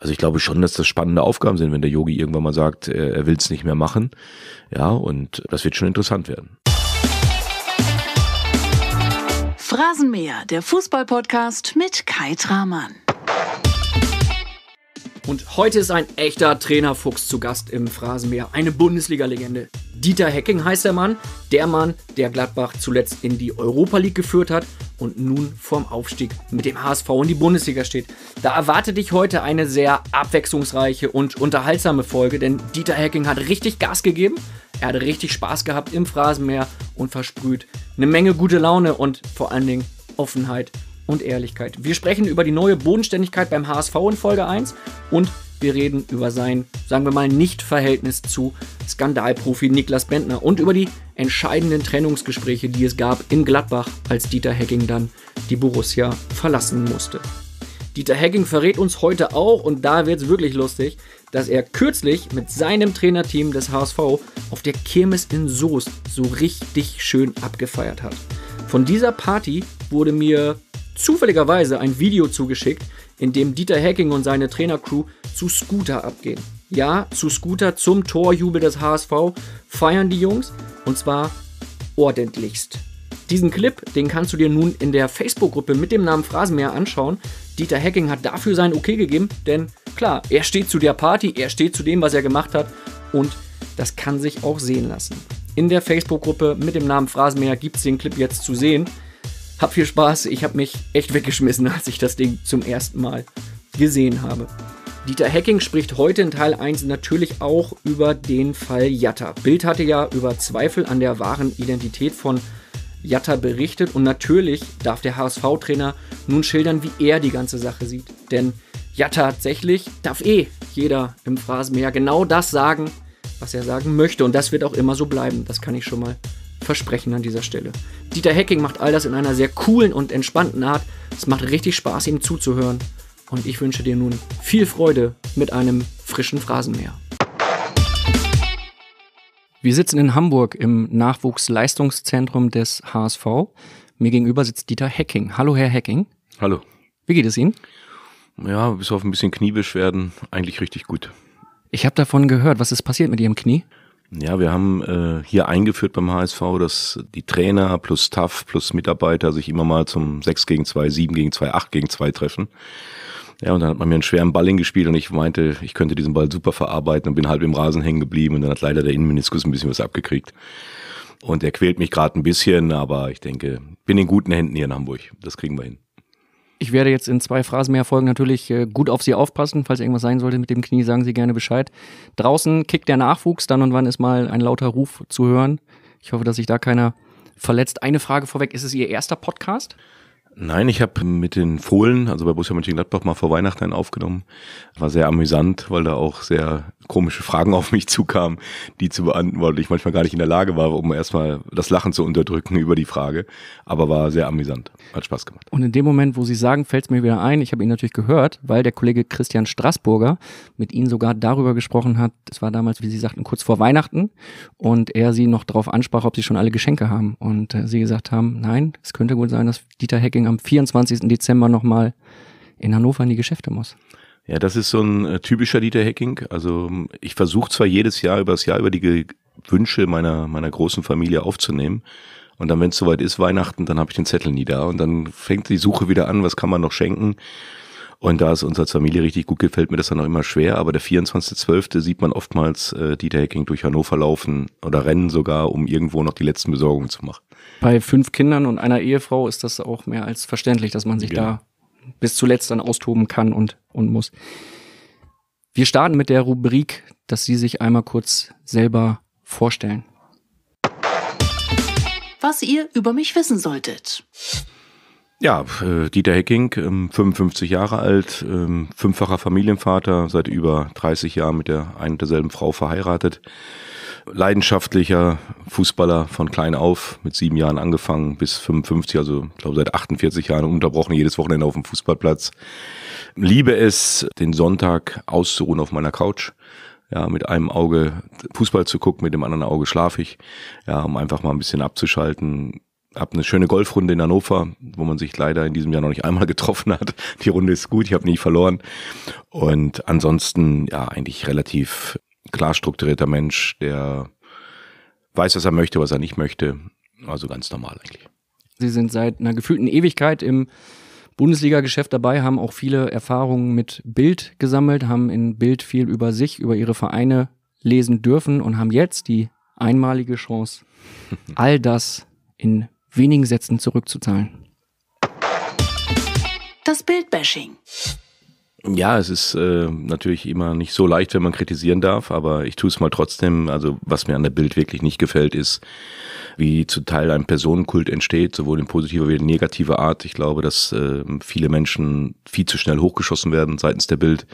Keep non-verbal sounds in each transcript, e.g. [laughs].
Also ich glaube schon, dass das spannende Aufgaben sind, wenn der Yogi irgendwann mal sagt, äh, er will es nicht mehr machen. Ja, und das wird schon interessant werden. Phrasenmäher, der Fußballpodcast mit Kai Tramann. Und heute ist ein echter Trainerfuchs zu Gast im Phrasenmeer, eine Bundesliga-Legende. Dieter Hecking heißt der Mann, der Mann, der Gladbach zuletzt in die Europa League geführt hat und nun vorm Aufstieg mit dem HSV in die Bundesliga steht. Da erwartet dich heute eine sehr abwechslungsreiche und unterhaltsame Folge, denn Dieter Hecking hat richtig Gas gegeben, er hatte richtig Spaß gehabt im Phrasenmeer und versprüht eine Menge gute Laune und vor allen Dingen Offenheit und Ehrlichkeit. Wir sprechen über die neue Bodenständigkeit beim HSV in Folge 1 und wir reden über sein, sagen wir mal, Nicht-Verhältnis zu Skandalprofi Niklas Bentner und über die entscheidenden Trennungsgespräche, die es gab in Gladbach, als Dieter Hecking dann die Borussia verlassen musste. Dieter Hecking verrät uns heute auch, und da wird es wirklich lustig, dass er kürzlich mit seinem Trainerteam des HSV auf der Kirmes in Soest so richtig schön abgefeiert hat. Von dieser Party wurde mir zufälligerweise ein Video zugeschickt, in dem Dieter Hacking und seine Trainercrew zu Scooter abgehen. Ja, zu Scooter zum Torjubel des HSV feiern die Jungs und zwar ordentlichst. Diesen Clip, den kannst du dir nun in der Facebook-Gruppe mit dem Namen Phrasenmäher anschauen. Dieter Hacking hat dafür sein Okay gegeben, denn klar, er steht zu der Party, er steht zu dem, was er gemacht hat und das kann sich auch sehen lassen. In der Facebook-Gruppe mit dem Namen Phrasenmäher gibt es den Clip jetzt zu sehen. Hab viel Spaß. Ich habe mich echt weggeschmissen, als ich das Ding zum ersten Mal gesehen habe. Dieter Hecking spricht heute in Teil 1 natürlich auch über den Fall Jatta. Bild hatte ja über Zweifel an der wahren Identität von Jatta berichtet und natürlich darf der HSV-Trainer nun schildern, wie er die ganze Sache sieht. Denn ja, tatsächlich darf eh jeder im Phrasenmeer genau das sagen, was er sagen möchte und das wird auch immer so bleiben. Das kann ich schon mal versprechen an dieser Stelle. Dieter Hecking macht all das in einer sehr coolen und entspannten Art. Es macht richtig Spaß, ihm zuzuhören. Und ich wünsche dir nun viel Freude mit einem frischen Phrasenmeer. Wir sitzen in Hamburg im Nachwuchsleistungszentrum des HSV. Mir gegenüber sitzt Dieter Hecking. Hallo, Herr Hecking. Hallo. Wie geht es Ihnen? Ja, bis auf ein bisschen Kniebeschwerden, eigentlich richtig gut. Ich habe davon gehört. Was ist passiert mit Ihrem Knie? Ja, wir haben äh, hier eingeführt beim HSV, dass die Trainer plus Staff plus Mitarbeiter sich immer mal zum 6 gegen 2, 7 gegen 2, 8 gegen 2 treffen. Ja, und dann hat man mir einen schweren Ball hingespielt und ich meinte, ich könnte diesen Ball super verarbeiten und bin halb im Rasen hängen geblieben und dann hat leider der Innenmeniskus ein bisschen was abgekriegt. Und er quält mich gerade ein bisschen, aber ich denke, bin in guten Händen hier in Hamburg. Das kriegen wir hin. Ich werde jetzt in zwei Phrasen mehr folgen natürlich äh, gut auf Sie aufpassen. Falls irgendwas sein sollte mit dem Knie, sagen Sie gerne Bescheid. Draußen kickt der Nachwuchs, dann und wann ist mal ein lauter Ruf zu hören. Ich hoffe, dass sich da keiner verletzt. Eine Frage vorweg, ist es Ihr erster Podcast? Nein, ich habe mit den Fohlen, also bei Borussia Mönchengladbach, mal vor Weihnachten einen aufgenommen. War sehr amüsant, weil da auch sehr komische Fragen [laughs] auf mich zukamen, die zu beantworten ich manchmal gar nicht in der Lage war, um erstmal das Lachen zu unterdrücken über die Frage. Aber war sehr amüsant, hat Spaß gemacht. Und in dem Moment, wo Sie sagen, fällt es mir wieder ein, ich habe ihn natürlich gehört, weil der Kollege Christian Straßburger mit Ihnen sogar darüber gesprochen hat, es war damals, wie Sie sagten, kurz vor Weihnachten und er Sie noch darauf ansprach, ob Sie schon alle Geschenke haben. Und äh, Sie gesagt haben, nein, es könnte wohl sein, dass Dieter Hecking deswegen am 24. Dezember nochmal in Hannover in die Geschäfte muss. Ja, das ist so ein äh, typischer Dieter Hacking. Also ähm, ich versuche zwar jedes Jahr über das Jahr über die Wünsche meiner, meiner großen Familie aufzunehmen. Und dann, wenn es soweit ist, Weihnachten, dann habe ich den Zettel nie da. Und dann fängt die Suche wieder an, was kann man noch schenken. Und da es uns als Familie richtig gut gefällt, mir das dann auch immer schwer. Aber der 24.12. sieht man oftmals äh, Dieter Hacking durch Hannover laufen oder rennen sogar, um irgendwo noch die letzten Besorgungen zu machen. Bei fünf Kindern und einer Ehefrau ist das auch mehr als verständlich, dass man sich genau. da bis zuletzt dann austoben kann und, und muss. Wir starten mit der Rubrik, dass Sie sich einmal kurz selber vorstellen. Was ihr über mich wissen solltet. Ja, äh, Dieter Hecking, 55 ähm, Jahre alt, ähm, fünffacher Familienvater, seit über 30 Jahren mit der einen und derselben Frau verheiratet, leidenschaftlicher Fußballer von klein auf, mit sieben Jahren angefangen bis 55, also ich glaube seit 48 Jahren unterbrochen, jedes Wochenende auf dem Fußballplatz. Liebe es, den Sonntag auszuruhen auf meiner Couch ja, mit einem Auge Fußball zu gucken, mit dem anderen Auge schlaf ich, ja, um einfach mal ein bisschen abzuschalten habe eine schöne Golfrunde in Hannover, wo man sich leider in diesem Jahr noch nicht einmal [laughs] getroffen hat. Die Runde ist gut, ich habe nie verloren. Und ansonsten, ja, eigentlich relativ klar strukturierter Mensch, der weiß, was er möchte, was er nicht möchte. Also ganz normal eigentlich. Sie sind seit einer gefühlten Ewigkeit im Bundesliga-Geschäft dabei, haben auch viele Erfahrungen mit Bild gesammelt, haben in Bild viel über sich, über ihre Vereine lesen dürfen und haben jetzt die einmalige Chance, [laughs] all das in wenigen Sätzen zurückzuzahlen. Das Bildbashing. Ja, es ist äh, natürlich immer nicht so leicht, wenn man kritisieren darf, aber ich tue es mal trotzdem. Also was mir an der Bild wirklich nicht gefällt, ist, wie zu Teil ein Personenkult entsteht, sowohl in positiver wie in negativer Art. Ich glaube, dass äh, viele Menschen viel zu schnell hochgeschossen werden seitens der Bild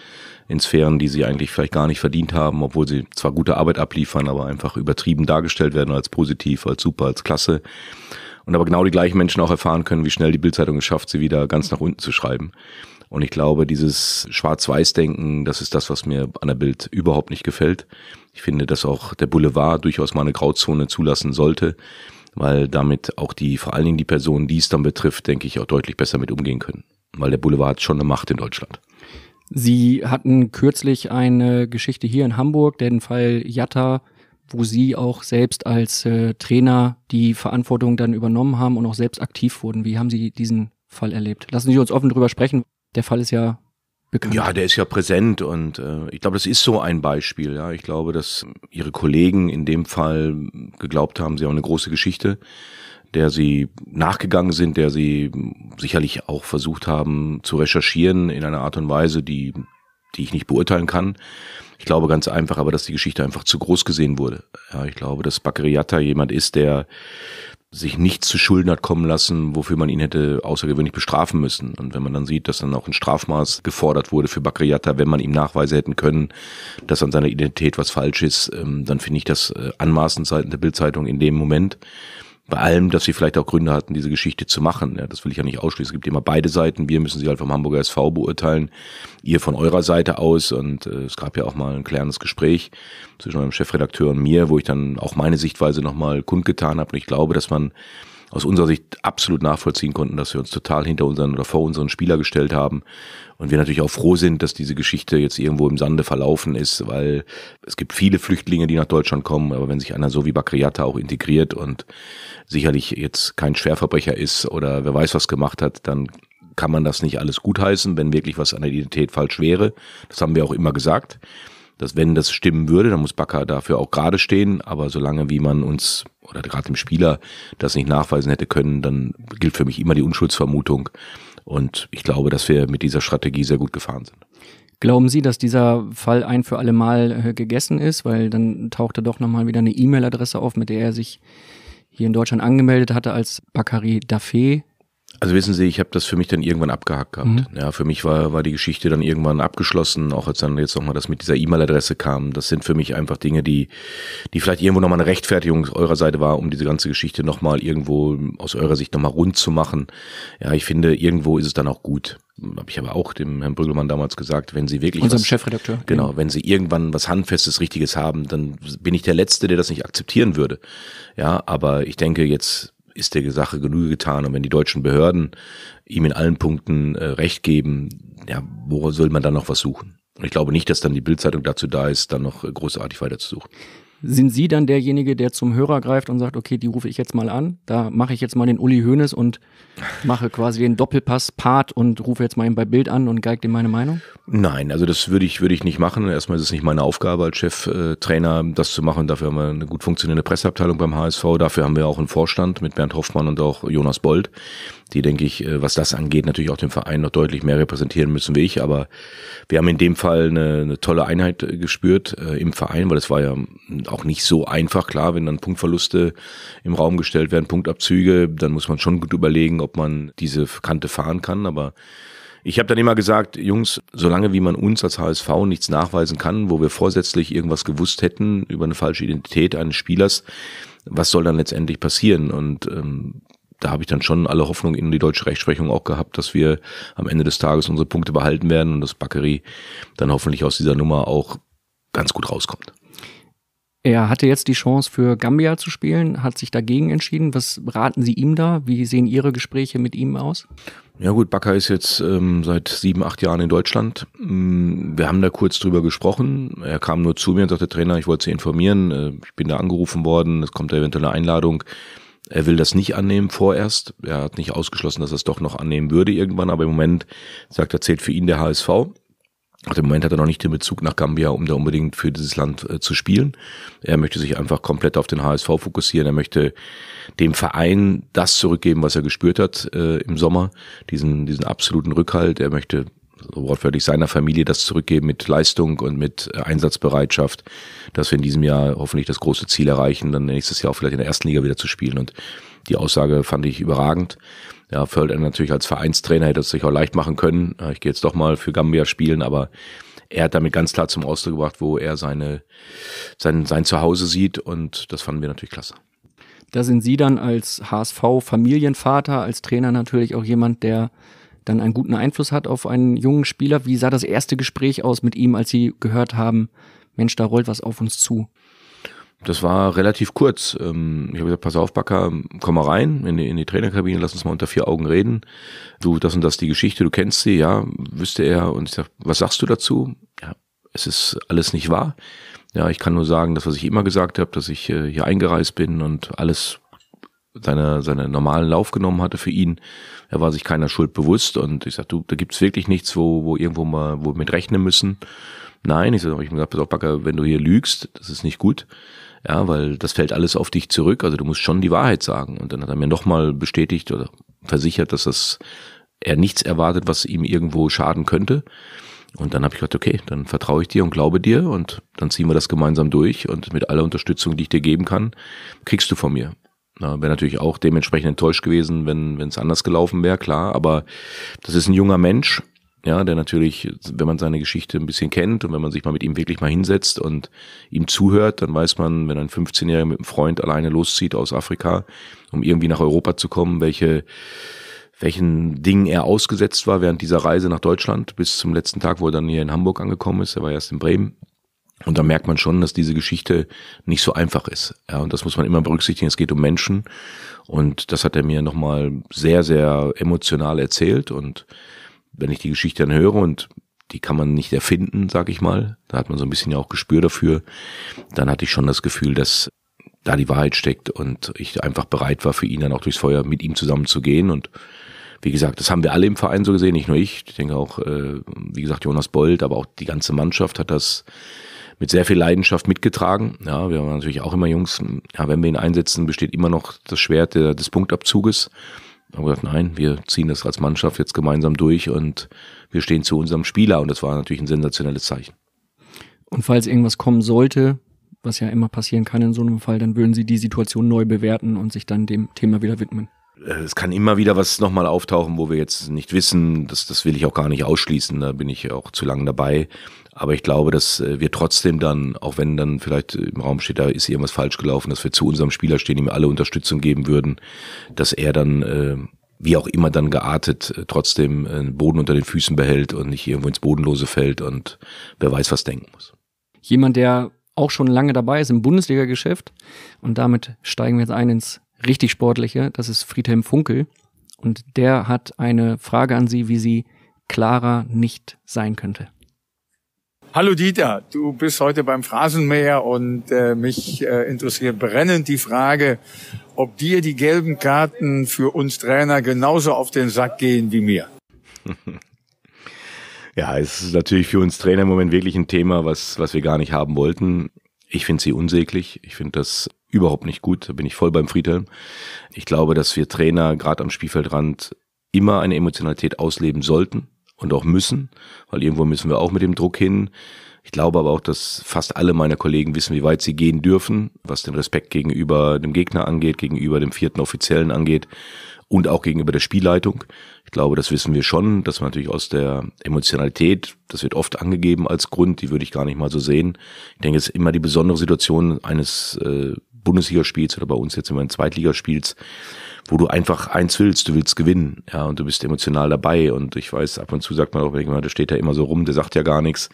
in Sphären, die sie eigentlich vielleicht gar nicht verdient haben, obwohl sie zwar gute Arbeit abliefern, aber einfach übertrieben dargestellt werden als positiv, als super, als klasse und aber genau die gleichen Menschen auch erfahren können, wie schnell die Bildzeitung es schafft, sie wieder ganz nach unten zu schreiben. Und ich glaube, dieses Schwarz-Weiß-Denken, das ist das, was mir an der Bild überhaupt nicht gefällt. Ich finde, dass auch der Boulevard durchaus mal eine Grauzone zulassen sollte, weil damit auch die, vor allen Dingen die Personen, die es dann betrifft, denke ich, auch deutlich besser mit umgehen können. Weil der Boulevard hat schon eine Macht in Deutschland. Sie hatten kürzlich eine Geschichte hier in Hamburg, den Fall Jatta, wo Sie auch selbst als äh, Trainer die Verantwortung dann übernommen haben und auch selbst aktiv wurden. Wie haben Sie diesen Fall erlebt? Lassen Sie uns offen drüber sprechen. Der Fall ist ja bekannt. Ja, der ist ja präsent und äh, ich glaube, das ist so ein Beispiel. Ja, ich glaube, dass Ihre Kollegen in dem Fall geglaubt haben, sie haben eine große Geschichte, der sie nachgegangen sind, der sie sicherlich auch versucht haben zu recherchieren in einer Art und Weise, die die ich nicht beurteilen kann ich glaube ganz einfach aber, dass die Geschichte einfach zu groß gesehen wurde. Ja, ich glaube, dass Bakariata jemand ist, der sich nichts zu Schulden hat kommen lassen, wofür man ihn hätte außergewöhnlich bestrafen müssen. Und wenn man dann sieht, dass dann auch ein Strafmaß gefordert wurde für Bakriata, wenn man ihm Nachweise hätten können, dass an seiner Identität was falsch ist, ähm, dann finde ich das äh, anmaßend seitens der Bildzeitung in dem Moment bei allem, dass sie vielleicht auch Gründe hatten, diese Geschichte zu machen. Ja, das will ich ja nicht ausschließen. Es gibt immer beide Seiten. Wir müssen sie halt vom Hamburger SV beurteilen, ihr von eurer Seite aus. Und äh, es gab ja auch mal ein klärendes Gespräch zwischen meinem Chefredakteur und mir, wo ich dann auch meine Sichtweise nochmal kundgetan habe. Und ich glaube, dass man aus unserer Sicht absolut nachvollziehen konnten, dass wir uns total hinter unseren oder vor unseren Spieler gestellt haben. Und wir natürlich auch froh sind, dass diese Geschichte jetzt irgendwo im Sande verlaufen ist, weil es gibt viele Flüchtlinge, die nach Deutschland kommen, aber wenn sich einer so wie Bakriata auch integriert und sicherlich jetzt kein Schwerverbrecher ist oder wer weiß was gemacht hat, dann kann man das nicht alles gutheißen, wenn wirklich was an der Identität falsch wäre. Das haben wir auch immer gesagt dass wenn das stimmen würde, dann muss Bakker dafür auch gerade stehen. Aber solange wie man uns oder gerade dem Spieler das nicht nachweisen hätte können, dann gilt für mich immer die Unschuldsvermutung. Und ich glaube, dass wir mit dieser Strategie sehr gut gefahren sind. Glauben Sie, dass dieser Fall ein für alle Mal äh, gegessen ist? Weil dann tauchte doch nochmal wieder eine E-Mail-Adresse auf, mit der er sich hier in Deutschland angemeldet hatte als Bakari Dafé also wissen Sie, ich habe das für mich dann irgendwann abgehackt gehabt. Mhm. Ja, für mich war, war die Geschichte dann irgendwann abgeschlossen, auch als dann jetzt nochmal das mit dieser E-Mail-Adresse kam. Das sind für mich einfach Dinge, die, die vielleicht irgendwo nochmal eine Rechtfertigung eurer Seite war, um diese ganze Geschichte nochmal irgendwo aus eurer Sicht nochmal rund zu machen. Ja, ich finde, irgendwo ist es dann auch gut habe ich aber auch dem Herrn Brüggelmann damals gesagt, wenn Sie wirklich unserem was, Chefredakteur genau, wenn Sie irgendwann was handfestes, richtiges haben, dann bin ich der Letzte, der das nicht akzeptieren würde. Ja, aber ich denke jetzt ist der Sache Genüge getan. Und wenn die deutschen Behörden ihm in allen Punkten äh, Recht geben, ja, woran soll man dann noch was suchen? Und ich glaube nicht, dass dann die Bildzeitung dazu da ist, dann noch äh, großartig weiterzusuchen sind Sie dann derjenige, der zum Hörer greift und sagt, okay, die rufe ich jetzt mal an, da mache ich jetzt mal den Uli Hoeneß und mache quasi den Doppelpass-Part und rufe jetzt mal ihn bei Bild an und geige dem meine Meinung? Nein, also das würde ich, würde ich nicht machen. Erstmal ist es nicht meine Aufgabe als Cheftrainer, äh, das zu machen. Dafür haben wir eine gut funktionierende Presseabteilung beim HSV, dafür haben wir auch einen Vorstand mit Bernd Hoffmann und auch Jonas Bold die, denke ich, äh, was das angeht, natürlich auch den Verein noch deutlich mehr repräsentieren müssen wie ich. Aber wir haben in dem Fall eine, eine tolle Einheit äh, gespürt äh, im Verein, weil es war ja hm, auch nicht so einfach. Klar, wenn dann Punktverluste im Raum gestellt werden, Punktabzüge, dann muss man schon gut überlegen, ob man diese Kante fahren kann. Aber ich habe dann immer gesagt, Jungs, solange wie man uns als HSV nichts nachweisen kann, wo wir vorsätzlich irgendwas gewusst hätten über eine falsche Identität eines Spielers, was soll dann letztendlich passieren? Und ähm, da habe ich dann schon alle Hoffnung in die deutsche Rechtsprechung auch gehabt, dass wir am Ende des Tages unsere Punkte behalten werden und dass Bakkeri dann hoffentlich aus dieser Nummer auch ganz gut rauskommt. Er hatte jetzt die Chance für Gambia zu spielen, hat sich dagegen entschieden. Was raten Sie ihm da? Wie sehen Ihre Gespräche mit ihm aus? Ja gut, Bakker ist jetzt ähm, seit sieben, acht Jahren in Deutschland. Mm, wir haben da kurz drüber gesprochen. Er kam nur zu mir und sagte, Trainer, ich wollte Sie informieren. Äh, ich bin da angerufen worden. Es kommt eventuell eine Einladung. Er will das nicht annehmen vorerst. Er hat nicht ausgeschlossen, dass er es doch noch annehmen würde irgendwann, aber im Moment sagt er, zählt für ihn der HSV. Auf Im Moment hat er noch nicht den Bezug nach Gambia, um da unbedingt für dieses Land äh, zu spielen. Er möchte sich einfach komplett auf den HSV fokussieren. Er möchte dem Verein das zurückgeben, was er gespürt hat äh, im Sommer, diesen, diesen absoluten Rückhalt. Er möchte so wortwörtlich seiner Familie das zurückgeben mit Leistung und mit äh, Einsatzbereitschaft, dass wir in diesem Jahr hoffentlich das große Ziel erreichen, dann nächstes Jahr auch vielleicht in der ersten Liga wieder zu spielen. Und die Aussage fand ich überragend. Ja, Völder natürlich als Vereinstrainer hätte es sich auch leicht machen können. Ich gehe jetzt doch mal für Gambia spielen, aber er hat damit ganz klar zum Ausdruck gebracht, wo er seine, sein, sein Zuhause sieht und das fanden wir natürlich klasse. Da sind Sie dann als HSV-Familienvater, als Trainer natürlich auch jemand, der dann einen guten Einfluss hat auf einen jungen Spieler. Wie sah das erste Gespräch aus mit ihm, als Sie gehört haben, Mensch, da rollt was auf uns zu? Das war relativ kurz. Ähm, ich habe gesagt, pass auf, Backer, komm mal rein in die, in die, Trainerkabine, lass uns mal unter vier Augen reden. Du, das und das, die Geschichte, du kennst sie, ja, wüsste er. Und ich sag, was sagst du dazu? Ja, es ist alles nicht wahr. Ja, ich kann nur sagen, das, was ich immer gesagt habe, dass ich äh, hier eingereist bin und alles seine, seine normalen Lauf genommen hatte für ihn. Er war sich keiner Schuld bewusst und ich sagte, du, da gibt's wirklich nichts, wo, wo irgendwo mal, wo wir mit rechnen müssen. Nein, ich sage, ich gesagt, pass auf, Backer, wenn du hier lügst, das ist nicht gut. Ja, weil das fällt alles auf dich zurück. Also du musst schon die Wahrheit sagen. Und dann hat er mir nochmal bestätigt oder versichert, dass das er nichts erwartet, was ihm irgendwo schaden könnte. Und dann habe ich gesagt, okay, dann vertraue ich dir und glaube dir und dann ziehen wir das gemeinsam durch und mit aller Unterstützung, die ich dir geben kann, kriegst du von mir. Wäre natürlich auch dementsprechend enttäuscht gewesen, wenn es anders gelaufen wäre, klar. Aber das ist ein junger Mensch, ja, der natürlich, wenn man seine Geschichte ein bisschen kennt und wenn man sich mal mit ihm wirklich mal hinsetzt und ihm zuhört, dann weiß man, wenn ein 15-Jähriger mit einem Freund alleine loszieht aus Afrika, um irgendwie nach Europa zu kommen, welche welchen Dingen er ausgesetzt war während dieser Reise nach Deutschland bis zum letzten Tag, wo er dann hier in Hamburg angekommen ist. Er war erst in Bremen und da merkt man schon, dass diese Geschichte nicht so einfach ist. Ja, und das muss man immer berücksichtigen. Es geht um Menschen. Und das hat er mir nochmal sehr, sehr emotional erzählt. Und wenn ich die Geschichte dann höre und die kann man nicht erfinden, sag ich mal, da hat man so ein bisschen ja auch Gespür dafür, dann hatte ich schon das Gefühl, dass da die Wahrheit steckt und ich einfach bereit war, für ihn dann auch durchs Feuer mit ihm zusammen zu gehen. Und wie gesagt, das haben wir alle im Verein so gesehen, nicht nur ich. Ich denke auch, äh, wie gesagt, Jonas Bold, aber auch die ganze Mannschaft hat das mit sehr viel Leidenschaft mitgetragen. Ja, wir waren natürlich auch immer Jungs, ja, wenn wir ihn einsetzen, besteht immer noch das Schwert der, des Punktabzuges. Aber gesagt, nein, wir ziehen das als Mannschaft jetzt gemeinsam durch und wir stehen zu unserem Spieler und das war natürlich ein sensationelles Zeichen. Und falls irgendwas kommen sollte, was ja immer passieren kann in so einem Fall, dann würden Sie die Situation neu bewerten und sich dann dem Thema wieder widmen. Äh, es kann immer wieder was nochmal auftauchen, wo wir jetzt nicht wissen. Das, das will ich auch gar nicht ausschließen. Da bin ich auch zu lang dabei. Aber ich glaube, dass äh, wir trotzdem dann, auch wenn dann vielleicht im Raum steht, da ist irgendwas falsch gelaufen, dass wir zu unserem Spieler stehen, ihm alle Unterstützung geben würden, dass er dann, äh, wie auch immer dann geartet, trotzdem einen Boden unter den Füßen behält und nicht irgendwo ins Bodenlose fällt und wer weiß, was denken muss. Jemand, der auch schon lange dabei ist im Bundesliga-Geschäft und damit steigen wir jetzt ein ins richtig Sportliche, das ist Friedhelm Funkel. Und der hat eine Frage an Sie, wie sie klarer nicht sein könnte. Hallo Dieter, du bist heute beim Phrasenmäher und äh, mich äh, interessiert brennend die Frage, ob dir die gelben Karten für uns Trainer genauso auf den Sack gehen wie mir. [laughs] ja, es ist natürlich für uns Trainer im Moment wirklich ein Thema, was, was wir gar nicht haben wollten. Ich finde sie unsäglich. Ich finde das überhaupt nicht gut, da bin ich voll beim Friedhelm. Ich glaube, dass wir Trainer gerade am Spielfeldrand immer eine Emotionalität ausleben sollten und auch müssen, weil irgendwo müssen wir auch mit dem Druck hin. Ich glaube aber auch, dass fast alle meiner Kollegen wissen, wie weit sie gehen dürfen, was den Respekt gegenüber dem Gegner angeht, gegenüber dem vierten Offiziellen angeht und auch gegenüber der Spielleitung. Ich glaube, das wissen wir schon, dass man natürlich aus der Emotionalität, das wird oft angegeben als Grund, die würde ich gar nicht mal so sehen. Ich denke, es ist immer die besondere Situation eines äh, Bundesliga spielst oder bei uns jetzt immer in Zweitliga spielst, wo du einfach eins willst, du willst gewinnen, ja, und du bist emotional dabei und ich weiß, ab und zu sagt man auch, jemand, der steht ja immer so rum, der sagt ja gar nichts,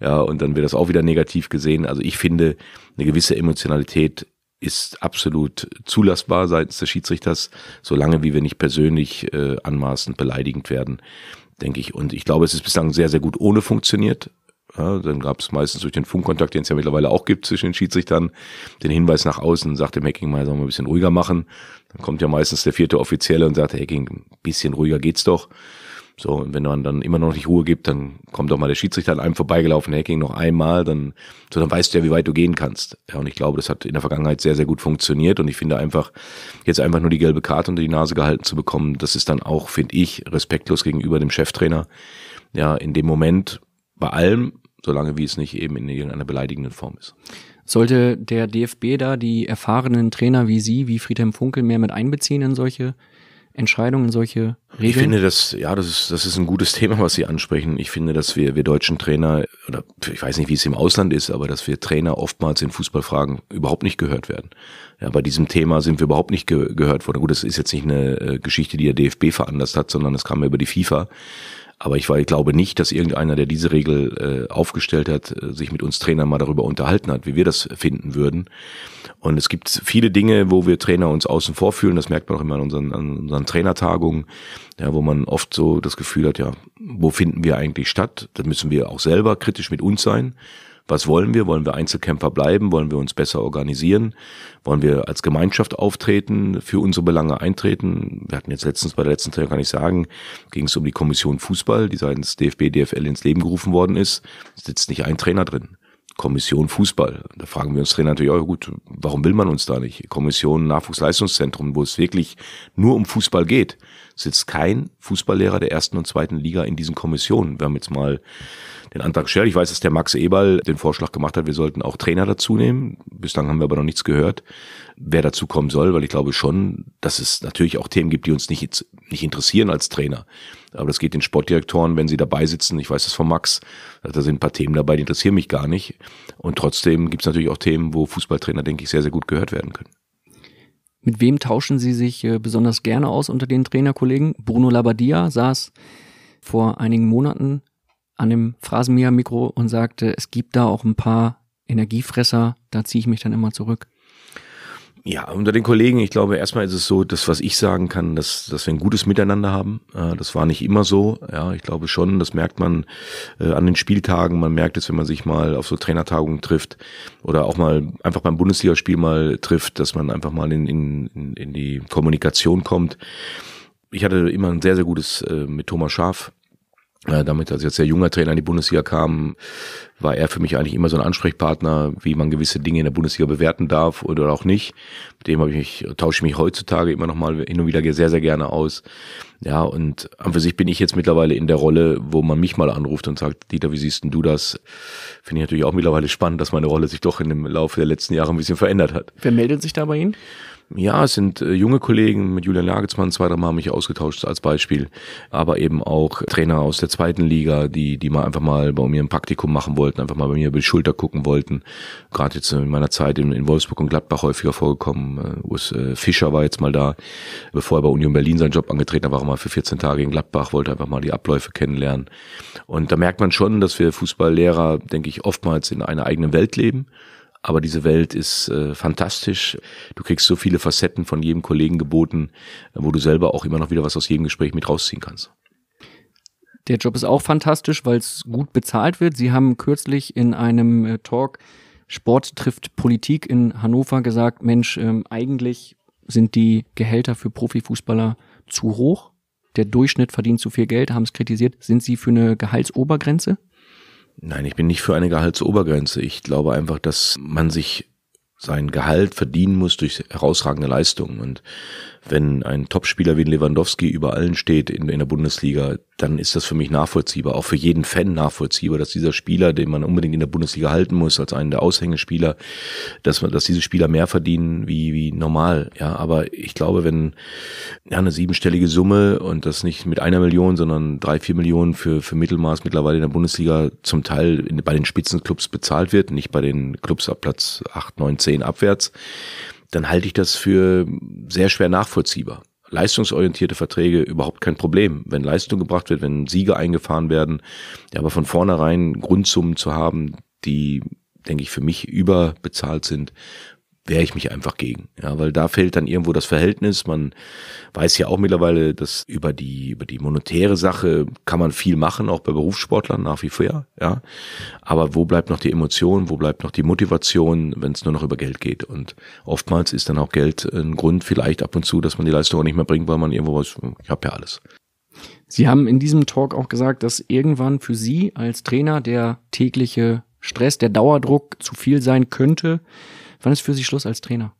ja, und dann wird das auch wieder negativ gesehen. Also ich finde, eine gewisse Emotionalität ist absolut zulassbar seitens des Schiedsrichters, solange wie wir nicht persönlich äh, anmaßend beleidigend werden, denke ich. Und ich glaube, es ist bislang sehr, sehr gut ohne funktioniert. Ja, dann gab es meistens durch den Funkkontakt, den es ja mittlerweile auch gibt zwischen den Schiedsrichtern, den Hinweis nach außen, sagt dem Hacking mal, sollen wir ein bisschen ruhiger machen. Dann kommt ja meistens der vierte Offizielle und sagt, Hacking, ein bisschen ruhiger geht's doch. So, und wenn man dann immer noch nicht Ruhe gibt, dann kommt doch mal der Schiedsrichter an einem vorbeigelaufen, Hacking noch einmal, dann, so, dann weißt du ja, wie weit du gehen kannst. Ja, und ich glaube, das hat in der Vergangenheit sehr, sehr gut funktioniert. Und ich finde einfach, jetzt einfach nur die gelbe Karte unter die Nase gehalten zu bekommen, das ist dann auch, finde ich, respektlos gegenüber dem Cheftrainer. Ja, in dem Moment, bei allem, solange wie es nicht eben in irgendeiner beleidigenden Form ist. Sollte der DFB da die erfahrenen Trainer wie Sie, wie Friedhelm Funkel, mehr mit einbeziehen in solche Entscheidungen, in solche Regeln? Ich finde, das, ja, das ist, das ist ein gutes Thema, was Sie ansprechen. Ich finde, dass wir, wir deutschen Trainer, oder ich weiß nicht, wie es im Ausland ist, aber dass wir Trainer oftmals in Fußballfragen überhaupt nicht gehört werden. Ja, bei diesem Thema sind wir überhaupt nicht ge gehört worden. Gut, das ist jetzt nicht eine äh, Geschichte, die der DFB veranlasst hat, sondern das kam ja über die FIFA. Aber ich, war, ich glaube nicht, dass irgendeiner, der diese Regel äh, aufgestellt hat, äh, sich mit uns Trainern mal darüber unterhalten hat, wie wir das finden würden. Und es gibt viele Dinge, wo wir Trainer uns außen vor fühlen. Das merkt man auch immer an unseren, an unseren Trainertagungen, ja, wo man oft so das Gefühl hat, ja, wo finden wir eigentlich statt? Da müssen wir auch selber kritisch mit uns sein was wollen wir? Wollen wir Einzelkämpfer bleiben? Wollen wir uns besser organisieren? Wollen wir als Gemeinschaft auftreten, für unsere Belange eintreten? Wir hatten jetzt letztens bei der letzten Tag, kann ich sagen, ging es um die Kommission Fußball, die seitens DFB, DFL ins Leben gerufen worden ist. Es sitzt nicht ein Trainer drin. Kommission Fußball. Da fragen wir uns Trainer natürlich, oh, gut, warum will man uns da nicht? Kommission Nachwuchsleistungszentrum, wo es wirklich nur um Fußball geht, sitzt kein Fußballlehrer der ersten und zweiten Liga in diesen Kommissionen. Wir haben jetzt mal den Antrag stellt. Ich weiß, dass der Max Eberl den Vorschlag gemacht hat, wir sollten auch Trainer dazu nehmen. Bislang haben wir aber noch nichts gehört, wer dazu kommen soll, weil ich glaube schon, dass es natürlich auch Themen gibt, die uns nicht, nicht interessieren als Trainer. Aber das geht den Sportdirektoren, wenn sie dabei sitzen. Ich weiß das von Max. Da sind ein paar Themen dabei, die interessieren mich gar nicht. Und trotzdem gibt es natürlich auch Themen, wo Fußballtrainer, denke ich, sehr, sehr gut gehört werden können. Mit wem tauschen Sie sich äh, besonders gerne aus unter den Trainerkollegen? Bruno Labbadia saß vor einigen Monaten an dem Phrasenmäher-Mikro und sagte, es gibt da auch ein paar Energiefresser, da ziehe ich mich dann immer zurück. Ja, unter den Kollegen, ich glaube, erstmal ist es so, das, was ich sagen kann, dass, dass wir ein gutes Miteinander haben. Äh, das war nicht immer so. Ja, ich glaube schon, das merkt man äh, an den Spieltagen. Man merkt es, wenn man sich mal auf so Trainertagungen trifft oder auch mal einfach beim Bundesligaspiel mal trifft, dass man einfach mal in, in, in die Kommunikation kommt. Ich hatte immer ein sehr, sehr gutes äh, mit Thomas Schaf äh, damit als jetzt der junger Trainer in die Bundesliga kam, war er für mich eigentlich immer so ein Ansprechpartner, wie man gewisse Dinge in der Bundesliga bewerten darf oder auch nicht. Mit dem habe ich mich, tausche ich mich heutzutage immer noch mal hin und wieder sehr, sehr gerne aus. Ja, und an für sich bin ich jetzt mittlerweile in der Rolle, wo man mich mal anruft und sagt, Dieter, wie siehst denn du das? Finde ich natürlich auch mittlerweile spannend, dass meine Rolle sich doch in dem Laufe der letzten Jahre ein bisschen verändert hat. Wer meldet sich da bei Ihnen? Ja, es sind äh, junge Kollegen. Mit Julian Nagelsmann zwei, drei Mal mich ausgetauscht als Beispiel. Aber eben auch Trainer aus der zweiten Liga, die, die mal einfach mal bei mir ein Praktikum machen wollten, einfach mal bei mir über die Schulter gucken wollten. Gerade jetzt in meiner Zeit in, in Wolfsburg und Gladbach häufiger vorgekommen. Äh, Urs äh, Fischer war jetzt mal da. Bevor er bei Union Berlin seinen Job angetreten hat, war er mal für 14 Tage in Gladbach, wollte einfach mal die Abläufe kennenlernen. Und da merkt man schon, dass wir Fußballlehrer, denke ich, oftmals in einer eigenen Welt leben aber diese Welt ist äh, fantastisch. Du kriegst so viele Facetten von jedem Kollegen geboten, äh, wo du selber auch immer noch wieder was aus jedem Gespräch mit rausziehen kannst. Der Job ist auch fantastisch, weil es gut bezahlt wird. Sie haben kürzlich in einem äh, Talk Sport trifft Politik in Hannover gesagt, Mensch, ähm, eigentlich sind die Gehälter für Profifußballer zu hoch. Der Durchschnitt verdient zu viel Geld, haben es kritisiert. Sind Sie für eine Gehaltsobergrenze? Nein, ich bin nicht für eine Gehaltsobergrenze. Ich glaube einfach, dass man sich sein Gehalt verdienen muss durch herausragende Leistungen. Und wenn ein Topspieler wie Lewandowski über allen steht in, in der Bundesliga, dann ist das für mich nachvollziehbar, auch für jeden Fan nachvollziehbar, dass dieser Spieler, den man unbedingt in der Bundesliga halten muss, als einen der Aushängespieler, dass dass diese Spieler mehr verdienen wie, wie normal. Ja, aber ich glaube, wenn ja, eine siebenstellige Summe und das nicht mit einer Million, sondern drei, vier Millionen für, für Mittelmaß mittlerweile in der Bundesliga zum Teil in, bei den Spitzenclubs bezahlt wird, nicht bei den Clubs ab Platz acht, neun, zehn 10 abwärts, dann halte ich das für sehr schwer nachvollziehbar. Leistungsorientierte Verträge überhaupt kein Problem. Wenn Leistung gebracht wird, wenn Siege eingefahren werden, ja, aber von vornherein Grundsummen zu haben, die, denke ich, für mich überbezahlt sind, wehre ich mich einfach gegen. Ja, weil da fehlt dann irgendwo das Verhältnis. Man weiß ja auch mittlerweile, dass über die, über die monetäre Sache kann man viel machen, auch bei Berufssportlern nach wie vor, ja. Aber wo bleibt noch die Emotion, wo bleibt noch die Motivation, wenn es nur noch über Geld geht? Und oftmals ist dann auch Geld ein Grund, vielleicht ab und zu, dass man die Leistung auch nicht mehr bringt, weil man irgendwo weiß, ich habe ja alles. Sie haben in diesem Talk auch gesagt, dass irgendwann für Sie als Trainer der tägliche Stress, der Dauerdruck zu viel sein könnte. Wann ist für Sie Schluss als Trainer?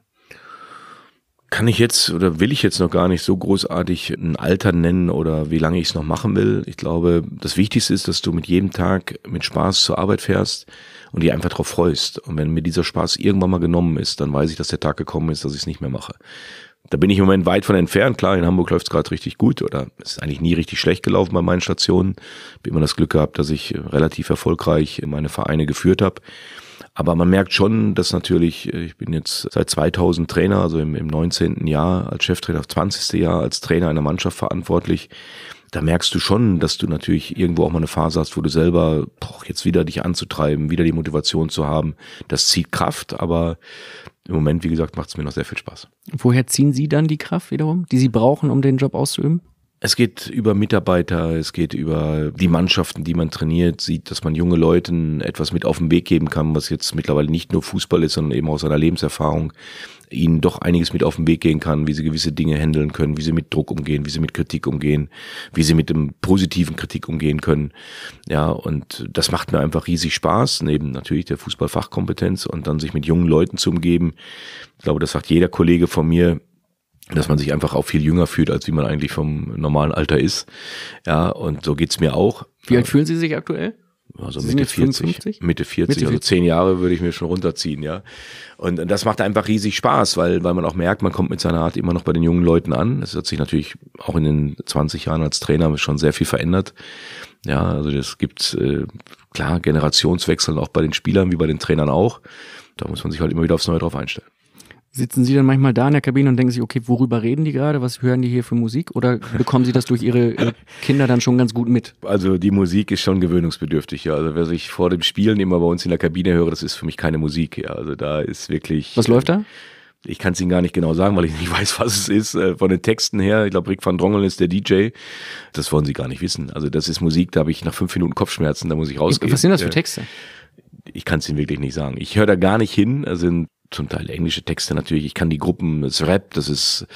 kann ich jetzt oder will ich jetzt noch gar nicht so großartig ein Alter nennen oder wie lange ich es noch machen will. Ich glaube, das Wichtigste ist, dass du mit jedem Tag mit Spaß zur Arbeit fährst und dich einfach drauf freust. Und wenn mir dieser Spaß irgendwann mal genommen ist, dann weiß ich, dass der Tag gekommen ist, dass ich es nicht mehr mache. Da bin ich im Moment weit von entfernt. Klar, in Hamburg läuft es gerade richtig gut oder es ist eigentlich nie richtig schlecht gelaufen bei meinen Stationen. Bin immer das Glück gehabt, dass ich relativ erfolgreich meine Vereine geführt habe. Aber man merkt schon, dass natürlich, äh, ich bin jetzt seit 2000 Trainer, also im, im 19. Jahr als Cheftrainer, 20. Jahr als Trainer einer Mannschaft verantwortlich. Da merkst du schon, dass du natürlich irgendwo auch mal eine Phase hast, wo du selber boah, jetzt wieder dich anzutreiben, wieder die Motivation zu haben. Das zieht Kraft, aber im Moment, wie gesagt, macht es mir noch sehr viel Spaß. Woher ziehen Sie dann die Kraft wiederum, die Sie brauchen, um den Job auszuüben? Es geht über Mitarbeiter, es geht über die Mannschaften, die man trainiert, sieht, dass man junge Leuten etwas mit auf den Weg geben kann, was jetzt mittlerweile nicht nur Fußball ist, sondern eben aus seiner Lebenserfahrung ihnen doch einiges mit auf den Weg gehen kann, wie sie gewisse Dinge handeln können, wie sie mit Druck umgehen, wie sie mit Kritik umgehen, wie sie mit dem positiven Kritik umgehen können. Ja, und das macht mir einfach riesig Spaß, neben natürlich der Fußballfachkompetenz und dann sich mit jungen Leuten zu umgeben. Ich glaube, das sagt jeder Kollege von mir, dass man sich einfach auch viel jünger fühlt, als wie man eigentlich vom normalen Alter ist. Ja, und so geht's mir auch. Wie alt fühlen Sie sich aktuell? Also Mitte 40, Mitte 40, Mitte 40, also zehn Jahre würde ich mir schon runterziehen, ja. Und, das macht einfach riesig Spaß, weil, weil man auch merkt, man kommt mit seiner Art immer noch bei den jungen Leuten an. Es hat sich natürlich auch in den 20 Jahren als Trainer schon sehr viel verändert. Ja, also es gibt äh, klar Generationswechsel auch bei den Spielern wie bei den Trainern auch. Da muss man sich halt immer wieder aufs Neue drauf einstellen. Sitzen Sie dann manchmal da in der Kabine und denken sich, okay, worüber reden die gerade? Was hören die hier für Musik? Oder bekommen Sie das durch Ihre äh, Kinder dann schon ganz gut mit? Also die Musik ist schon gewöhnungsbedürftig, ja. Also wer sich vor dem Spielen immer bei uns in der Kabine höre, das ist für mich keine Musik, ja. Also da ist wirklich. Was läuft da? Äh, ich kann es Ihnen gar nicht genau sagen, weil ich nicht [laughs] weiß, was es ist. Äh, von den Texten her, ich glaube, Rick van Drongel ist der DJ. Das wollen Sie gar nicht wissen. Also das ist Musik, da habe ich nach fünf Minuten Kopfschmerzen, da muss ich rausgehen. Was sind das für Texte? ich kann es Ihnen wirklich nicht sagen. Ich höre da gar nicht hin. Also zum Teil englische Texte natürlich. Ich kann die Gruppen, das Rap, das ist,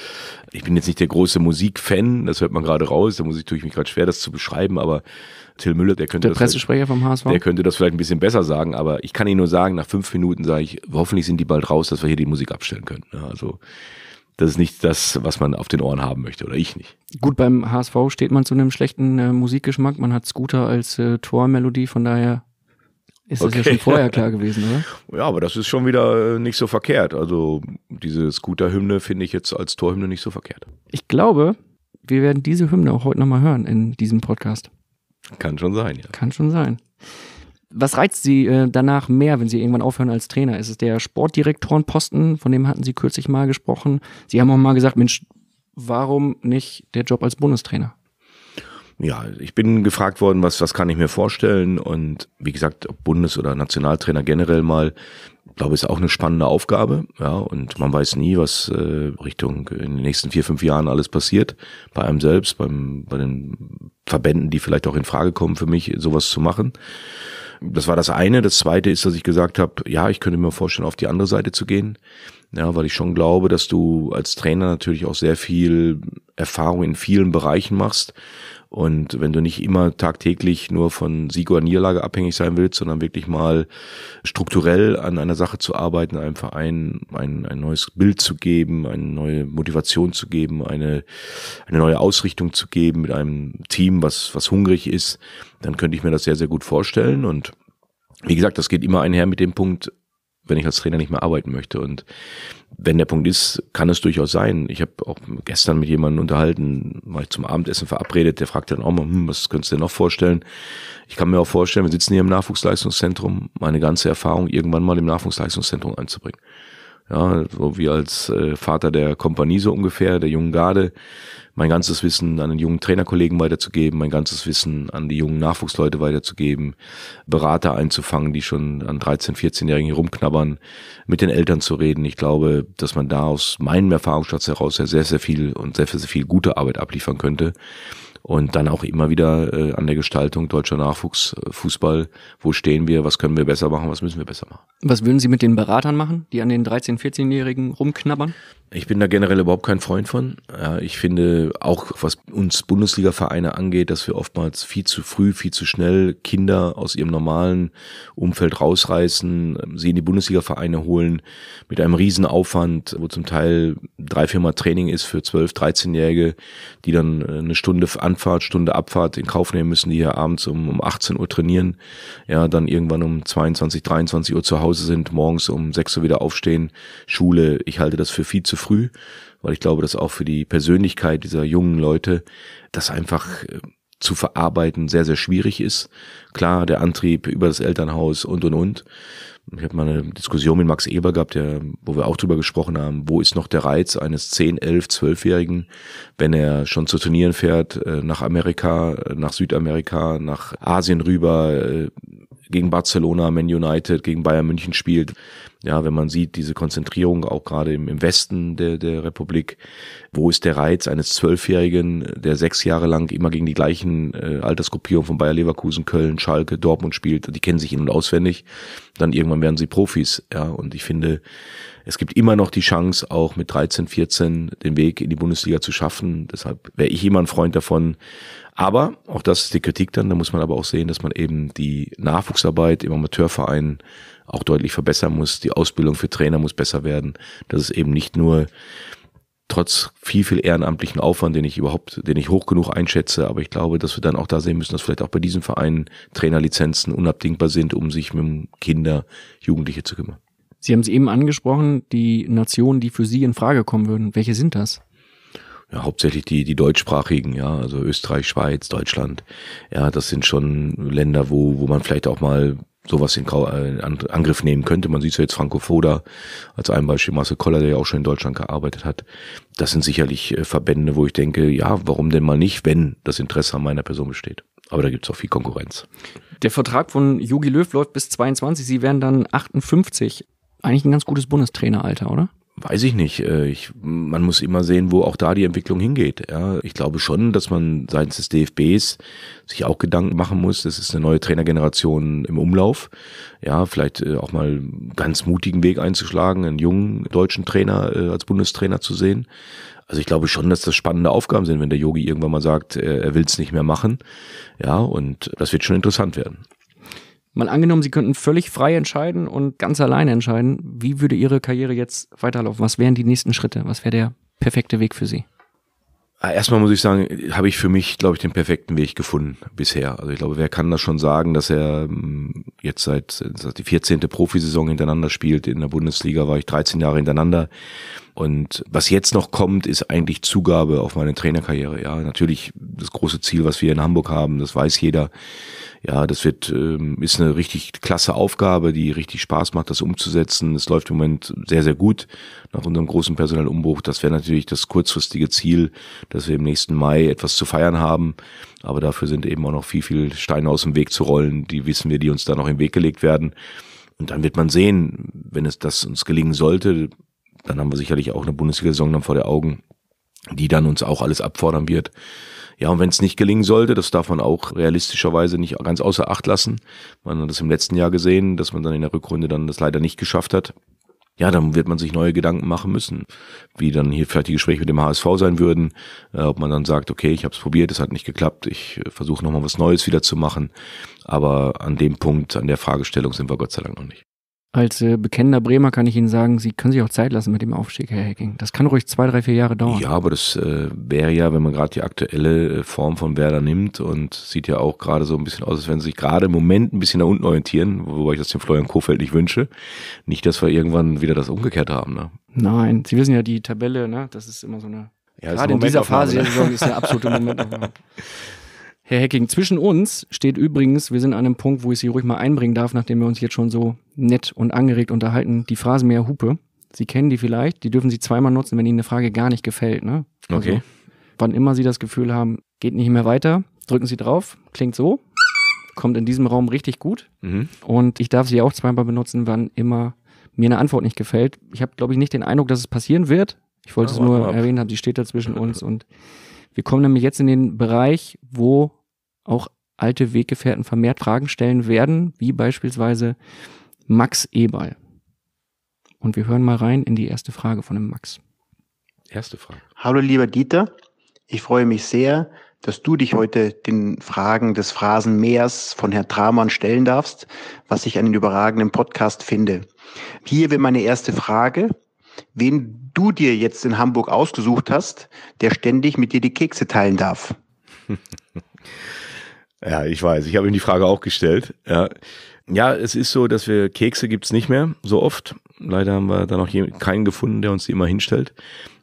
ich bin jetzt nicht der große Musikfan, das hört man gerade raus, da muss ich, tue ich mich gerade schwer, das zu beschreiben, aber Till Müller, der könnte der das Pressesprecher vom HSV. Der könnte das vielleicht ein bisschen besser sagen, aber ich kann Ihnen nur sagen, nach fünf Minuten sage ich, hoffentlich sind die bald raus, dass wir hier die Musik abstellen können. Ne? Also das ist nicht das, was man auf den Ohren haben möchte, oder ich nicht. Gut, beim HSV steht man zu einem schlechten äh, Musikgeschmack. Man hat Scooter als äh, Tormelodie, von daher ist okay. das ja schon vorher klar gewesen, oder? Ja, aber das ist schon wieder äh, nicht so verkehrt. Also diese Scooter-Hymne finde ich jetzt als Torhymne nicht so verkehrt. Ich glaube, wir werden diese Hymne auch heute nochmal hören in diesem Podcast. Kann schon sein, ja. Kann schon sein. Was reizt Sie äh, danach mehr, wenn Sie irgendwann aufhören als Trainer? Ist es der Sportdirektorenposten, von dem hatten Sie kürzlich mal gesprochen? Sie haben auch mal gesagt, Mensch, warum nicht der Job als Bundestrainer? ja, ich bin gefragt worden, was, was kann ich mir vorstellen? Und wie gesagt, ob Bundes- oder Nationaltrainer generell mal, glaube ich, ist auch eine spannende Aufgabe. Ja, und man weiß nie, was äh, Richtung in den nächsten vier, fünf Jahren alles passiert. Bei einem selbst, beim, bei den Verbänden, die vielleicht auch in Frage kommen für mich, sowas zu machen. Das war das eine. Das zweite ist, dass ich gesagt habe, ja, ich könnte mir vorstellen, auf die andere Seite zu gehen. Ja, weil ich schon glaube, dass du als Trainer natürlich auch sehr viel Erfahrung in vielen Bereichen machst und wenn du nicht immer tagtäglich nur von Sieg oder Niederlage abhängig sein willst, sondern wirklich mal strukturell an einer Sache zu arbeiten, einem Verein ein, ein neues Bild zu geben, eine neue Motivation zu geben, eine, eine neue Ausrichtung zu geben mit einem Team, was, was hungrig ist, dann könnte ich mir das sehr, sehr gut vorstellen. Und wie gesagt, das geht immer einher mit dem Punkt, wenn ich als Trainer nicht mehr arbeiten möchte. Und wenn der Punkt ist, kann es durchaus sein. Ich habe auch gestern mit jemandem unterhalten, mal zum Abendessen verabredet, der fragte dann auch mal, hm, was könntest du dir noch vorstellen? Ich kann mir auch vorstellen, wir sitzen hier im Nachwuchsleistungszentrum, meine ganze Erfahrung irgendwann mal im Nachwuchsleistungszentrum einzubringen. Ja, so wie als äh, Vater der Kompanie so ungefähr, der jungen Garde, mein ganzes Wissen an den jungen Trainerkollegen weiterzugeben, mein ganzes Wissen an die jungen Nachwuchsleute weiterzugeben, Berater einzufangen, die schon an 13, 14-Jährigen rumknabbern, mit den Eltern zu reden. Ich glaube, dass man da aus meinem Erfahrungsschatz heraus sehr, sehr, sehr viel und sehr, sehr viel gute Arbeit abliefern könnte und dann auch immer wieder äh, an der Gestaltung deutscher Nachwuchsfußball, wo stehen wir, was können wir besser machen, was müssen wir besser machen. Was würden Sie mit den Beratern machen, die an den 13-, 14-Jährigen rumknabbern? Ich bin da generell überhaupt kein Freund von. Ja, ich finde auch, was uns Bundesliga-Vereine angeht, dass wir oftmals viel zu früh, viel zu schnell Kinder aus ihrem normalen Umfeld rausreißen, ähm, sie in die Bundesliga-Vereine holen mit einem riesen Aufwand, wo zum Teil drei, viermal Training ist für 12, 13-Jährige, die dann äh, eine Stunde Anfahrt, Stunde Abfahrt in Kauf nehmen müssen, die hier abends um, um 18 Uhr trainieren, ja, dann irgendwann um 22, 23 Uhr zu Hause sind, morgens um 6 Uhr wieder aufstehen, Schule. Ich halte das für viel zu früh, weil ich glaube, dass auch für die Persönlichkeit dieser jungen Leute das einfach äh, zu verarbeiten sehr, sehr schwierig ist. Klar, der Antrieb über das Elternhaus und und und. Ich habe mal eine Diskussion mit Max Eber gehabt, der, wo wir auch drüber gesprochen haben, wo ist noch der Reiz eines 10, 11, 12-Jährigen, wenn er schon zu Turnieren fährt, äh, nach Amerika, äh, nach Südamerika, nach Asien rüber, gegen Barcelona, Man United, gegen Bayern München spielt. Ja, wenn man sieht, diese Konzentrierung auch gerade im, im Westen der, der Republik, wo ist der Reiz eines Zwölfjährigen, der sechs Jahre lang immer gegen die gleichen äh, Altersgruppierungen von Bayer Leverkusen, Köln, Schalke, Dortmund spielt, die kennen sich in- und auswendig, dann irgendwann werden sie Profis. Ja, und ich finde, es gibt immer noch die Chance, auch mit 13, 14 den Weg in die Bundesliga zu schaffen. Deshalb wäre ich immer ein Freund davon. Aber auch das ist die Kritik dann, da muss man aber auch sehen, dass man eben die Nachwuchsarbeit im Amateurverein auch deutlich verbessern muss. Die Ausbildung für Trainer muss besser werden. Dass es eben nicht nur trotz viel, viel ehrenamtlichen Aufwand, den ich überhaupt, den ich hoch genug einschätze. Aber ich glaube, dass wir dann auch da sehen müssen, dass vielleicht auch bei diesen Vereinen Trainerlizenzen unabdingbar sind, um sich mit Kinder, Jugendliche zu kümmern. Sie haben es eben angesprochen, die Nationen, die für Sie in Frage kommen würden. Welche sind das? Ja, hauptsächlich die, die deutschsprachigen, ja, also Österreich, Schweiz, Deutschland. Ja, das sind schon Länder, wo, wo man vielleicht auch mal sowas in äh, Angriff nehmen könnte. Man sieht ja jetzt Franco Foda als ein Beispiel, Marcel Koller, der ja auch schon in Deutschland gearbeitet hat. Das sind sicherlich äh, Verbände, wo ich denke, ja, warum denn mal nicht, wenn das Interesse an meiner Person besteht. Aber da gibt's auch viel Konkurrenz. Der Vertrag von Jogi Löw läuft bis 22. Sie werden dann 58. Eigentlich ein ganz gutes Bundestraineralter, oder? Weiß ich nicht. Äh, ich, man muss immer sehen, wo auch da die Entwicklung hingeht. Ja, ich glaube schon, dass man seitens des DFBs sich auch Gedanken machen muss. Es ist eine neue Trainergeneration im Umlauf. Ja, vielleicht äh, auch mal einen ganz mutigen Weg einzuschlagen, einen jungen deutschen Trainer äh, als Bundestrainer zu sehen. Also ich glaube schon, dass das spannende Aufgaben sind, wenn der Yogi irgendwann mal sagt, er will es nicht mehr machen. Ja, und das wird schon interessant werden. Mal angenommen, Sie könnten völlig frei entscheiden und ganz alleine entscheiden, wie würde Ihre Karriere jetzt weiterlaufen? Was wären die nächsten Schritte? Was wäre der perfekte Weg für Sie? Ah, erstmal muss ich sagen, habe ich für mich, glaube ich, den perfekten Weg gefunden bisher. Also ich glaube, wer kann das schon sagen, dass er mm, jetzt seit, seit die 14. Profisaison hintereinander spielt. In der Bundesliga war ich 13 Jahre hintereinander. Und was jetzt noch kommt, ist eigentlich Zugabe auf meine Trainerkarriere. Ja, natürlich das große Ziel, was wir in Hamburg haben, das weiß jeder. Ja, das wird, ähm, ist eine richtig klasse Aufgabe, die richtig Spaß macht, das umzusetzen. Es läuft im Moment sehr, sehr gut nach unserem großen personellen Umbruch. Das wäre natürlich das kurzfristige Ziel, dass wir im nächsten Mai etwas zu feiern haben. Aber dafür sind eben auch noch viel, viel Steine aus dem Weg zu rollen. Die wissen wir, die uns da noch im Weg gelegt werden. Und dann wird man sehen, wenn es das uns gelingen sollte, dann haben wir sicherlich auch eine Bundesliga-Saison dann vor der Augen, die dann uns auch alles abfordern wird. Ja, und wenn es nicht gelingen sollte, das darf man auch realistischerweise nicht ganz außer Acht lassen. Man hat das im letzten Jahr gesehen, dass man dann in der Rückrunde dann das leider nicht geschafft hat. Ja, dann wird man sich neue Gedanken machen müssen, wie dann hier vielleicht die Gespräche mit dem HSV sein würden, äh, ob man dann sagt, okay, ich habe es probiert, es hat nicht geklappt, ich äh, versuche nochmal was Neues wieder zu machen. Aber an dem Punkt, an der Fragestellung sind wir Gott sei Dank noch nicht. Als äh, bekennender Bremer kann ich Ihnen sagen, Sie können sich auch Zeit lassen mit dem Aufstieg, Herr Hacking. Das kann ruhig zwei, drei, vier Jahre dauern. Ja, aber das äh, wäre ja, wenn man gerade die aktuelle äh, Form von Werder nimmt und sieht ja auch gerade so ein bisschen aus, als wenn sie sich gerade im Moment ein bisschen nach unten orientieren, wobei ich das dem Florian Kofeld nicht wünsche. Nicht, dass wir irgendwann wieder das umgekehrt haben. Ne? Nein, Sie wissen ja, die Tabelle, ne? das ist immer so eine. Ja, gerade in dieser Phase der ne? ist der absolute Moment. [laughs] Herr Hacking, zwischen uns steht übrigens, wir sind an einem Punkt, wo ich Sie ruhig mal einbringen darf, nachdem wir uns jetzt schon so nett und angeregt unterhalten. Die Phrasenmäher-Hupe, Sie kennen die vielleicht, die dürfen Sie zweimal nutzen, wenn Ihnen eine Frage gar nicht gefällt. Ne? Also, okay. Wann immer Sie das Gefühl haben, geht nicht mehr weiter, drücken Sie drauf, klingt so, kommt in diesem Raum richtig gut. Mhm. Und ich darf sie auch zweimal benutzen, wann immer mir eine Antwort nicht gefällt. Ich habe, glaube ich, nicht den Eindruck, dass es passieren wird. Ich wollte ah, es nur ab. erwähnt haben, sie steht da zwischen uns und wir kommen nämlich jetzt in den Bereich, wo auch alte Weggefährten vermehrt Fragen stellen werden, wie beispielsweise, Max Eberl. Und wir hören mal rein in die erste Frage von dem Max. Erste Frage. Hallo lieber Dieter, ich freue mich sehr, dass du dich heute den Fragen des Phrasenmeers von Herrn Tramann stellen darfst, was ich einen überragenden Podcast finde. Hier wäre meine erste Frage. Wen du dir jetzt in Hamburg ausgesucht hast, der ständig mit dir die Kekse teilen darf. [laughs] ja, ich weiß. Ich habe ihm die Frage auch gestellt. Ja ja, es ist so, dass wir Kekse gibt's nicht mehr so oft. Leider haben wir da noch keinen gefunden, der uns die immer hinstellt.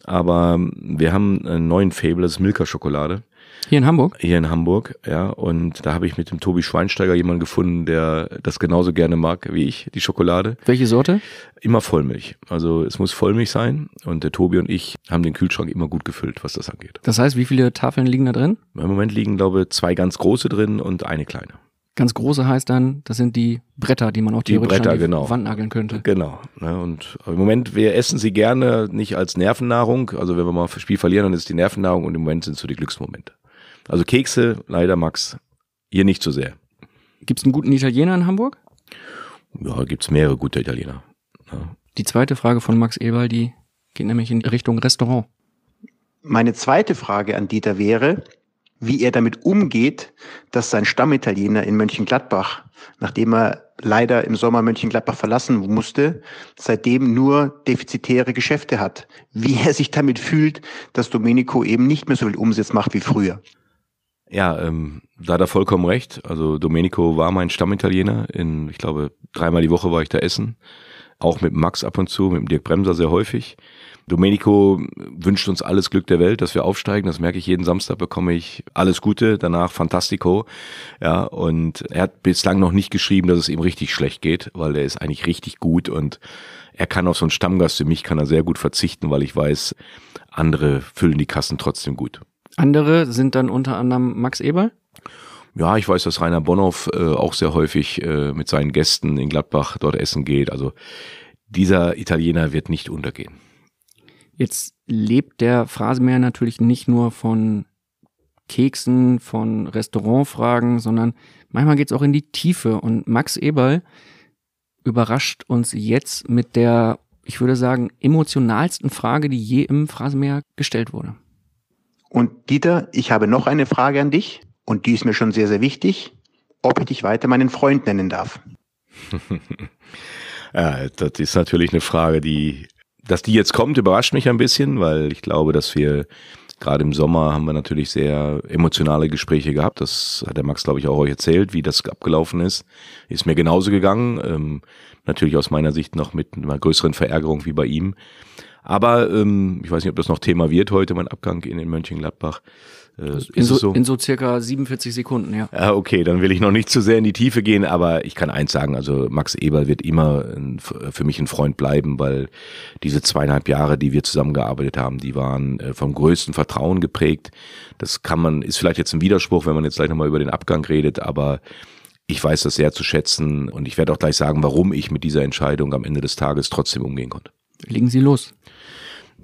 Aber ähm, wir haben einen neuen Fable, das ist Milka-Schokolade. Hier in Hamburg? Hier in Hamburg, ja. Und da habe ich mit dem Tobi Schweinsteiger jemanden gefunden, der das genauso gerne mag wie ich, die Schokolade. Welche Sorte? Immer Vollmilch. Also es muss Vollmilch sein. Und der Tobi und ich haben den Kühlschrank immer gut gefüllt, was das angeht. Das heißt, wie viele Tafeln liegen da drin? Im Moment liegen, glaube ich, zwei ganz große drin und eine kleine. Ganz große heißt dann, das sind die Bretter, die man auch theoretisch die Bretter, an die genau. Wand nageln könnte. Genau. Ne? Und im Moment, wir essen sie gerne nicht als Nervennahrung. Also wenn wir mal ein Spiel verlieren, dann ist die Nervennahrung und im Moment sind es so die Glücksmomente. Also Kekse, leider Max, hier nicht so sehr. Gibt es einen guten Italiener in Hamburg? Ja, gibt es mehrere gute Italiener. Ja. Ne. Die zweite Frage von Max Eberl, die geht nämlich in Richtung Restaurant. Meine zweite Frage an Dieter wäre, wie er damit umgeht, dass sein Stammitaliener in Mönchengladbach, nachdem er leider im Sommer Mönchengladbach verlassen musste, seitdem nur defizitäre Geschäfte hat. Wie er sich damit fühlt, dass Domenico eben nicht mehr so viel Umsatz macht wie früher. Ja, ähm, da hat er vollkommen recht. Also Domenico war mein Stammitaliener. In, ich glaube, dreimal die Woche war ich da essen. Auch mit Max ab und zu, mit Dirk Bremser sehr häufig. Domenico wünscht uns alles Glück der Welt, dass wir aufsteigen. Das merke ich jeden Samstag bekomme ich alles Gute, danach Fantastico. Ja, und er hat bislang noch nicht geschrieben, dass es ihm richtig schlecht geht, weil er ist eigentlich richtig gut und er kann auf so einen Stammgast für mich kann er sehr gut verzichten, weil ich weiß, andere füllen die Kassen trotzdem gut. Andere sind dann unter anderem Max Eberl? Ja, ich weiß, dass Rainer Bonhoff äh, auch sehr häufig äh, mit seinen Gästen in Gladbach dort essen geht. Also dieser Italiener wird nicht untergehen. Jetzt lebt der Phrasenmäher natürlich nicht nur von Keksen, von Restaurantfragen, sondern manchmal geht's auch in die Tiefe. Und Max Eberl überrascht uns jetzt mit der, ich würde sagen, emotionalsten Frage, die je im Phrasenmäher gestellt wurde. Und Dieter, ich habe noch eine Frage an dich und die ist mir schon sehr, sehr wichtig, ob ich dich weiter meinen Freund nennen darf. ja, [laughs] äh, das ist natürlich eine Frage, die dass die jetzt kommt, überrascht mich ein bisschen, weil ich glaube, dass wir gerade im Sommer haben wir natürlich sehr emotionale Gespräche gehabt. Das hat der Max, glaube ich, auch euch erzählt, wie das abgelaufen ist. Ist mir genauso gegangen. Ähm, natürlich aus meiner Sicht noch mit einer größeren Verärgerung wie bei ihm. Aber ähm, ich weiß nicht, ob das noch Thema wird heute, mein Abgang in den Mönchengladbach. Äh, in, so, so? in, so, circa 47 Sekunden, ja. Ah, okay, dann will ich noch nicht zu sehr in die Tiefe gehen, aber ich kann eins sagen, also Max Eber wird immer ein, für mich ein Freund bleiben, weil diese zweieinhalb Jahre, die wir zusammengearbeitet haben, die waren äh, vom größten Vertrauen geprägt. Das kann man, ist vielleicht jetzt ein Widerspruch, wenn man jetzt gleich nochmal über den Abgang redet, aber ich weiß das sehr zu schätzen und ich werde auch gleich sagen, warum ich mit dieser Entscheidung am Ende des Tages trotzdem umgehen konnte. Legen Sie los.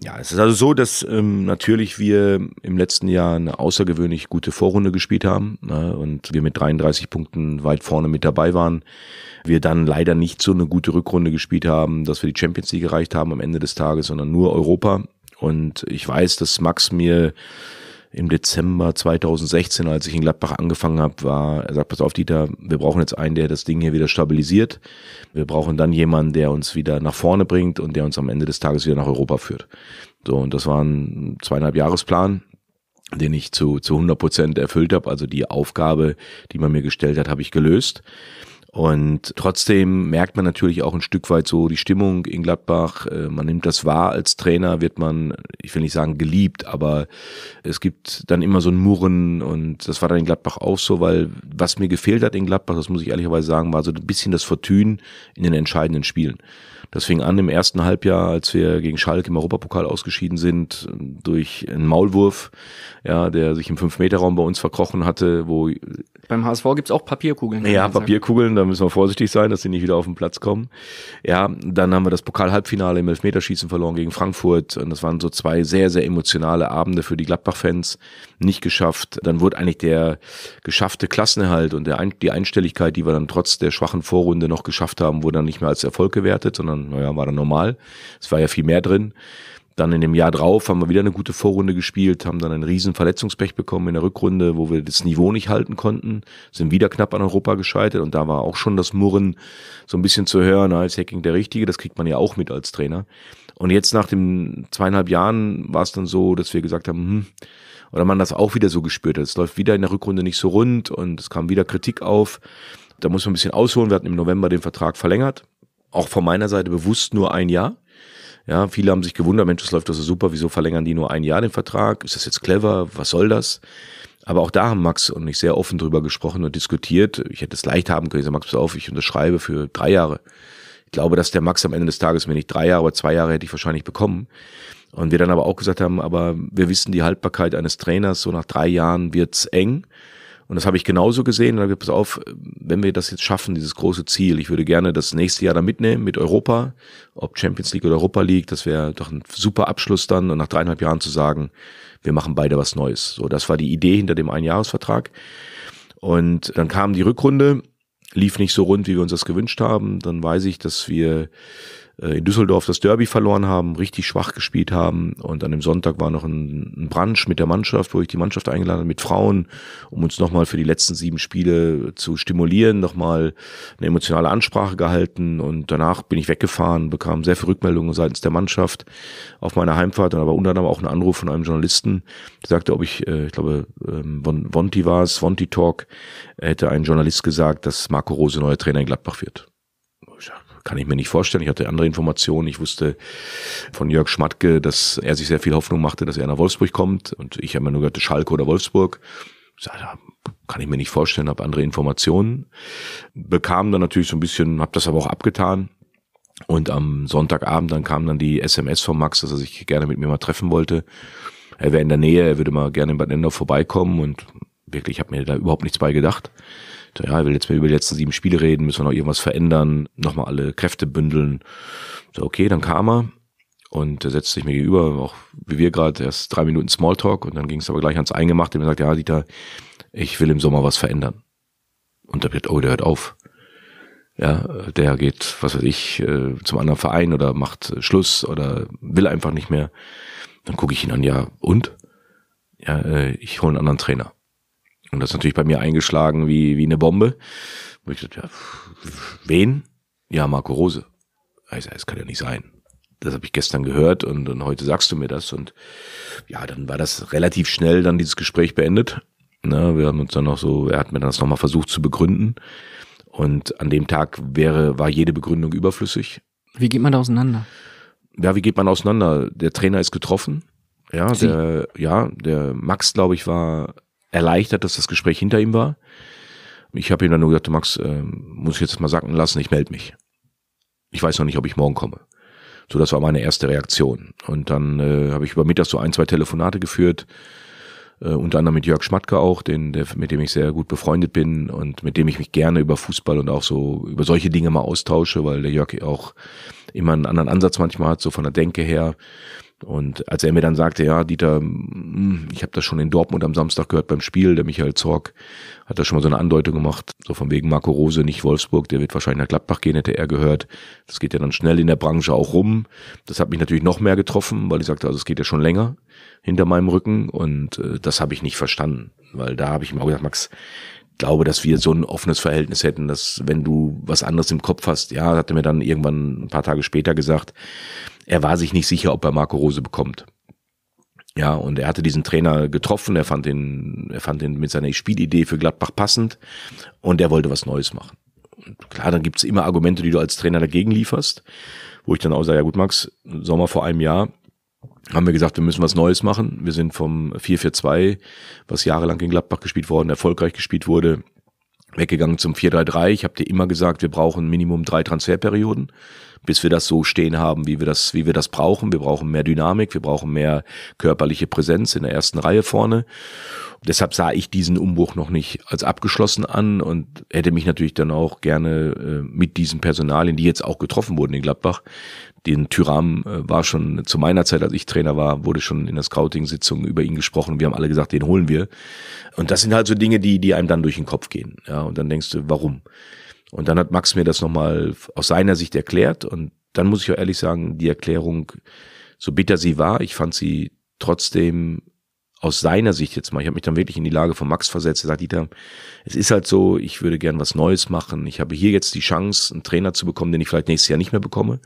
Ja, es ist also so, dass ähm, natürlich wir im letzten Jahr eine außergewöhnlich gute Vorrunde gespielt haben ne, und wir mit 33 Punkten weit vorne mit dabei waren. Wir dann leider nicht so eine gute Rückrunde gespielt haben, dass wir die Champions League erreicht haben am Ende des Tages, sondern nur Europa. Und ich weiß, dass Max mir im Dezember 2016, als ich in Gladbach angefangen habe, war, er sagt, pass auf, Dieter, wir brauchen jetzt einen, der das Ding hier wieder stabilisiert. Wir brauchen dann jemanden, der uns wieder nach vorne bringt und der uns am Ende des Tages wieder nach Europa führt. So, und das war ein zweieinhalb Jahresplan den ich zu, zu 100 Prozent erfüllt habe. Also die Aufgabe, die man mir gestellt hat, habe ich gelöst. Und trotzdem merkt man natürlich auch ein Stück weit so die Stimmung in Gladbach. Äh, man nimmt das wahr als Trainer, wird man, ich will nicht sagen geliebt, aber es gibt dann immer so ein Murren und das war dann in Gladbach auch so, weil was mir gefehlt hat in Gladbach, das muss ich ehrlicherweise sagen, war so ein bisschen das Fortun in den entscheidenden Spielen. Das fing an im ersten Halbjahr, als wir gegen Schalke im Europapokal ausgeschieden sind, durch einen Maulwurf, ja, der sich im Fünf-Meter-Raum bei uns verkrochen hatte, wo. Beim HSV gibt's auch Papierkugeln. Ja, Papierkugeln, da müssen wir vorsichtig sein, dass die nicht wieder auf den Platz kommen. Ja, dann haben wir das Pokal-Halbfinale im Elfmeterschießen verloren gegen Frankfurt. Und das waren so zwei sehr, sehr emotionale Abende für die Gladbach-Fans. Nicht geschafft. Dann wurde eigentlich der geschaffte Klassenerhalt und der, die Einstelligkeit, die wir dann trotz der schwachen Vorrunde noch geschafft haben, wurde dann nicht mehr als Erfolg gewertet, sondern sondern naja, war dann normal. Es war ja viel mehr drin. Dann in dem Jahr drauf haben wir wieder eine gute Vorrunde gespielt, haben dann einen riesen Verletzungspech bekommen in der Rückrunde, wo wir das Niveau nicht halten konnten, sind wieder knapp an Europa gescheitert und da war auch schon das Murren so ein bisschen zu hören, als Hacking der Richtige, das kriegt man ja auch mit als Trainer. Und jetzt nach den zweieinhalb Jahren war es dann so, dass wir gesagt haben, hm, oder man das auch wieder so gespürt hat, es läuft wieder in der Rückrunde nicht so rund und es kam wieder Kritik auf. Da muss man ein bisschen ausholen, wir hatten im November den Vertrag verlängert auch von meiner Seite bewusst nur ein Jahr. Ja, viele haben sich gewundert, Mensch, das läuft doch so super, wieso verlängern die nur ein Jahr den Vertrag? Ist das jetzt clever? Was soll das? Aber auch da haben Max und ich sehr offen drüber gesprochen und diskutiert. Ich hätte es leicht haben können. Ich sage, Max, pass auf, ich unterschreibe für drei Jahre. Ich glaube, dass der Max am Ende des Tages, mir nicht drei Jahre, aber zwei Jahre hätte ich wahrscheinlich bekommen. Und wir dann aber auch gesagt haben, aber wir wissen die Haltbarkeit eines Trainers, so nach drei Jahren wird's eng. Und das habe ich genauso gesehen. Da gibt es auf, wenn wir das jetzt schaffen, dieses große Ziel, ich würde gerne das nächste Jahr da mitnehmen mit Europa, ob Champions League oder Europa League, das wäre doch ein super Abschluss dann und nach dreieinhalb Jahren zu sagen, wir machen beide was Neues. So, das war die Idee hinter dem Einjahresvertrag. Und dann kam die Rückrunde, lief nicht so rund, wie wir uns das gewünscht haben. Dann weiß ich, dass wir äh, in Düsseldorf das Derby verloren haben, richtig schwach gespielt haben. Und an dem Sonntag war noch ein, ein Brunch mit der Mannschaft, wo ich die Mannschaft eingeladen habe, mit Frauen, um uns nochmal für die letzten sieben Spiele zu stimulieren, nochmal eine emotionale Ansprache gehalten. Und danach bin ich weggefahren, bekam sehr viele Rückmeldungen seitens der Mannschaft auf meiner Heimfahrt. Und aber unter anderem auch einen Anruf von einem Journalisten, der sagte, ob ich, äh, ich glaube, ähm, Vonti war es, Vonti Talk, hätte ein Journalist gesagt, dass Marco Rose neuer Trainer in Gladbach wird. Ich sage, kann ich mir nicht vorstellen. Ich hatte andere Informationen. Ich wusste von Jörg Schmatke, dass er sich sehr viel Hoffnung machte, dass er nach Wolfsburg kommt. Und ich habe mir nur gehört, Schalke oder Wolfsburg. Ja, kann ich mir nicht vorstellen, habe andere Informationen. Bekam dann natürlich so ein bisschen, habe das aber auch abgetan. Und am Sonntagabend dann kam dann die SMS von Max, dass er sich gerne mit mir mal treffen wollte. Er wäre in der Nähe, er würde mal gerne in Bad Nendorf vorbeikommen und wirklich habe mir da überhaupt nichts bei gedacht. So, ja, ich will jetzt mal über die letzten sieben Spiele reden, müssen wir noch irgendwas verändern, nochmal alle Kräfte bündeln. So, okay, dann kam er und er setzte sich mir gegenüber, auch wie wir gerade, erst drei Minuten Smalltalk und dann ging es aber gleich ans Eingemachte und er sagt, ja, Dieter, ich will im Sommer was verändern. Und da wird, oh, der hört auf. Ja, der geht, was weiß ich, äh, zum anderen Verein oder macht äh, Schluss oder will einfach nicht mehr. Dann gucke ich ihn an, ja, und? Ja, äh, ich hole einen anderen Trainer. Und das ist natürlich bei mir eingeschlagen wie, wie eine Bombe. Wo ich gesagt, ja, wen? Ja, Marco Rose. Also, es kann ja nicht sein. Das habe ich gestern gehört und, und heute sagst du mir das. Und ja, dann war das relativ schnell dann dieses Gespräch beendet. Ne, wir haben uns dann noch so, er hat mir das nochmal versucht zu begründen. Und an dem Tag wäre, war jede Begründung überflüssig. Wie geht man da auseinander? Ja, wie geht man auseinander? Der Trainer ist getroffen. Ja, Sie? der, ja, der Max, glaube ich, war erleichtert, dass das Gespräch hinter ihm war. Ich habe ihm dann nur gesagt, Max, äh, muss ich jetzt mal sacken lassen, ich melde mich. Ich weiß noch nicht, ob ich morgen komme. So, das war meine erste Reaktion. Und dann äh, habe ich über Mittag so ein, zwei Telefonate geführt, äh, unter anderem mit Jörg Schmatke auch, den, der, mit dem ich sehr gut befreundet bin und mit dem ich mich gerne über Fußball und auch so über solche Dinge mal austausche, weil der Jörg auch immer einen anderen Ansatz manchmal hat, so von der Denke her, und als er mir dann sagte, ja, Dieter, hm, ich habe das schon in Dortmund am Samstag gehört beim Spiel, der Michael Zorg hat da schon mal so eine Andeutung gemacht, so von wegen Marco Rose, nicht Wolfsburg, der wird wahrscheinlich nach Gladbach gehen, hätte er gehört. Das geht ja dann schnell in der Branche auch rum. Das hat mich natürlich noch mehr getroffen, weil ich sagte, also es geht ja schon länger hinter meinem Rücken und äh, das habe ich nicht verstanden, weil da habe ich mir auch gedacht, Max, glaube, dass wir so ein offenes Verhältnis hätten, dass wenn du was anderes im Kopf hast, ja, hat er mir dann irgendwann ein paar Tage später gesagt, er war sich nicht sicher, ob er Marco Rose bekommt. Ja, und er hatte diesen Trainer getroffen, er fand ihn, er fand ihn mit seiner Spielidee für Gladbach passend und er wollte was Neues machen. Und klar, dann gibt's immer Argumente, die du als Trainer dagegen lieferst, wo ich dann auch sage, ja gut, Max, Sommer vor einem Jahr haben wir gesagt, wir müssen was Neues machen. Wir sind vom 4-4-2, was jahrelang in Gladbach gespielt worden, erfolgreich gespielt wurde, weggegangen zum 4-3-3. Ich habe dir immer gesagt, wir brauchen Minimum drei Transferperioden bis wir das so stehen haben, wie wir das, wie wir das brauchen. Wir brauchen mehr Dynamik, wir brauchen mehr körperliche Präsenz in der ersten Reihe vorne. Deshalb sah ich diesen Umbruch noch nicht als abgeschlossen an und hätte mich natürlich dann auch gerne äh, mit diesen Personalien, die jetzt auch getroffen wurden in Gladbach, den Tyram äh, war schon zu meiner Zeit, als ich Trainer war, wurde schon in der Scouting-Sitzung über ihn gesprochen wir haben alle gesagt, den holen wir. Und das sind halt so Dinge, die, die einem dann durch den Kopf gehen. Ja, und dann denkst du, warum? Und dann hat Max mir das nochmal aus seiner Sicht erklärt. Und dann muss ich auch ehrlich sagen, die Erklärung, so bitter sie war, ich fand sie trotzdem aus seiner Sicht jetzt mal, ich habe mich dann wirklich in die Lage von Max versetzt, er sagt, Dieter, es ist halt so, ich würde gern was Neues machen. Ich habe hier jetzt die Chance, einen Trainer zu bekommen, den ich vielleicht nächstes Jahr nicht mehr bekomme,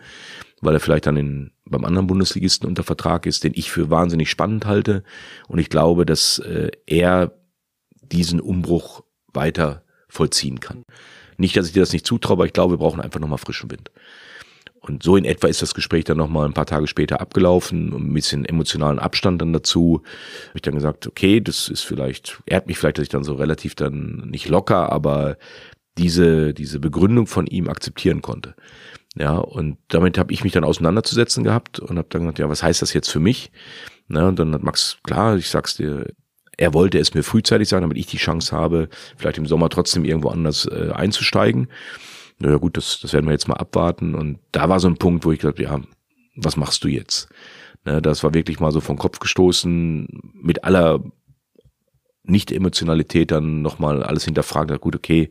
weil er vielleicht dann in, beim anderen Bundesligisten unter Vertrag ist, den ich für wahnsinnig spannend halte. Und ich glaube, dass äh, er diesen Umbruch weiter vollziehen kann. Nicht, dass ich dir das nicht zutraue, aber ich glaube, wir brauchen einfach nochmal frischen Wind. Und so in etwa ist das Gespräch dann nochmal ein paar Tage später abgelaufen, ein bisschen emotionalen Abstand dann dazu. Habe ich dann gesagt, okay, das ist vielleicht, ehrt mich vielleicht, dass ich dann so relativ dann nicht locker, aber diese, diese Begründung von ihm akzeptieren konnte. Ja, und damit habe ich mich dann auseinanderzusetzen gehabt und habe dann gesagt, ja, was heißt das jetzt für mich? Na, und dann hat Max, klar, ich sag's dir, er wollte es mir frühzeitig sagen, damit ich die Chance habe, vielleicht im Sommer trotzdem irgendwo anders äh, einzusteigen. Naja gut, das, das werden wir jetzt mal abwarten. Und da war so ein Punkt, wo ich gesagt ja, was machst du jetzt? Ne, das war wirklich mal so vom Kopf gestoßen, mit aller Nicht-Emotionalität dann nochmal alles hinterfragt. Gut, okay,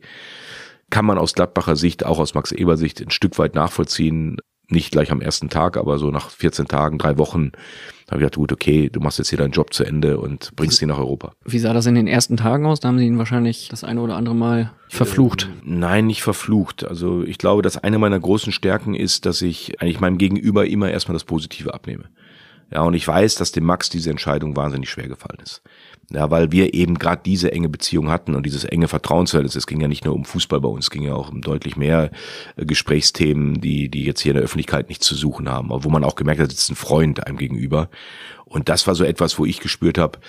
kann man aus Gladbacher Sicht, auch aus Max Eber Sicht ein Stück weit nachvollziehen, nicht gleich am ersten Tag, aber so nach 14 Tagen, drei Wochen, habe ich gedacht, gut, okay, du machst jetzt hier deinen Job zu Ende und bringst ihn nach Europa. Wie sah das in den ersten Tagen aus? Da haben sie ihn wahrscheinlich das eine oder andere Mal verflucht. Ähm, nein, nicht verflucht. Also ich glaube, dass eine meiner großen Stärken ist, dass ich eigentlich meinem Gegenüber immer erstmal das Positive abnehme. Ja, und ich weiß, dass dem Max diese Entscheidung wahnsinnig schwer gefallen ist. Ja, weil wir eben gerade diese enge Beziehung hatten und dieses enge Vertrauensverhältnis. Es ging ja nicht nur um Fußball bei uns, es ging ja auch um deutlich mehr äh, Gesprächsthemen, die, die jetzt hier in der Öffentlichkeit nicht zu suchen haben, wo man auch gemerkt hat, es ist ein Freund einem gegenüber. Und das war so etwas, wo ich gespürt habe,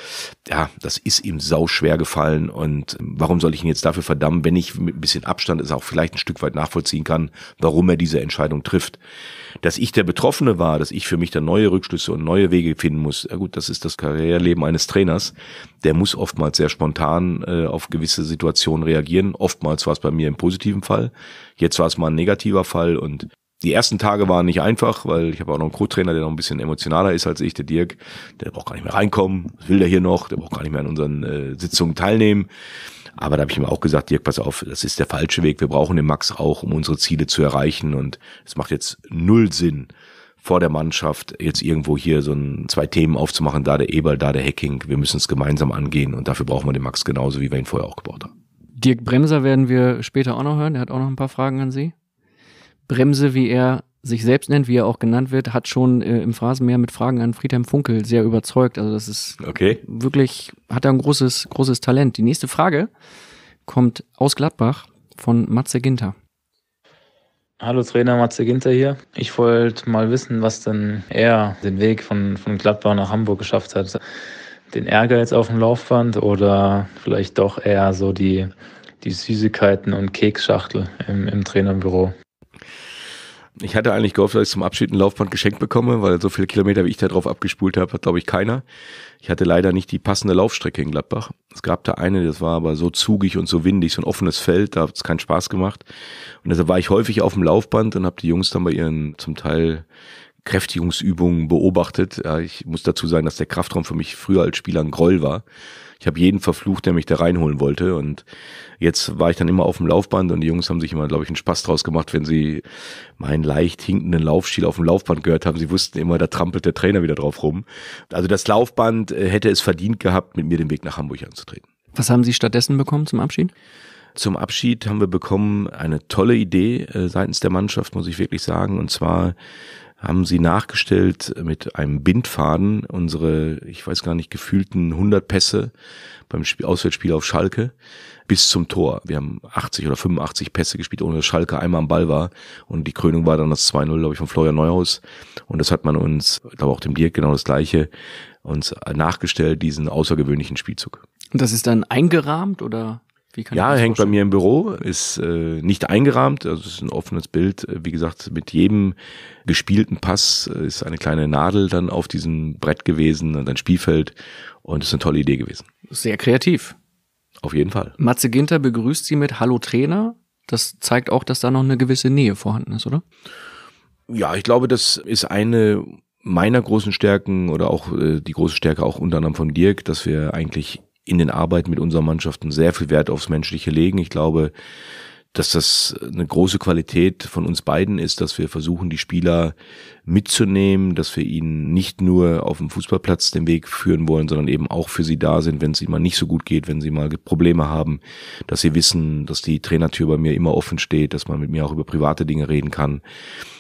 ja, das ist ihm sau schwer gefallen und ähm, warum soll ich ihn jetzt dafür verdammen, wenn ich mit ein bisschen Abstand es auch vielleicht ein Stück weit nachvollziehen kann, warum er diese Entscheidung trifft. Dass ich der Betroffene war, dass ich für mich da neue Rückschlüsse und neue Wege finden muss, ja gut, das ist das Karriereleben eines Trainers. Der muss oftmals sehr spontan äh, auf gewisse Situationen reagieren. Oftmals war es bei mir im positiven Fall. Jetzt war es mal ein negativer Fall und die ersten Tage waren nicht einfach, weil ich habe auch noch einen Co-Trainer, der noch ein bisschen emotionaler ist als ich, der Dirk. Der braucht gar nicht mehr reinkommen, was will der hier noch, der braucht gar nicht mehr an unseren äh, Sitzungen teilnehmen. Aber da habe ich ihm auch gesagt, Dirk, pass auf, das ist der falsche Weg. Wir brauchen den Max auch, um unsere Ziele zu erreichen. Und es macht jetzt null Sinn, vor der Mannschaft jetzt irgendwo hier so ein, zwei Themen aufzumachen, da der Eberl, da der Hacking. Wir müssen es gemeinsam angehen und dafür brauchen wir den Max genauso, wie wir ihn vorher auch gebaut haben. Dirk Bremser werden wir später auch noch hören. Er hat auch noch ein paar Fragen an Sie. Bremse, wie er sich selbst nennt, wie er auch genannt wird, hat schon äh, im Phrasenmeer mit Fragen an Friedhelm Funkel sehr überzeugt. Also das ist okay. wirklich, hat er ein großes, großes Talent. Die nächste Frage kommt aus Gladbach von Matze Ginter. Hallo Trainer Matze Ginter hier. Ich wollte mal wissen, was denn er den Weg von, von Gladbach nach Hamburg geschafft hat. Den Ärger jetzt auf dem Laufband oder vielleicht doch eher so die, die Süßigkeiten und Keksschachtel im, im Trainerbüro? Ich hatte eigentlich gehofft, dass ich zum Abschied ein Laufband geschenkt bekomme, weil so viele Kilometer, wie ich da drauf abgespult habe, hat glaube ich keiner. Ich hatte leider nicht die passende Laufstrecke in Gladbach. Es gab da eine, das war aber so zugig und so windig, so ein offenes Feld, da hat es keinen Spaß gemacht. Und deshalb war ich häufig auf dem Laufband und habe die Jungs dann bei ihren zum Teil Kräftigungsübungen beobachtet. Ja, ich muss dazu sagen, dass der Kraftraum für mich früher als Spieler ein Groll war. Ich habe jeden verflucht, der mich da reinholen wollte. Und jetzt war ich dann immer auf dem Laufband und die Jungs haben sich immer, glaube ich, einen Spaß draus gemacht, wenn sie meinen leicht hinkenden Laufstil auf dem Laufband gehört haben. Sie wussten immer, da trampelt der Trainer wieder drauf rum. Also das Laufband äh, hätte es verdient gehabt, mit mir den Weg nach Hamburg anzutreten. Was haben Sie stattdessen bekommen zum Abschied? Zum Abschied haben wir bekommen eine tolle Idee äh, seitens der Mannschaft, muss ich wirklich sagen. Und zwar haben sie nachgestellt mit einem Bindfaden unsere, ich weiß gar nicht, gefühlten 100 Pässe beim Auswärtsspiel auf Schalke bis zum Tor. Wir haben 80 oder 85 Pässe gespielt, ohne dass Schalke einmal am Ball war. Und die Krönung war dann das 2-0, glaube ich, von Florian Neuhaus. Und das hat man uns, glaube auch dem Dirk genau das Gleiche, uns nachgestellt, diesen außergewöhnlichen Spielzug. Und das ist dann eingerahmt oder? ja, hängt vorstellen? bei mir im Büro, ist äh, nicht eingerahmt, also ist ein offenes Bild. Wie gesagt, mit jedem gespielten Pass äh, ist eine kleine Nadel dann auf diesem Brett gewesen, und ein Spielfeld und ist eine tolle Idee gewesen. Sehr kreativ. Auf jeden Fall. Matze Ginter begrüßt Sie mit Hallo Trainer. Das zeigt auch, dass da noch eine gewisse Nähe vorhanden ist, oder? Ja, ich glaube, das ist eine meiner großen Stärken oder auch äh, die große Stärke auch unter anderem von Dirk, dass wir eigentlich in den Arbeiten mit unseren Mannschaften sehr viel Wert aufs Menschliche legen. Ich glaube, dass das eine große Qualität von uns beiden ist, dass wir versuchen, die Spieler mitzunehmen, dass wir ihnen nicht nur auf dem Fußballplatz den Weg führen wollen, sondern eben auch für sie da sind, wenn es ihnen mal nicht so gut geht, wenn sie mal Probleme haben, dass sie wissen, dass die Trainertür bei mir immer offen steht, dass man mit mir auch über private Dinge reden kann.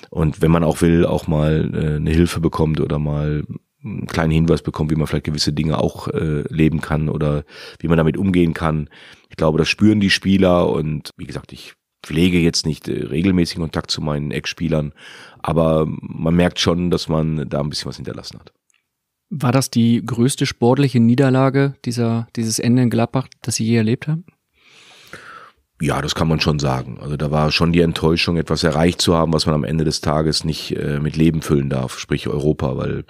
Und wenn man auch will, auch mal äh, eine Hilfe bekommt oder mal einen kleinen Hinweis bekommt, wie man vielleicht gewisse Dinge auch äh, leben kann oder wie man damit umgehen kann. Ich glaube, das spüren die Spieler und wie gesagt, ich pflege jetzt nicht äh, regelmäßigen Kontakt zu meinen Ex-Spielern, aber man merkt schon, dass man da ein bisschen was hinterlassen hat. War das die größte sportliche Niederlage dieser, dieses Ende in Gladbach, das Sie je erlebt haben? Ja, das kann man schon sagen. Also da war schon die Enttäuschung, etwas erreicht zu haben, was man am Ende des Tages nicht äh, mit Leben füllen darf, sprich Europa, weil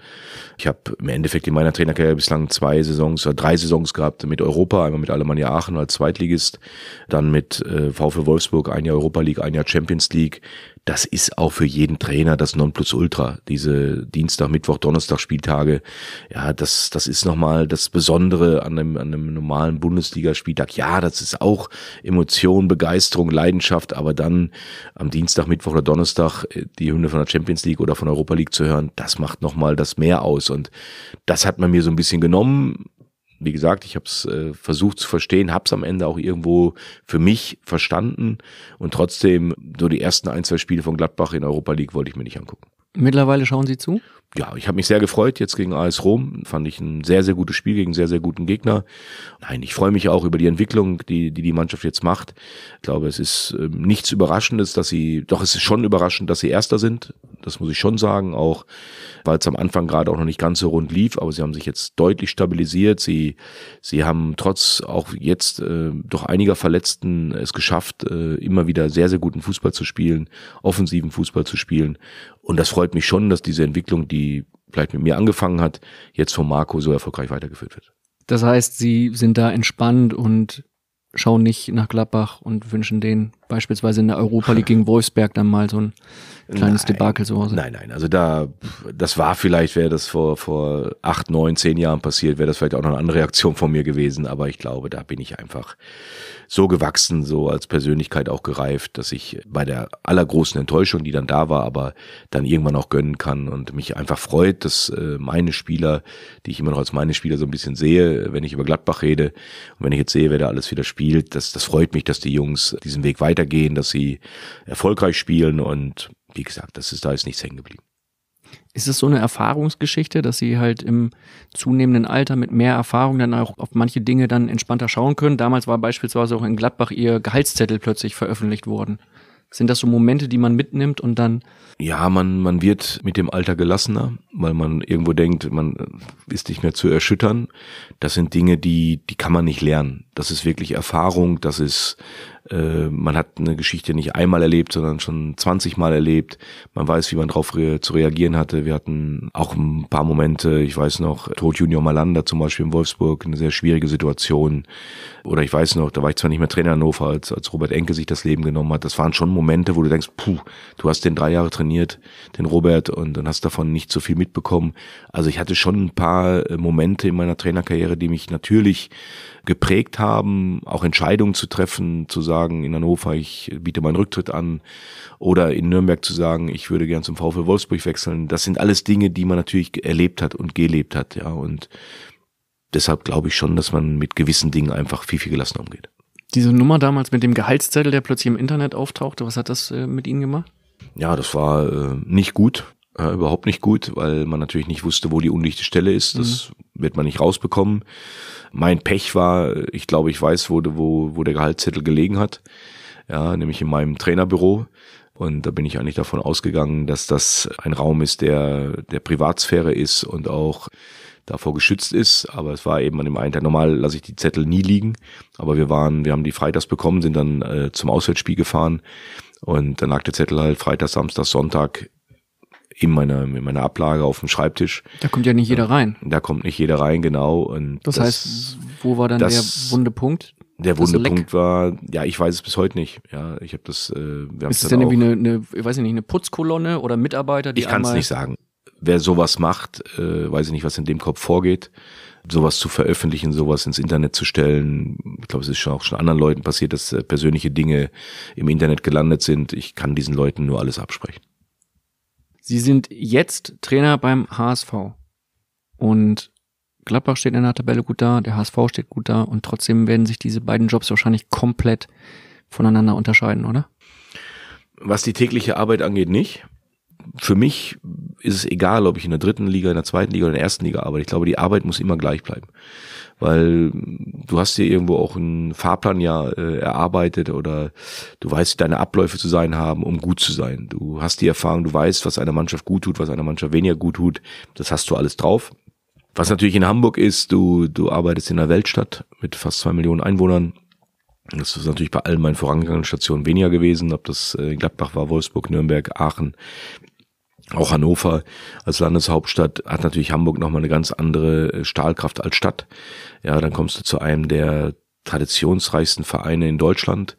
ich habe im Endeffekt in meiner Trainerkarriere bislang zwei Saisons oder drei Saisons gehabt mit Europa, einmal mit Alemannia Aachen als Zweitligist, dann mit äh, VfL Wolfsburg ein Jahr Europa League, ein Jahr Champions League, das ist auch für jeden Trainer das Nonplusultra. Diese Dienstag, Mittwoch, Donnerstag Spieltage, ja, das, das ist nochmal das Besondere an einem, an einem normalen Bundesligaspieltag. Ja, das ist auch Emotion, Begeisterung, Leidenschaft, aber dann am Dienstag, Mittwoch oder Donnerstag äh, die Hymne von der Champions League oder von Europa League zu hören, das macht nochmal das mehr aus. Und das hat man mir so ein bisschen genommen wie gesagt, ich habe es äh, versucht zu verstehen, habe es am Ende auch irgendwo für mich verstanden und trotzdem nur die ersten ein, zwei Spiele von Gladbach in Europa League wollte ich mir nicht angucken. Mittlerweile schauen Sie zu? Ja, ich habe mich sehr gefreut jetzt gegen AS Rom. Fand ich ein sehr, sehr gutes Spiel gegen sehr, sehr guten Gegner. Nein, ich freue mich auch über die Entwicklung, die, die die Mannschaft jetzt macht. Ich glaube, es ist äh, nichts Überraschendes, dass sie, doch es ist schon überraschend, dass sie Erster sind. Das muss ich schon sagen, auch weil es am Anfang gerade auch noch nicht ganz so rund lief, aber sie haben sich jetzt deutlich stabilisiert. Sie, sie haben trotz auch jetzt äh, doch einiger Verletzten es geschafft, äh, immer wieder sehr, sehr guten Fußball zu spielen, offensiven Fußball zu spielen. Und das freut mich schon, dass diese Entwicklung, die vielleicht mit mir angefangen hat, jetzt von Marco so erfolgreich weitergeführt wird. Das heißt, Sie sind da entspannt und schauen nicht nach Gladbach und wünschen denen beispielsweise in der Europa League gegen Wolfsberg dann mal so ein kleines nein, Debakel zu Hause. Nein, nein, also da, das war vielleicht, wäre das vor, vor acht, neun, zehn Jahren passiert, wäre das vielleicht auch noch eine andere Reaktion von mir gewesen, aber ich glaube, da bin ich einfach so gewachsen, so als Persönlichkeit auch gereift, dass ich bei der allergrößten Enttäuschung, die dann da war, aber dann irgendwann auch gönnen kann und mich einfach freut, dass äh, meine Spieler, die ich immer noch als meine Spieler so ein bisschen sehe, wenn ich über Gladbach rede und wenn ich jetzt sehe, wer da alles wieder spielt, das, das freut mich, dass die Jungs diesen Weg weiter weitergehen, dass sie erfolgreich spielen und wie gesagt, das ist, da ist nichts hängen geblieben. Ist es so eine Erfahrungsgeschichte, dass sie halt im zunehmenden Alter mit mehr Erfahrung dann auch auf manche Dinge dann entspannter schauen können? Damals war beispielsweise auch in Gladbach ihr Gehaltszettel plötzlich veröffentlicht worden. Sind das so Momente, die man mitnimmt und dann? Ja, man, man wird mit dem Alter gelassener, weil man irgendwo denkt, man ist nicht mehr zu erschüttern. Das sind Dinge, die, die kann man nicht lernen das ist wirklich Erfahrung, das ist, äh, man hat eine Geschichte nicht einmal erlebt, sondern schon 20 Mal erlebt. Man weiß, wie man darauf re zu reagieren hatte. Wir hatten auch ein paar Momente, ich weiß noch, Tod Junior Malanda zum Beispiel in Wolfsburg, eine sehr schwierige Situation. Oder ich weiß noch, da war ich zwar nicht mehr Trainer in Hannover, als, als Robert Enke sich das Leben genommen hat. Das waren schon Momente, wo du denkst, puh, du hast den drei Jahre trainiert, den Robert, und dann hast davon nicht so viel mitbekommen. Also ich hatte schon ein paar äh, Momente in meiner Trainerkarriere, die mich natürlich geprägt haben haben, auch Entscheidungen zu treffen, zu sagen, in Hannover, ich biete meinen Rücktritt an oder in Nürnberg zu sagen, ich würde gern zum VfL Wolfsburg wechseln. Das sind alles Dinge, die man natürlich erlebt hat und gelebt hat, ja. Und deshalb glaube ich schon, dass man mit gewissen Dingen einfach viel, viel gelassener umgeht. Diese Nummer damals mit dem Gehaltszettel, der plötzlich im Internet auftauchte, was hat das äh, mit Ihnen gemacht? Ja, das war äh, nicht gut äh, überhaupt nicht gut, weil man natürlich nicht wusste, wo die undichte Stelle ist. Das mhm. wird man nicht rausbekommen. Mein Pech war, ich glaube, ich weiß, wo, wo, wo der Gehaltszettel gelegen hat. Ja, nämlich in meinem Trainerbüro. Und da bin ich eigentlich davon ausgegangen, dass das ein Raum ist, der der Privatsphäre ist und auch davor geschützt ist. Aber es war eben an dem einen Tag normal, lasse ich die Zettel nie liegen. Aber wir waren, wir haben die Freitags bekommen, sind dann äh, zum Auswärtsspiel gefahren und dann lag der Zettel halt Freitag, Samstag, Sonntag in meiner, in meiner Ablage auf dem Schreibtisch. Da kommt ja nicht jeder äh, rein. Da kommt nicht jeder rein, genau. Und das, das heißt, wo war dann das, der wunde Punkt? Der wunde Punkt war, ja, ich weiß es bis heute nicht. Ja, ich habe das. Äh, wir Ist es denn irgendwie eine, eine, ich weiß nicht, eine Putzkolonne oder Mitarbeiter, die Ich kann es nicht sagen. Wer sowas macht, äh, weiß ich nicht, was in dem Kopf vorgeht sowas zu veröffentlichen, sowas ins Internet zu stellen. Ich glaube, es ist schon auch schon anderen Leuten passiert, dass äh, persönliche Dinge im Internet gelandet sind. Ich kann diesen Leuten nur alles absprechen. Sie sind jetzt Trainer beim HSV. Und Gladbach steht in der Tabelle gut da, der HSV steht gut da und trotzdem werden sich diese beiden Jobs wahrscheinlich komplett voneinander unterscheiden, oder? Was die tägliche Arbeit angeht, nicht für mich ist es egal, ob ich in der dritten Liga, in der zweiten Liga oder in der ersten Liga arbeite. Ich glaube, die Arbeit muss immer gleich bleiben. Weil du hast dir irgendwo auch einen Fahrplan ja äh, erarbeitet oder du weißt, wie deine Abläufe zu sein haben, um gut zu sein. Du hast die Erfahrung, du weißt, was einer Mannschaft gut tut, was einer Mannschaft weniger gut tut. Das hast du alles drauf. Was natürlich in Hamburg ist, du, du arbeitest in einer Weltstadt mit fast zwei Millionen Einwohnern. Das ist natürlich bei allen meinen vorangegangenen Stationen weniger gewesen, ob das äh, Gladbach war, Wolfsburg, Nürnberg, Aachen, auch Hannover als Landeshauptstadt hat natürlich Hamburg nochmal eine ganz andere äh, Stahlkraft als Stadt. Ja, dann kommst du zu einem der traditionsreichsten Vereine in Deutschland,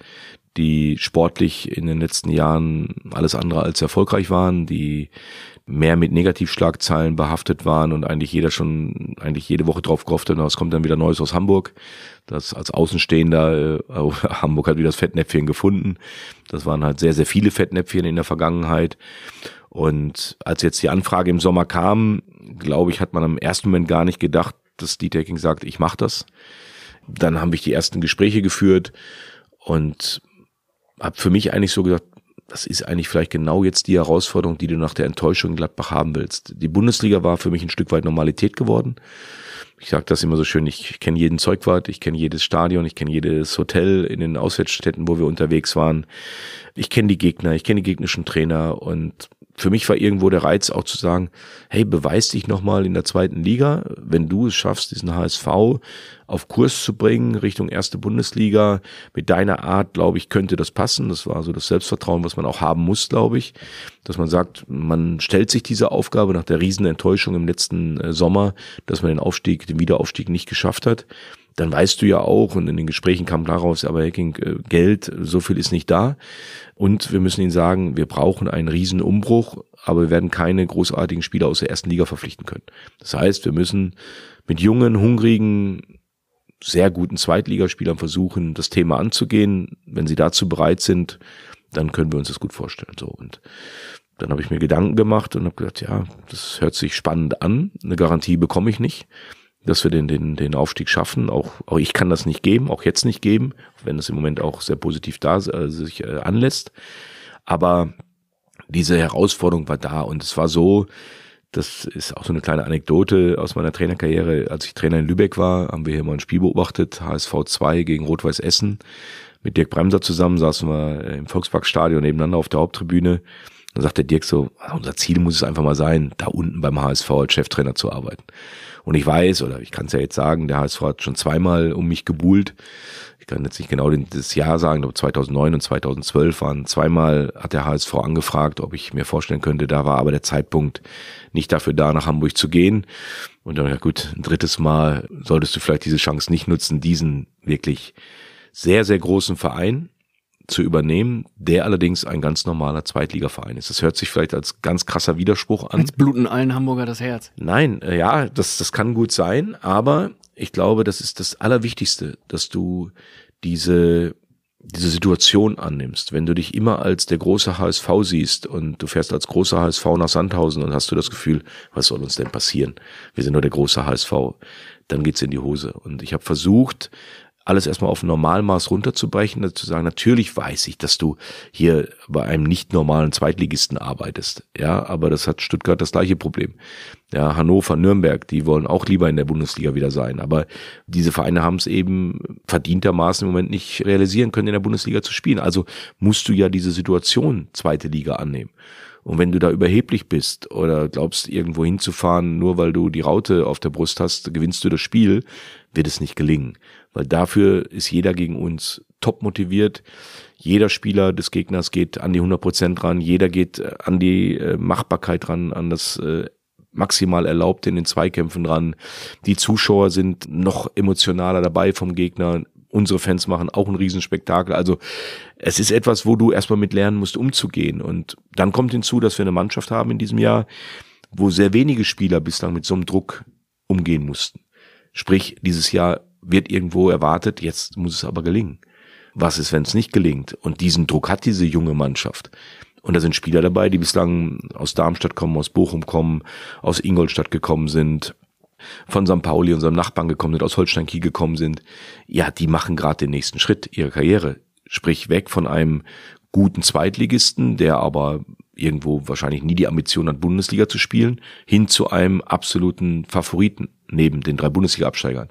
die sportlich in den letzten Jahren alles andere als erfolgreich waren, die mehr mit Negativschlagzeilen behaftet waren und eigentlich jeder schon, eigentlich jede Woche drauf gehofft hat, es kommt dann wieder Neues aus Hamburg. Das als Außenstehender, äh, [laughs] oh, Hamburg hat wieder das Fettnäpfchen gefunden. Das waren halt sehr, sehr viele Fettnäpfchen in der Vergangenheit. Und als jetzt die Anfrage im Sommer kam, glaube ich, hat man im ersten Moment gar nicht gedacht, dass Dieter King sagt, ich mache das. Dann haben wir die ersten Gespräche geführt und habe für mich eigentlich so gesagt, das ist eigentlich vielleicht genau jetzt die Herausforderung, die du nach der Enttäuschung in Gladbach haben willst. Die Bundesliga war für mich ein Stück weit Normalität geworden. Ich sage das immer so schön, ich kenne jeden Zeugwart, ich kenne jedes Stadion, ich kenne jedes Hotel in den Auswärtsstätten, wo wir unterwegs waren. Ich kenne die Gegner, ich kenne die gegnerischen Trainer und für mich war irgendwo der Reiz auch zu sagen, hey, beweis dich nochmal in der zweiten Liga, wenn du es schaffst, diesen HSV auf Kurs zu bringen, Richtung erste Bundesliga, mit deiner Art, glaube ich, könnte das passen. Das war so das Selbstvertrauen, was man auch haben muss, glaube ich, dass man sagt, man stellt sich diese Aufgabe nach der Riesenenttäuschung im letzten äh, Sommer, dass man den Aufstieg, den Wiederaufstieg nicht geschafft hat, dann weißt du ja auch, und in den Gesprächen kam klar raus, aber Hacking, äh, Geld, so viel ist nicht da. Und wir müssen ihnen sagen, wir brauchen einen riesen Umbruch, aber wir werden keine großartigen Spieler aus der ersten Liga verpflichten können. Das heißt, wir müssen mit jungen, hungrigen, sehr guten Zweitligaspielern versuchen, das Thema anzugehen. Wenn sie dazu bereit sind, dann können wir uns das gut vorstellen. So und dann habe ich mir Gedanken gemacht und habe gesagt, ja, das hört sich spannend an. Eine Garantie bekomme ich nicht dass wir den, den, den Aufstieg schaffen. Auch, auch ich kann das nicht geben, auch jetzt nicht geben, wenn es im Moment auch sehr positiv da äh, sich äh, anlässt. Aber diese Herausforderung war da und es war so, das ist auch so eine kleine Anekdote aus meiner Trainerkarriere. Als ich Trainer in Lübeck war, haben wir hier mal ein Spiel beobachtet, HSV 2 gegen Rot-Weiß Essen. Mit Dirk Bremser zusammen saßen wir äh, im Volksparkstadion nebeneinander auf der Haupttribüne. Dann sagte Dirk so, ah, unser Ziel muss es einfach mal sein, da unten beim HSV als Cheftrainer zu arbeiten. Und ich weiß, oder ich kann es ja jetzt sagen, der HSV hat schon zweimal um mich gebuhlt. Ich kann jetzt nicht genau das Jahr sagen, aber 2009 und 2012 waren zweimal hat der HSV angefragt, ob ich mir vorstellen könnte, da war aber der Zeitpunkt nicht dafür da, nach Hamburg zu gehen. Und dann, ja gut, ein drittes Mal solltest du vielleicht diese Chance nicht nutzen, diesen wirklich sehr, sehr großen Verein, zu übernehmen, der allerdings ein ganz normaler Zweitligaverein ist. Das hört sich vielleicht als ganz krasser Widerspruch an. Als bluten allen Hamburger das Herz. Nein, äh, ja, das, das kann gut sein, aber ich glaube, das ist das Allerwichtigste, dass du diese, diese Situation annimmst. Wenn du dich immer als der große HSV siehst und du fährst als großer HSV nach Sandhausen und hast du das Gefühl, was soll uns denn passieren? Wir sind nur der große HSV. Dann geht's in die Hose. Und ich habe versucht, alles erstmal auf Normalmaß runterzubrechen, zu sagen, natürlich weiß ich, dass du hier bei einem nicht normalen Zweitligisten arbeitest. Ja, aber das hat Stuttgart das gleiche Problem. Ja, Hannover, Nürnberg, die wollen auch lieber in der Bundesliga wieder sein. Aber diese Vereine haben es eben verdientermaßen im Moment nicht realisieren können, in der Bundesliga zu spielen. Also musst du ja diese Situation zweite Liga annehmen. Und wenn du da überheblich bist oder glaubst, irgendwo hinzufahren, nur weil du die Raute auf der Brust hast, gewinnst du das Spiel, wird es nicht gelingen weil dafür ist jeder gegen uns top motiviert. Jeder Spieler des Gegners geht an die 100 Prozent ran, jeder geht äh, an die äh, Machbarkeit ran, an das äh, maximal erlaubt in den Zweikämpfen ran. Die Zuschauer sind noch emotionaler dabei vom Gegner. Unsere Fans machen auch ein Riesenspektakel. Also es ist etwas, wo du erstmal mit lernen musst, umzugehen. Und dann kommt hinzu, dass wir eine Mannschaft haben in diesem Jahr, wo sehr wenige Spieler bislang mit so einem Druck umgehen mussten. Sprich, dieses Jahr wird irgendwo erwartet, jetzt muss es aber gelingen. Was ist, wenn es nicht gelingt? Und diesen Druck hat diese junge Mannschaft. Und da sind Spieler dabei, die bislang aus Darmstadt kommen, aus Bochum kommen, aus Ingolstadt gekommen sind, von St. Pauli, unserem Nachbarn gekommen sind, aus Holstein Kiel gekommen sind. Ja, die machen gerade den nächsten Schritt ihrer Karriere. Sprich weg von einem guten Zweitligisten, der aber irgendwo wahrscheinlich nie die Ambition hat, Bundesliga zu spielen, hin zu einem absoluten Favoriten neben den drei Bundesliga-Absteigern.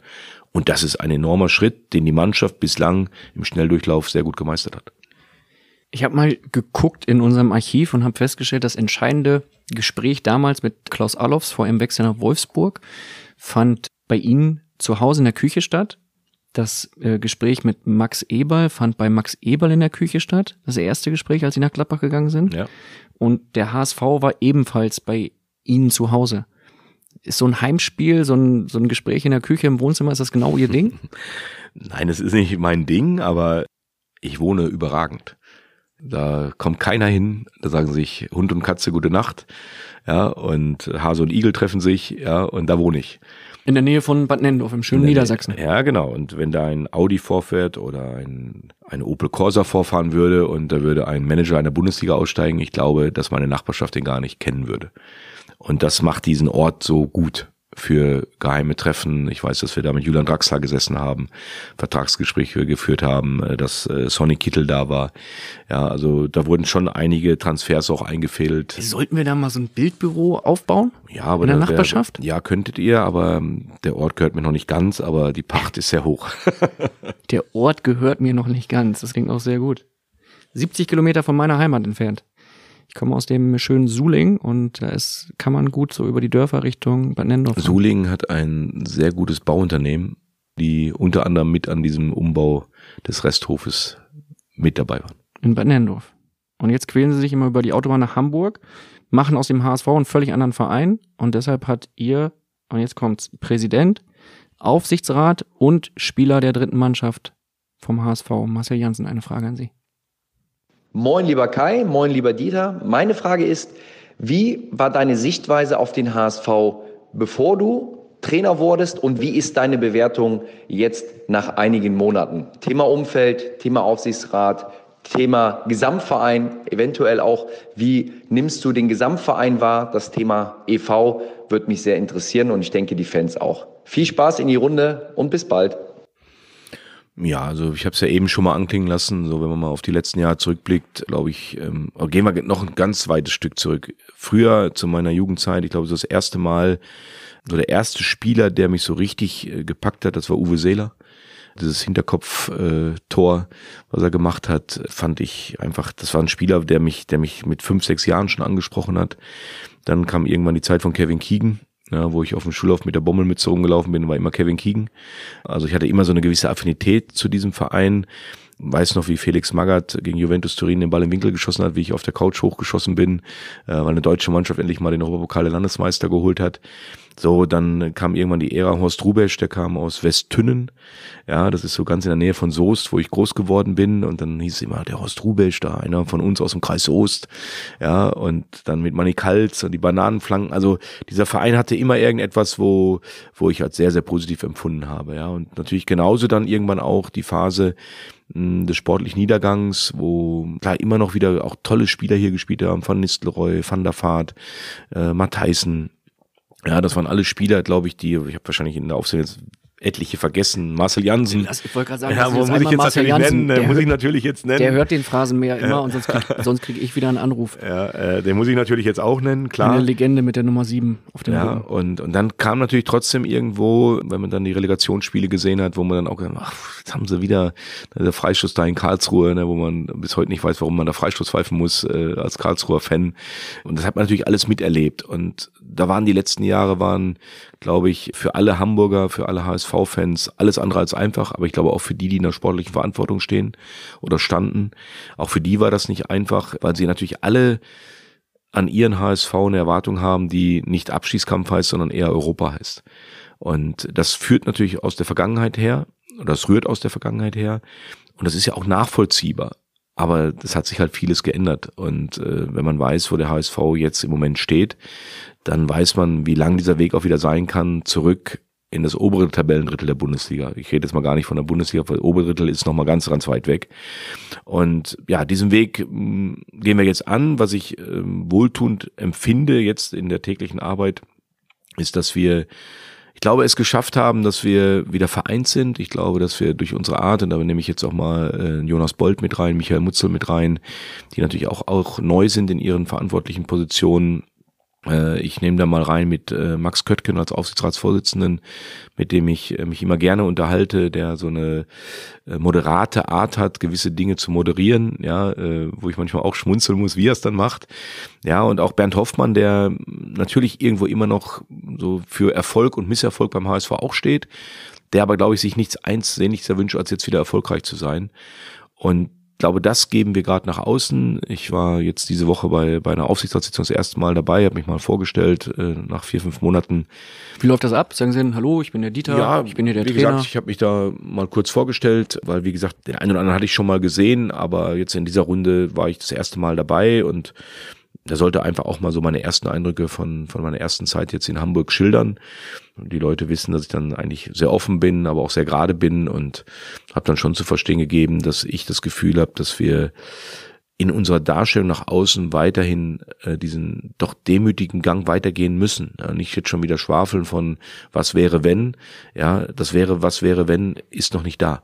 Und das ist ein enormer Schritt, den die Mannschaft bislang im Schnelldurchlauf sehr gut gemeistert hat. Ich habe mal geguckt in unserem Archiv und habe festgestellt, das entscheidende Gespräch damals mit Klaus Allofs vor ihrem Wechsel nach Wolfsburg fand bei Ihnen zu Hause in der Küche statt. Das äh, Gespräch mit Max Eberl fand bei Max Eberl in der Küche statt. Das erste Gespräch, als Sie nach Gladbach gegangen sind. Ja. Und der HSV war ebenfalls bei Ihnen zu Hause ist so ein Heimspiel, so ein, so ein Gespräch in der Küche, im Wohnzimmer, ist das genau Ihr Ding? [laughs] Nein, es ist nicht mein Ding, aber ich wohne überragend. Da kommt keiner hin, da sagen sich Hund und Katze gute Nacht, ja, und Hase und Igel treffen sich, ja, und da wohne ich. In der Nähe von Bad Nennendorf im schönen Niedersachsen. Nähe, ja, genau. Und wenn da ein Audi vorfährt oder ein, ein Opel Corsa vorfahren würde und da würde ein Manager einer Bundesliga aussteigen, ich glaube, dass meine Nachbarschaft den gar nicht kennen würde. Und das macht diesen Ort so gut für geheime Treffen. Ich weiß, dass wir da mit Julian Draxler gesessen haben, Vertragsgespräche geführt haben, äh, dass äh, Sonny Kittel da war. Ja, also da wurden schon einige Transfers auch eingefädelt. Sollten wir da mal so ein Bildbüro aufbauen? Ja, aber in der Nachbarschaft? Wär, ja, könntet ihr, aber ähm, der Ort gehört mir noch nicht ganz, aber die Pacht ist sehr hoch. [laughs] der Ort gehört mir noch nicht ganz. Das klingt auch sehr gut. 70 Kilometer von meiner Heimat entfernt komme aus dem schönen Suling und da ist, kann man gut so über die Dörfer Richtung Bad Nennendorf. Suling hat ein sehr gutes Bauunternehmen, die unter anderem mit an diesem Umbau des Resthofes mit dabei waren. In Bad Nennendorf. Und jetzt quälen sie sich immer über die Autobahn nach Hamburg, machen aus dem HSV einen völlig anderen Verein und deshalb hat ihr, und jetzt kommt's, Präsident, Aufsichtsrat und Spieler der dritten Mannschaft vom HSV, Marcel Janssen, eine Frage an Sie. Moin, lieber Kai, moin, lieber Dieter. Meine Frage ist, wie war deine Sichtweise auf den HSV, bevor du Trainer wurdest und wie ist deine Bewertung jetzt nach einigen Monaten? Thema Umfeld, Thema Aufsichtsrat, Thema Gesamtverein, eventuell auch, wie nimmst du den Gesamtverein wahr? Das Thema EV wird mich sehr interessieren und ich denke die Fans auch. Viel Spaß in die Runde und bis bald. Ja, also ich habe es ja eben schon mal anklingen lassen, so wenn man mal auf die letzten Jahre zurückblickt, glaube ich, ähm, oh, gehen wir noch ein ganz weites Stück zurück. Früher zu meiner Jugendzeit, ich glaube, so das erste Mal, so der erste Spieler, der mich so richtig äh, gepackt hat, das war Uwe Seeler. Dieses Hinterkopf-Tor, äh, was er gemacht hat, fand ich einfach, das war ein Spieler, der mich, der mich mit fünf, sechs Jahren schon angesprochen hat. Dann kam irgendwann die Zeit von Kevin Keegan, ja, wo ich auf dem Schulhof mit der Bommelmütze rumgelaufen bin, war immer Kevin Keegan. Also ich hatte immer so eine gewisse Affinität zu diesem Verein weiß noch, wie Felix Magath gegen Juventus Turin den Ball im Winkel geschossen hat, wie ich auf der Couch hochgeschossen bin, äh, weil eine deutsche Mannschaft endlich mal den Europapokal der Landesmeister geholt hat. So, dann kam irgendwann die Ära Horst Rubesch, der kam aus Westtünnen. Ja, das ist so ganz in der Nähe von Soest, wo ich groß geworden bin. Und dann hieß es immer, der Horst Rubesch, da einer von uns aus dem Kreis Soest. Ja, und dann mit Manny Kaltz und die Bananenflanken. Also dieser Verein hatte immer irgendetwas, wo, wo ich halt sehr, sehr positiv empfunden habe. Ja, und natürlich genauso dann irgendwann auch die Phase, des sportlichen Niedergangs, wo klar immer noch wieder auch tolle Spieler hier gespielt haben, von Nistelrooy, Van der Vaart, äh, Matthijssen. Ja, das waren alle Spieler, glaube ich, die, ich habe wahrscheinlich in der Aufzählung jetzt etliche vergessen. Marcel Jansen. Lass, ich wollte gerade sagen, ja, muss ich jetzt natürlich Jansen, nennen, muss ich natürlich jetzt nennen. Der hört den Phrasenmäher immer und sonst kriege krieg ich wieder einen Anruf. Ja, äh, den muss ich natürlich jetzt auch nennen, klar. Eine Legende mit der Nummer 7 auf dem Ja, und, und dann kam natürlich trotzdem irgendwo, wenn man dann die Relegationsspiele gesehen hat, wo man dann auch gedacht, ach, jetzt haben sie wieder äh, der Freistoß da in Karlsruhe, ne, wo man bis heute nicht weiß, warum man da Freistoß pfeifen muss äh, als Karlsruher Fan. Und das hat man natürlich alles miterlebt und da waren die letzten Jahre waren glaube ich, für alle Hamburger, für alle HSV-Fans alles andere als einfach. Aber ich glaube auch für die, die in der sportlichen Verantwortung stehen oder standen, auch für die war das nicht einfach, weil sie natürlich alle an ihren HSV eine Erwartung haben, die nicht Abschießkampf heißt, sondern eher Europa heißt. Und das führt natürlich aus der Vergangenheit her, oder das rührt aus der Vergangenheit her. Und das ist ja auch nachvollziehbar. Aber es hat sich halt vieles geändert. Und äh, wenn man weiß, wo der HSV jetzt im Moment steht, dann weiß man, wie lang dieser Weg auch wieder sein kann, zurück in das obere Tabellendrittel der Bundesliga. Ich rede jetzt mal gar nicht von der Bundesliga, weil obere Drittel ist nochmal ganz, ganz weit weg. Und ja, diesen Weg mh, mm, gehen wir jetzt an. Was ich ähm, wohltuend empfinde jetzt in der täglichen Arbeit, ist, dass wir glaube, es geschafft haben, dass wir wieder vereint sind. Ich glaube, dass wir durch unsere Art, und da nehme ich jetzt auch mal äh, Jonas Bold mit rein, Michael Mutzel mit rein, die natürlich auch, auch neu sind in ihren verantwortlichen Positionen, äh, ich nehme da mal rein mit äh, Max Köttgen als Aufsichtsratsvorsitzenden, mit dem ich äh, mich immer gerne unterhalte, der so eine moderate Art hat, gewisse Dinge zu moderieren, ja, wo ich manchmal auch schmunzeln muss, wie er es dann macht. Ja, und auch Bernd Hoffmann, der natürlich irgendwo immer noch so für Erfolg und Misserfolg beim HSV auch steht, der aber, glaube ich, sich nichts eins sehnlichster wünscht, als jetzt wieder erfolgreich zu sein. Und glaube, das geben wir gerade nach außen. Ich war jetzt diese Woche bei, bei einer Aufsichtsratssitzung das erste Mal dabei, habe mich mal vorgestellt, äh, nach vier, fünf Monaten. Wie läuft das ab? Sagen Sie, denn, hallo, ich bin der Dieter, ja, ich bin hier der wie Trainer. Gesagt, ich habe mich da mal kurz vorgestellt, weil wie gesagt, den einen oder anderen hatte ich schon mal gesehen, aber jetzt in dieser Runde war ich das erste Mal dabei und da sollte einfach auch mal so meine ersten Eindrücke von, von meiner ersten Zeit jetzt in Hamburg schildern die Leute wissen, dass ich dann eigentlich sehr offen bin, aber auch sehr gerade bin und habe dann schon zu verstehen gegeben, dass ich das Gefühl habe, dass wir in unserer Darstellung nach außen weiterhin äh, diesen doch demütigen Gang weitergehen müssen. Ja, nicht jetzt schon wieder schwafeln von was wäre wenn. Ja, das wäre was wäre wenn ist noch nicht da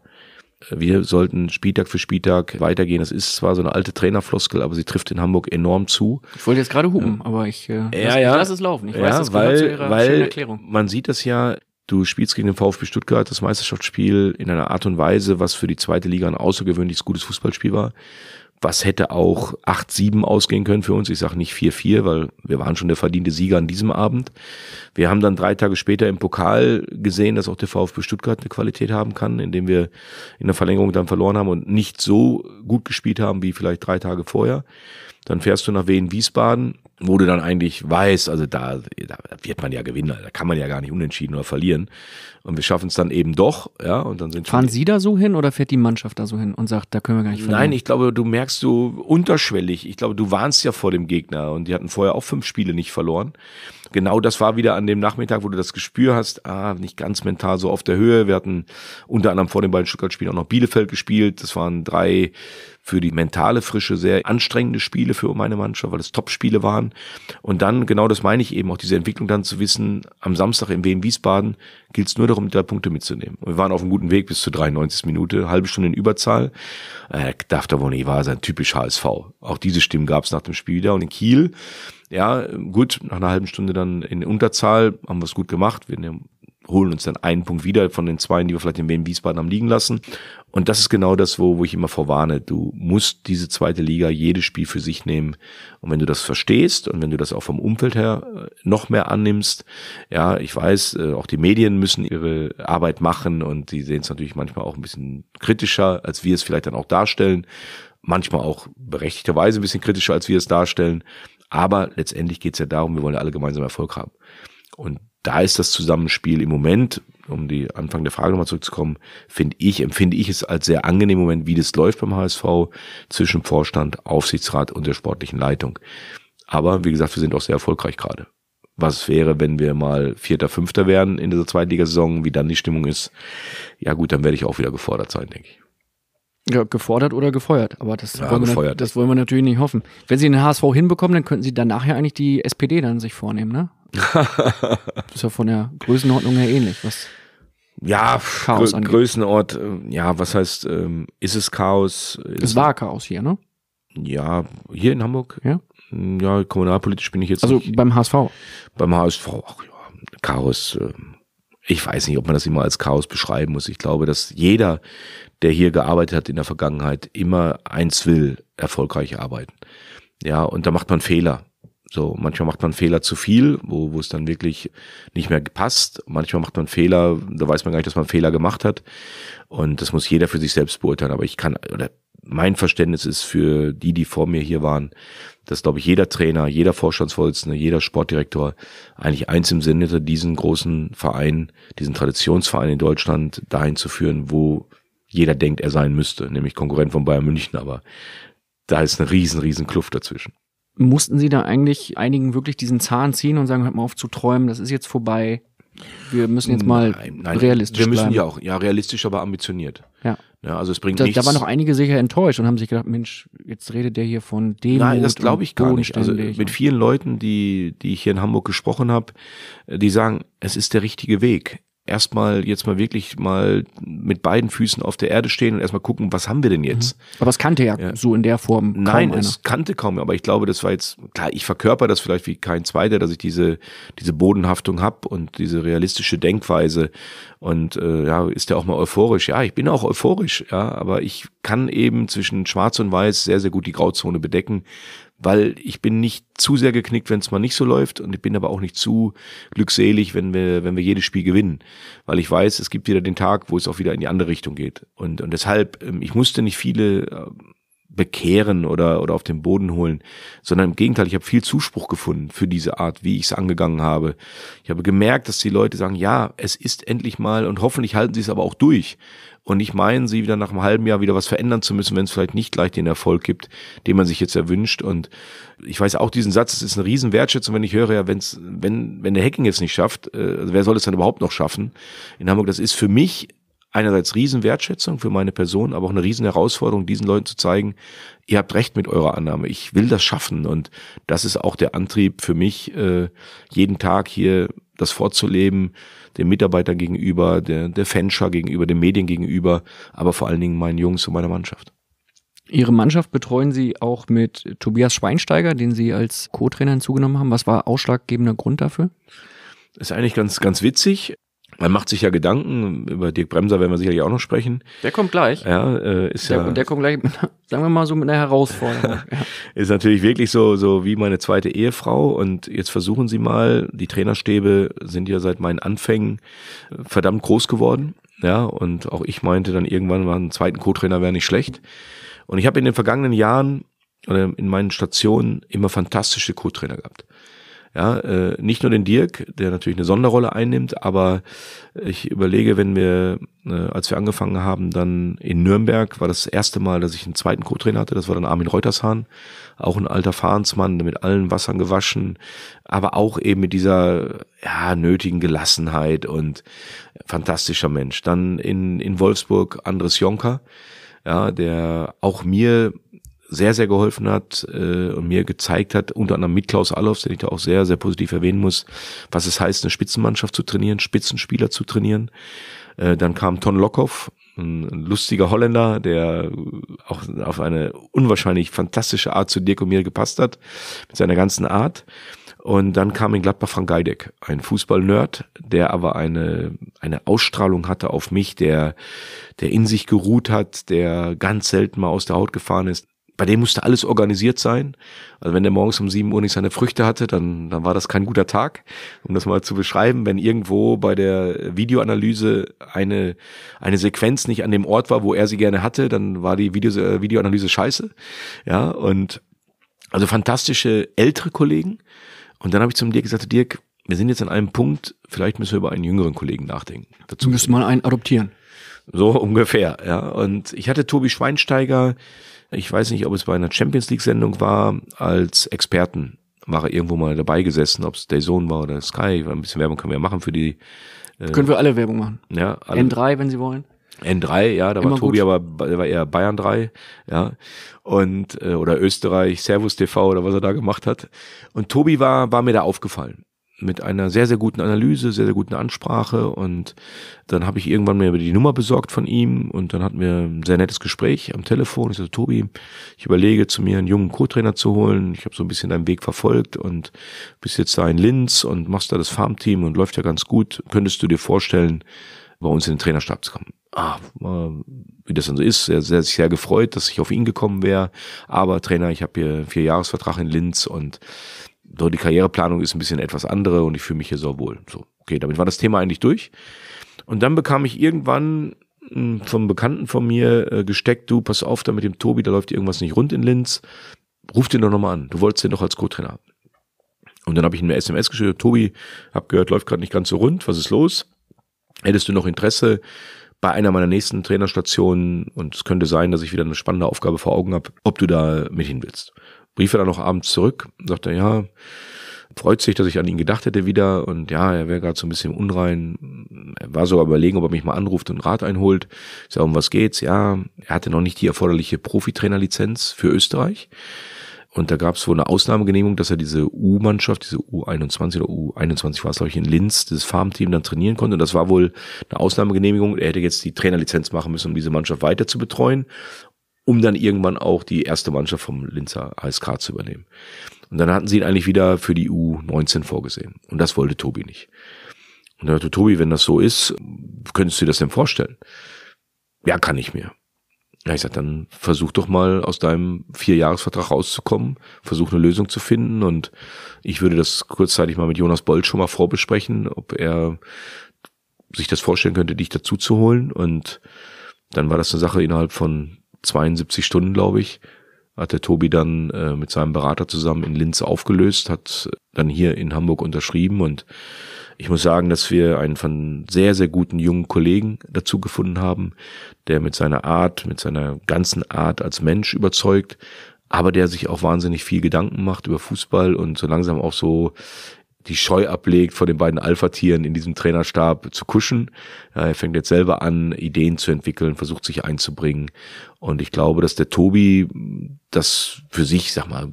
wir sollten Spieltag für Spieltag weitergehen. Das ist zwar so eine alte Trainerfloskel, aber sie trifft in Hamburg enorm zu. Ich wollte jetzt gerade hupen, ähm, aber ich, äh, ja, lass, ja. lass es laufen. Ich ja, weiß, das weil, zu ihrer weil Erklärung. Man sieht das ja, du spielst gegen den VfB Stuttgart das Meisterschaftsspiel in einer Art und Weise, was für die zweite Liga ein außergewöhnliches gutes Fußballspiel war was hätte auch 8-7 ausgehen können für uns. Ich sage nicht 4-4, weil wir waren schon der verdiente Sieger an diesem Abend. Wir haben dann drei Tage später im Pokal gesehen, dass auch der VfB Stuttgart eine Qualität haben kann, indem wir in der Verlängerung dann verloren haben und nicht so gut gespielt haben wie vielleicht drei Tage vorher. Dann fährst du nach Wien-Wiesbaden wo du dann eigentlich weißt, also da, da wird man ja gewinnen, da kann man ja gar nicht unentschieden oder verlieren. Und wir schaffen es dann eben doch, ja, und dann sind Fahren Sie da so hin oder fährt die Mannschaft da so hin und sagt, da können wir gar nicht verlieren? Nein, ich glaube, du merkst so unterschwellig, ich glaube, du warnst ja vor dem Gegner und die hatten vorher auch fünf Spiele nicht verloren. Genau das war wieder an dem Nachmittag, wo du das Gespür hast, ah, nicht ganz mental so auf der Höhe. Wir hatten unter anderem vor den beiden Stuttgart-Spielen auch noch Bielefeld gespielt. Das waren drei für die mentale Frische sehr anstrengende Spiele für meine Mannschaft, weil es Top-Spiele waren. Und dann, genau das meine ich eben, auch diese Entwicklung dann zu wissen, am Samstag in Wien Wiesbaden gilt es nur darum, drei Punkte mitzunehmen. Und wir waren auf einem guten Weg bis zur 93. Minute, halbe Stunde in Überzahl. Äh, darf da wohl nicht wahr sein, typisch HSV. Auch diese Stimmen gab es nach dem Spiel wieder. Und in Kiel ja, gut, nach einer halben Stunde dann in Unterzahl, haben wir es gut gemacht. Wir haben holen uns dann einen Punkt wieder von den zwei, die wir vielleicht in Wien Wiesbaden haben liegen lassen. Und das ist genau das, wo, wo ich immer vorwarne. Du musst diese zweite Liga jedes Spiel für sich nehmen. Und wenn du das verstehst und wenn du das auch vom Umfeld her äh, noch mehr annimmst, ja, ich weiß, äh, auch die Medien müssen ihre Arbeit machen und die sehen es natürlich manchmal auch ein bisschen kritischer, als wir es vielleicht dann auch darstellen. Manchmal auch berechtigterweise ein bisschen kritischer, als wir es darstellen. Aber letztendlich geht es ja darum, wir wollen ja alle gemeinsam Erfolg haben. Und da ist das Zusammenspiel im Moment, um die Anfang der Frage nochmal zurückzukommen, finde ich, empfinde ich es als sehr angenehm im Moment, wie das läuft beim HSV zwischen Vorstand, Aufsichtsrat und der sportlichen Leitung. Aber wie gesagt, wir sind auch sehr erfolgreich gerade. Was wäre, wenn wir mal Vierter, Fünfter wären in dieser Zweitligasaison, wie dann die Stimmung ist? Ja gut, dann werde ich auch wieder gefordert sein, denke ich. Ja, gefordert oder gefeuert. Aber das, ja, wollen wir, das wollen wir natürlich nicht hoffen. Wenn sie den HSV hinbekommen, dann könnten sie dann nachher ja eigentlich die SPD dann sich vornehmen, ne? das [laughs] ist ja von der Größenordnung her ähnlich. Was ja, Chaos Grö angeht. Größenort, äh, ja, was heißt, ähm, ist es Chaos? Ist es war Chaos hier, ne? Ja, hier in Hamburg. Ja. Hm, ja, kommunalpolitisch bin ich jetzt. Also nicht. beim HSV. Beim HSV, ach ja, Chaos. Ähm, ich weiß nicht, ob man das immer als Chaos beschreiben muss. Ich glaube, dass jeder, der hier gearbeitet hat in der Vergangenheit, immer eins will, erfolgreich arbeiten. Ja, und da macht man Fehler. So, manchmal macht man Fehler zu viel, wo, wo es dann wirklich nicht mehr passt. Manchmal macht man Fehler, da weiß man gar nicht, dass man Fehler gemacht hat. Und das muss jeder für sich selbst beurteilen. Aber ich kann, oder mein Verständnis ist für die, die vor mir hier waren, dass, glaube ich, jeder Trainer, jeder Vorstandsvorsitzende, jeder Sportdirektor eigentlich eins im Sinne hatte, diesen großen Verein, diesen Traditionsverein in Deutschland dahin zu führen, wo jeder denkt, er sein müsste, nämlich Konkurrent von Bayern München. Aber da ist eine riesen, riesen Kluft dazwischen mussten sie da eigentlich einigen wirklich diesen Zahn ziehen und sagen, hört mal auf zu träumen, das ist jetzt vorbei. Wir müssen jetzt mal nein, nein, realistisch Wir müssen bleiben. ja auch, ja, realistisch, aber ambitioniert. Ja. ja also es bringt da, nichts. Da waren noch einige sicher enttäuscht und haben sich gedacht, Mensch, jetzt redet der hier von dem. Nein, das glaube ich gar nicht. Also mit vielen Leuten, die, die ich hier in Hamburg gesprochen habe, die sagen, es ist der richtige Weg erstmal jetzt mal wirklich mal mit beiden Füßen auf der Erde stehen und erstmal gucken, was haben wir denn jetzt? Mhm. Aber es kannte ja, ja. so in der Form kaum Nein, einer. es kannte kaum, aber ich glaube, das war jetzt, klar, ich verkörper das vielleicht wie kein Zweiter, dass ich diese, diese Bodenhaftung habe und diese realistische Denkweise und äh, ja, ist ja auch mal euphorisch. Ja, ich bin auch euphorisch, ja, aber ich kann eben zwischen Schwarz und Weiß sehr, sehr gut die Grauzone bedecken, weil ich bin nicht zu sehr geknickt, wenn es mal nicht so läuft und ich bin aber auch nicht zu glückselig, wenn wir, wenn wir jedes Spiel gewinnen, weil ich weiß, es gibt wieder den Tag, wo es auch wieder in die andere Richtung geht und, und deshalb, ähm, ich musste nicht viele äh, bekehren oder, oder auf den Boden holen, sondern im Gegenteil, ich habe viel Zuspruch gefunden für diese Art, wie ich es angegangen habe. Ich habe gemerkt, dass die Leute sagen, ja, es ist endlich mal und hoffentlich halten sie es aber auch durch, und nicht meinen sie wieder nach einem halben Jahr wieder was verändern zu müssen, wenn es vielleicht nicht gleich den Erfolg gibt, den man sich jetzt erwünscht. Und ich weiß auch diesen Satz, es ist eine riesen Wertschätzung, wenn ich höre, ja, wenn's, wenn, wenn der Hacking es nicht schafft, äh, also wer soll es dann überhaupt noch schaffen? In Hamburg, das ist für mich einerseits Riesenwertschätzung für meine Person, aber auch eine Riesenherausforderung, diesen Leuten zu zeigen, ihr habt recht mit eurer Annahme, ich will das schaffen. Und das ist auch der Antrieb für mich, äh, jeden Tag hier das vorzuleben, den Mitarbeitern gegenüber, der, der Fanschar gegenüber, den Medien gegenüber, aber vor allen Dingen meinen Jungs und meiner Mannschaft. Ihre Mannschaft betreuen Sie auch mit Tobias Schweinsteiger, den Sie als Co-Trainer hinzugenommen haben. Was war ausschlaggebender Grund dafür? Das ist eigentlich ganz, ganz witzig. Man macht sich ja Gedanken, über Dirk Bremser werden wir sicherlich auch noch sprechen. Der kommt gleich. Ja, äh, ist der, ja. Der kommt gleich, sagen wir mal so mit einer Herausforderung. [laughs] ist natürlich wirklich so, so wie meine zweite Ehefrau und jetzt versuchen Sie mal, die Trainerstäbe sind ja seit meinen Anfängen äh, verdammt groß geworden. Ja, und auch ich meinte dann irgendwann mal, einen zweiten Co-Trainer wäre nicht schlecht. Und ich habe in den vergangenen Jahren oder in meinen Stationen immer fantastische Co-Trainer gehabt. Ja, äh, nicht nur den Dirk, der natürlich eine Sonderrolle einnimmt, aber ich überlege, wenn wir, äh, als wir angefangen haben, dann in Nürnberg war das, das erste Mal, dass ich einen zweiten Co-Trainer hatte, das war dann Armin Reutershahn, auch ein alter Fahrensmann, mit allen Wassern gewaschen, aber auch eben mit dieser ja, nötigen Gelassenheit und fantastischer Mensch. Dann in, in Wolfsburg Andres Jonker, ja, der auch mir sehr, sehr geholfen hat äh, und mir gezeigt hat, unter anderem mit Klaus Allofs, den ich da auch sehr, sehr positiv erwähnen muss, was es heißt, eine Spitzenmannschaft zu trainieren, Spitzenspieler zu trainieren. Äh, dann kam Ton Lockhoff, ein, lustiger Holländer, der auch auf eine unwahrscheinlich fantastische Art zu Dirk und mir gepasst hat, mit seiner ganzen Art. Und dann kam in Gladbach Frank Geideck, ein Fußball-Nerd, der aber eine, eine Ausstrahlung hatte auf mich, der, der in sich geruht hat, der ganz selten mal aus der Haut gefahren ist bei dem musste alles organisiert sein. Also wenn der morgens um sieben Uhr nicht seine Früchte hatte, dann, dann war das kein guter Tag. Um das mal zu beschreiben, wenn irgendwo bei der Videoanalyse eine, eine Sequenz nicht an dem Ort war, wo er sie gerne hatte, dann war die Video, äh, Videoanalyse scheiße. Ja, und also fantastische ältere Kollegen. Und dann habe ich zum Dirk gesagt, Dirk, wir sind jetzt an einem Punkt, vielleicht müssen wir über einen jüngeren Kollegen nachdenken. Dazu müssen wir einen adoptieren. So ungefähr, ja. Und ich hatte Tobi Schweinsteiger, ich weiß nicht, ob es bei einer Champions League-Sendung war, als Experten war er irgendwo mal dabei gesessen, ob es Dayzone war oder Sky. Ein bisschen Werbung können wir ja machen für die. Äh, können wir alle Werbung machen. Ja, alle. N3, wenn Sie wollen. N3, ja, da Immer war Tobi, gut. aber der war eher Bayern 3, ja. Und äh, oder Österreich, Servus TV oder was er da gemacht hat. Und Tobi war war mir da aufgefallen mit einer sehr, sehr guten Analyse, sehr, sehr guten Ansprache. Und dann habe ich irgendwann mir die Nummer besorgt von ihm und dann hatten wir ein sehr nettes Gespräch am Telefon. Ich sagte, Tobi, ich überlege zu mir einen jungen Co-Trainer zu holen. Ich habe so ein bisschen deinen Weg verfolgt und bist jetzt da in Linz und machst da das Farmteam und läuft ja ganz gut. Könntest du dir vorstellen, bei uns in den Trainerstab zu kommen? Ah, äh, wie das dann so ist, sehr, sehr, sehr gefreut, dass ich auf ihn gekommen wäre. Aber Trainer, ich habe hier einen Vierjahresvertrag in Linz und so die Karriereplanung ist ein bisschen etwas andere und ich fühle mich hier so wohl. So, okay, damit war das Thema eigentlich durch. Und dann bekam ich irgendwann hm, vom Bekannten von mir äh, gesteckt, du, pass auf, da mit dem Tobi, da läuft irgendwas nicht rund in Linz. Ruf den doch nochmal an. Du wolltest den doch als Co-Trainer. Und dann habe ich ihm eine SMS geschrieben, Tobi, hab gehört, läuft gerade nicht ganz so rund, was ist los? Hättest du noch Interesse bei einer meiner nächsten Trainerstationen und es könnte sein, dass ich wieder eine spannende Aufgabe vor Augen habe, ob du da mit hin willst rief er dann noch abends zurück, sagte, ja, freut sich, dass ich an ihn gedacht hätte wieder und ja, er wäre gerade so ein bisschen unrein. Er war sogar überlegen, ob er mich mal anruft und Rat einholt. Ich sage, um was geht's? Ja, er hatte noch nicht die erforderliche Profitrainerlizenz für Österreich. Und da gab es wohl eine Ausnahmegenehmigung, dass er diese U-Mannschaft, diese U21 oder U21 war es, glaube ich, in Linz, dieses Farmteam dann trainieren konnte. Und das war wohl eine Ausnahmegenehmigung. Er hätte jetzt die Trainerlizenz machen müssen, um diese Mannschaft weiter zu betreuen um dann irgendwann auch die erste Mannschaft vom Linzer ASK zu übernehmen. Und dann hatten sie ihn eigentlich wieder für die U19 vorgesehen. Und das wollte Tobi nicht. Und er sagte, Tobi, wenn das so ist, könntest du dir das denn vorstellen? Ja, kann ich mir. Ja, ich sag, dann versuch doch mal aus deinem Vierjahresvertrag rauszukommen, versuch eine Lösung zu finden und ich würde das kurzzeitig mal mit Jonas Bolt schon mal vorbesprechen, ob er sich das vorstellen könnte, dich dazu zu holen und dann war das eine Sache innerhalb von 72 Stunden, glaube ich, hat der Tobi dann äh, mit seinem Berater zusammen in Linz aufgelöst, hat dann hier in Hamburg unterschrieben und ich muss sagen, dass wir einen von sehr, sehr guten jungen Kollegen dazu gefunden haben, der mit seiner Art, mit seiner ganzen Art als Mensch überzeugt, aber der sich auch wahnsinnig viel Gedanken macht über Fußball und so langsam auch so die Scheu ablegt, vor den beiden Alpha-Tieren in diesem Trainerstab zu kuschen. Er fängt jetzt selber an, Ideen zu entwickeln, versucht sich einzubringen. Und ich glaube, dass der Tobi das für sich, sag mal,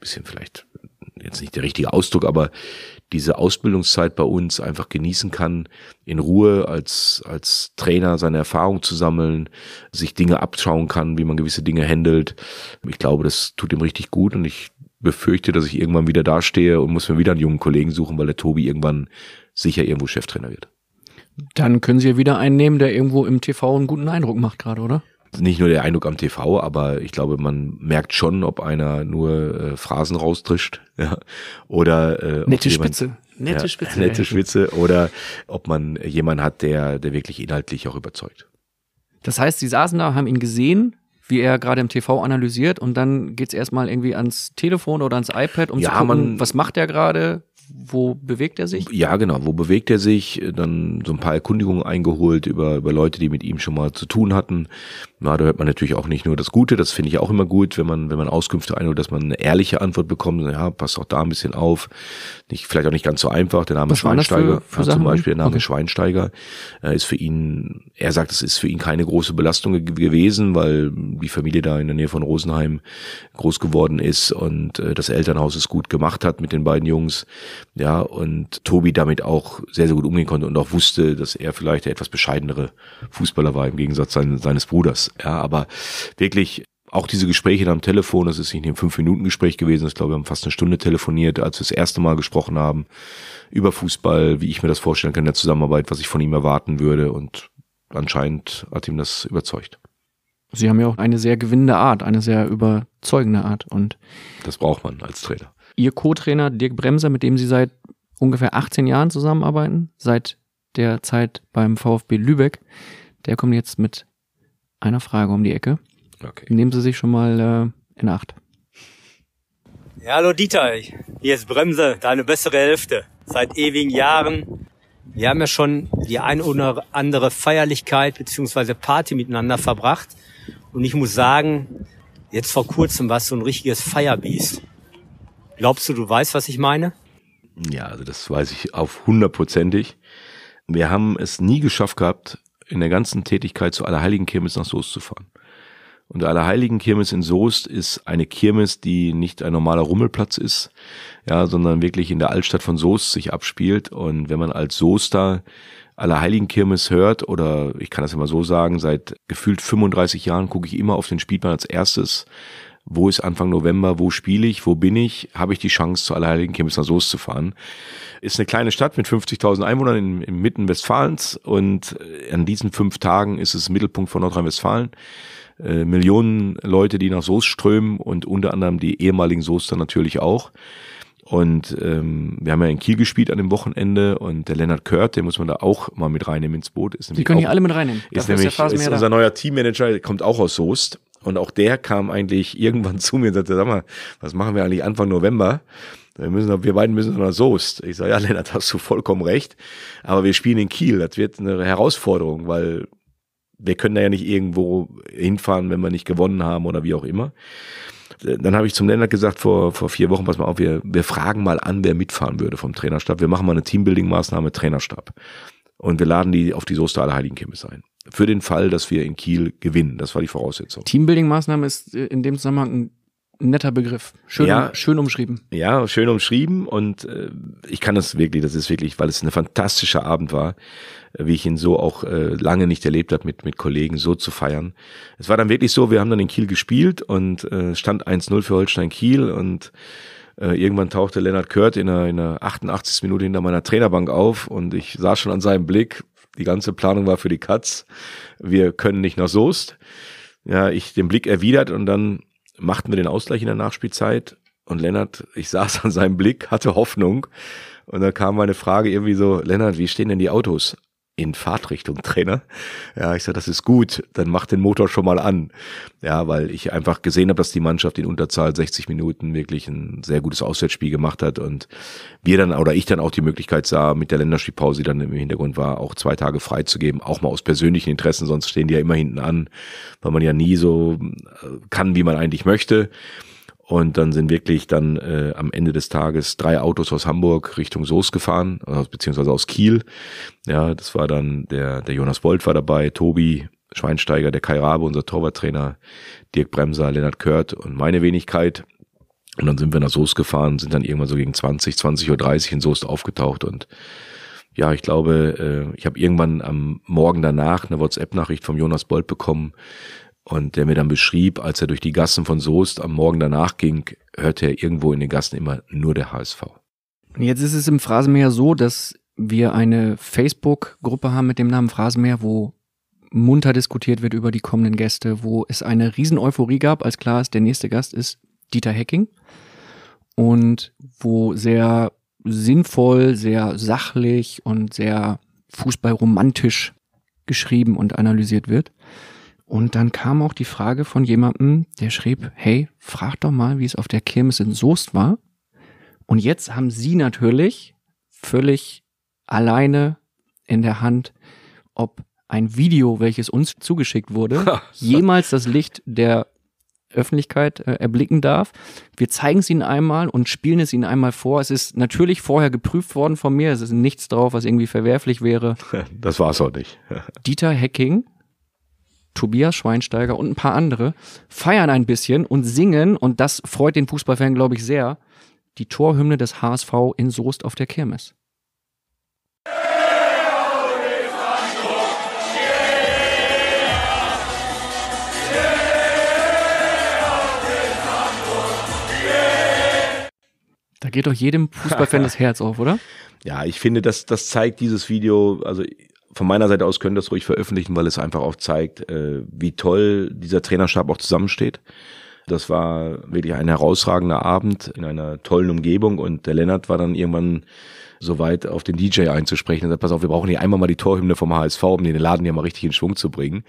bisschen vielleicht jetzt nicht der richtige Ausdruck, aber diese Ausbildungszeit bei uns einfach genießen kann, in Ruhe als, als Trainer seine Erfahrung zu sammeln, sich Dinge abschauen kann, wie man gewisse Dinge handelt. Ich glaube, das tut ihm richtig gut und ich befürchte, dass ich irgendwann wieder dastehe und muss mir wieder einen jungen Kollegen suchen, weil der Tobi irgendwann sicher irgendwo Cheftrainer wird. Dann können Sie ja wieder einen nehmen, der irgendwo im TV einen guten Eindruck macht gerade, oder? Nicht nur der Eindruck am TV, aber ich glaube, man merkt schon, ob einer nur äh, Phrasen raustrischt [laughs] ja, oder äh, nette jemand, Spitze, nette ja, Spitze, [laughs] nette Spitze oder ob man jemanden hat, der der wirklich inhaltlich auch überzeugt. Das heißt, Sie saßen da, haben ihn gesehen, wie er gerade im TV analysiert und dann geht's erstmal irgendwie ans Telefon oder ans iPad, um ja, zu gucken, man, was macht er gerade, wo bewegt er sich? Ja, genau, wo bewegt er sich? Dann so ein paar Erkundigungen eingeholt über, über Leute, die mit ihm schon mal zu tun hatten. Na, da hört man natürlich auch nicht nur das Gute, das finde ich auch immer gut, wenn man, wenn man Auskünfte einholt, dass man eine ehrliche Antwort bekommt. Ja, passt auch da ein bisschen auf. Nicht, vielleicht auch nicht ganz so einfach. Der Name Was Schweinsteiger für, für zum Beispiel, der Name okay. Schweinsteiger äh, ist für ihn, er sagt, es ist für ihn keine große Belastung ge gewesen, weil die Familie da in der Nähe von Rosenheim groß geworden ist und äh, das Elternhaus es gut gemacht hat mit den beiden Jungs. Ja, und Tobi damit auch sehr, sehr gut umgehen konnte und auch wusste, dass er vielleicht der etwas bescheidenere Fußballer war im Gegensatz sein, seines Bruders. Ja, aber wirklich auch diese Gespräche am Telefon, das ist nicht ein Fünf-Minuten-Gespräch gewesen, das glaube, ich, wir haben fast eine Stunde telefoniert, als wir das erste Mal gesprochen haben über Fußball, wie ich mir das vorstellen kann, der Zusammenarbeit, was ich von ihm erwarten würde und anscheinend hat ihm das überzeugt. Sie haben ja auch eine sehr gewinnende Art, eine sehr überzeugende Art und das braucht man als Trainer. Ihr Co-Trainer Dirk Bremser, mit dem Sie seit ungefähr 18 Jahren zusammenarbeiten, seit der Zeit beim VfB Lübeck, der kommt jetzt mit einer Frage um die Ecke. Okay. Nehmen Sie sich schon mal äh, in Acht. Ja, hallo Dieter, hier ist Bremse, deine bessere Hälfte. Seit ewigen Jahren. Wir haben ja schon die ein oder andere Feierlichkeit beziehungsweise Party miteinander verbracht. Und ich muss sagen, jetzt vor kurzem warst du ein richtiges Feierbiest. Glaubst du, du weißt, was ich meine? Ja, also das weiß ich auf hundertprozentig. Wir haben es nie geschafft gehabt, in der ganzen Tätigkeit zu Allerheiligen Kirmes nach Soest zu fahren. Und der Allerheiligen Kirmes in Soest ist eine Kirmes, die nicht ein normaler Rummelplatz ist, ja, sondern wirklich in der Altstadt von Soest sich abspielt. Und wenn man als Soester Allerheiligen Kirmes hört, oder ich kann das immer so sagen, seit gefühlt 35 Jahren gucke ich immer auf den Spielplan als erstes, wo ist Anfang November, wo spiele ich, wo bin ich, habe ich die Chance, zu Allerheiligen Kirmes nach Soest zu fahren. Ist eine kleine Stadt mit 50.000 Einwohnern in, Mitten Westfalens und äh, an diesen fünf Tagen ist es Mittelpunkt von Nordrhein-Westfalen. Äh, Millionen Leute, die nach Soest strömen und unter anderem die ehemaligen Soester natürlich auch. Und ähm, wir haben ja in Kiel gespielt an dem Wochenende und der Lennart Kört, den muss man da auch mal mit reinnehmen ins Boot. Ist die können auch, hier alle mit reinnehmen. Ist Dafür nämlich ist, ist unser neuer Teammanager, kommt auch aus Soest und auch der kam eigentlich irgendwann [laughs] zu mir und sagte, sag mal, was machen wir eigentlich Anfang November? Wir, müssen, wir beiden müssen nach Soest. Ich sage, ja, [laughs] Lennart, hast du vollkommen recht. Aber wir spielen in Kiel. Das wird eine Herausforderung, weil wir können da ja nicht irgendwo hinfahren, wenn wir nicht gewonnen haben oder wie auch immer. Dann habe ich zum Lennart gesagt vor, vor vier Wochen, pass mal auf, wir, wir fragen mal an, wer mitfahren würde vom Trainerstab. Wir machen mal eine Teambuilding-Maßnahme Trainerstab. Und wir laden die auf die Soester Allerheiligen Kirmes ein für den Fall, dass wir in Kiel gewinnen. Das war die Voraussetzung. Teambuilding-Maßnahme ist äh, in dem Zusammenhang ein netter Begriff. Schön, ja, schön umschrieben. Ja, schön umschrieben und äh, ich kann das wirklich, das ist wirklich, weil es ein fantastischer Abend war, äh, wie ich ihn so auch äh, lange nicht erlebt habe, mit, mit Kollegen so zu feiern. Es war dann wirklich so, wir haben dann in Kiel gespielt und äh, stand 1-0 für Holstein Kiel und äh, irgendwann tauchte Lennart Kurt in einer, in der 88. Minute hinter meiner Trainerbank auf und ich sah schon an seinem Blick, die ganze Planung war für die Katz. Wir können nicht nach Soest. Ja, ich den Blick erwidert und dann machten wir den Ausgleich in der Nachspielzeit. Und Lennart, ich [laughs] saß an seinem Blick, hatte Hoffnung. Und dann kam meine Frage irgendwie so, Lennart, wie stehen denn die Autos? in Fahrtrichtung Trainer. Ja, ich sage, das ist gut, dann mach den Motor schon mal an. Ja, weil ich einfach gesehen habe, dass die Mannschaft in Unterzahl 60 Minuten wirklich ein sehr gutes Auswärtsspiel gemacht hat und wir dann oder ich dann auch die Möglichkeit sah, mit der Länderspielpause, die dann im Hintergrund war, auch zwei Tage freizugeben, auch mal aus persönlichen Interessen, sonst stehen die ja immer hinten an, weil man ja nie so äh, kann, wie man eigentlich möchte. Und dann sind wirklich dann äh, am Ende des Tages drei Autos aus Hamburg Richtung Soest gefahren, also beziehungsweise aus Kiel. Ja, das war dann der, der Jonas Bolt war dabei, Tobi Schweinsteiger, der Kai Rabe, unser Torwarttrainer, Dirk Bremser, Lennart Kört und meine Wenigkeit. Und dann sind wir nach Soest gefahren, sind dann irgendwann so gegen 20, 20.30 Uhr in Soest aufgetaucht und ja, ich glaube, äh, ich habe irgendwann am Morgen danach eine WhatsApp-Nachricht vom Jonas Bolt bekommen, und der mir dann beschrieb, als er durch die Gassen von Soest am Morgen danach ging, hörte er irgendwo in den Gassen immer nur der HSV. Jetzt ist es im Phrasenmeer so, dass wir eine Facebook-Gruppe haben mit dem Namen Phrasenmeer, wo munter diskutiert wird über die kommenden Gäste, wo es eine riesen Euphorie gab, als klar ist, der nächste Gast ist Dieter Hecking und wo sehr sinnvoll, sehr sachlich und sehr fußballromantisch geschrieben und analysiert wird. Und dann kam auch die Frage von jemandem, der schrieb, hey, frag doch mal, wie es auf der Kirmes in Soest war. Und jetzt haben sie natürlich völlig alleine in der Hand, ob ein Video, welches uns zugeschickt wurde, [laughs] jemals das Licht der Öffentlichkeit äh, erblicken darf. Wir zeigen es ihnen einmal und spielen es ihnen einmal vor. Es ist natürlich vorher geprüft worden von mir. Es ist nichts drauf, was irgendwie verwerflich wäre. [laughs] Das war es auch nicht. Dieter Hecking Tobias Schweinsteiger und ein paar andere feiern ein bisschen und singen und das freut den Fußballfan, glaube ich, sehr. Die Torhymne des HSV in Soest auf der Kirmes. Da geht doch jedem Fußballfan [laughs] das Herz auf, oder? Ja, ich finde, das, das zeigt dieses Video, also von meiner Seite aus können das ruhig veröffentlichen, weil es einfach auch zeigt, äh, wie toll dieser Trainerstab auch zusammensteht. Das war wirklich ein herausragender Abend in einer tollen Umgebung und der Lennart war dann irgendwann so weit auf den DJ einzusprechen und sagt, pass auf, wir brauchen hier einmal mal die Torhymne vom HSV, um den Laden hier mal richtig in Schwung zu bringen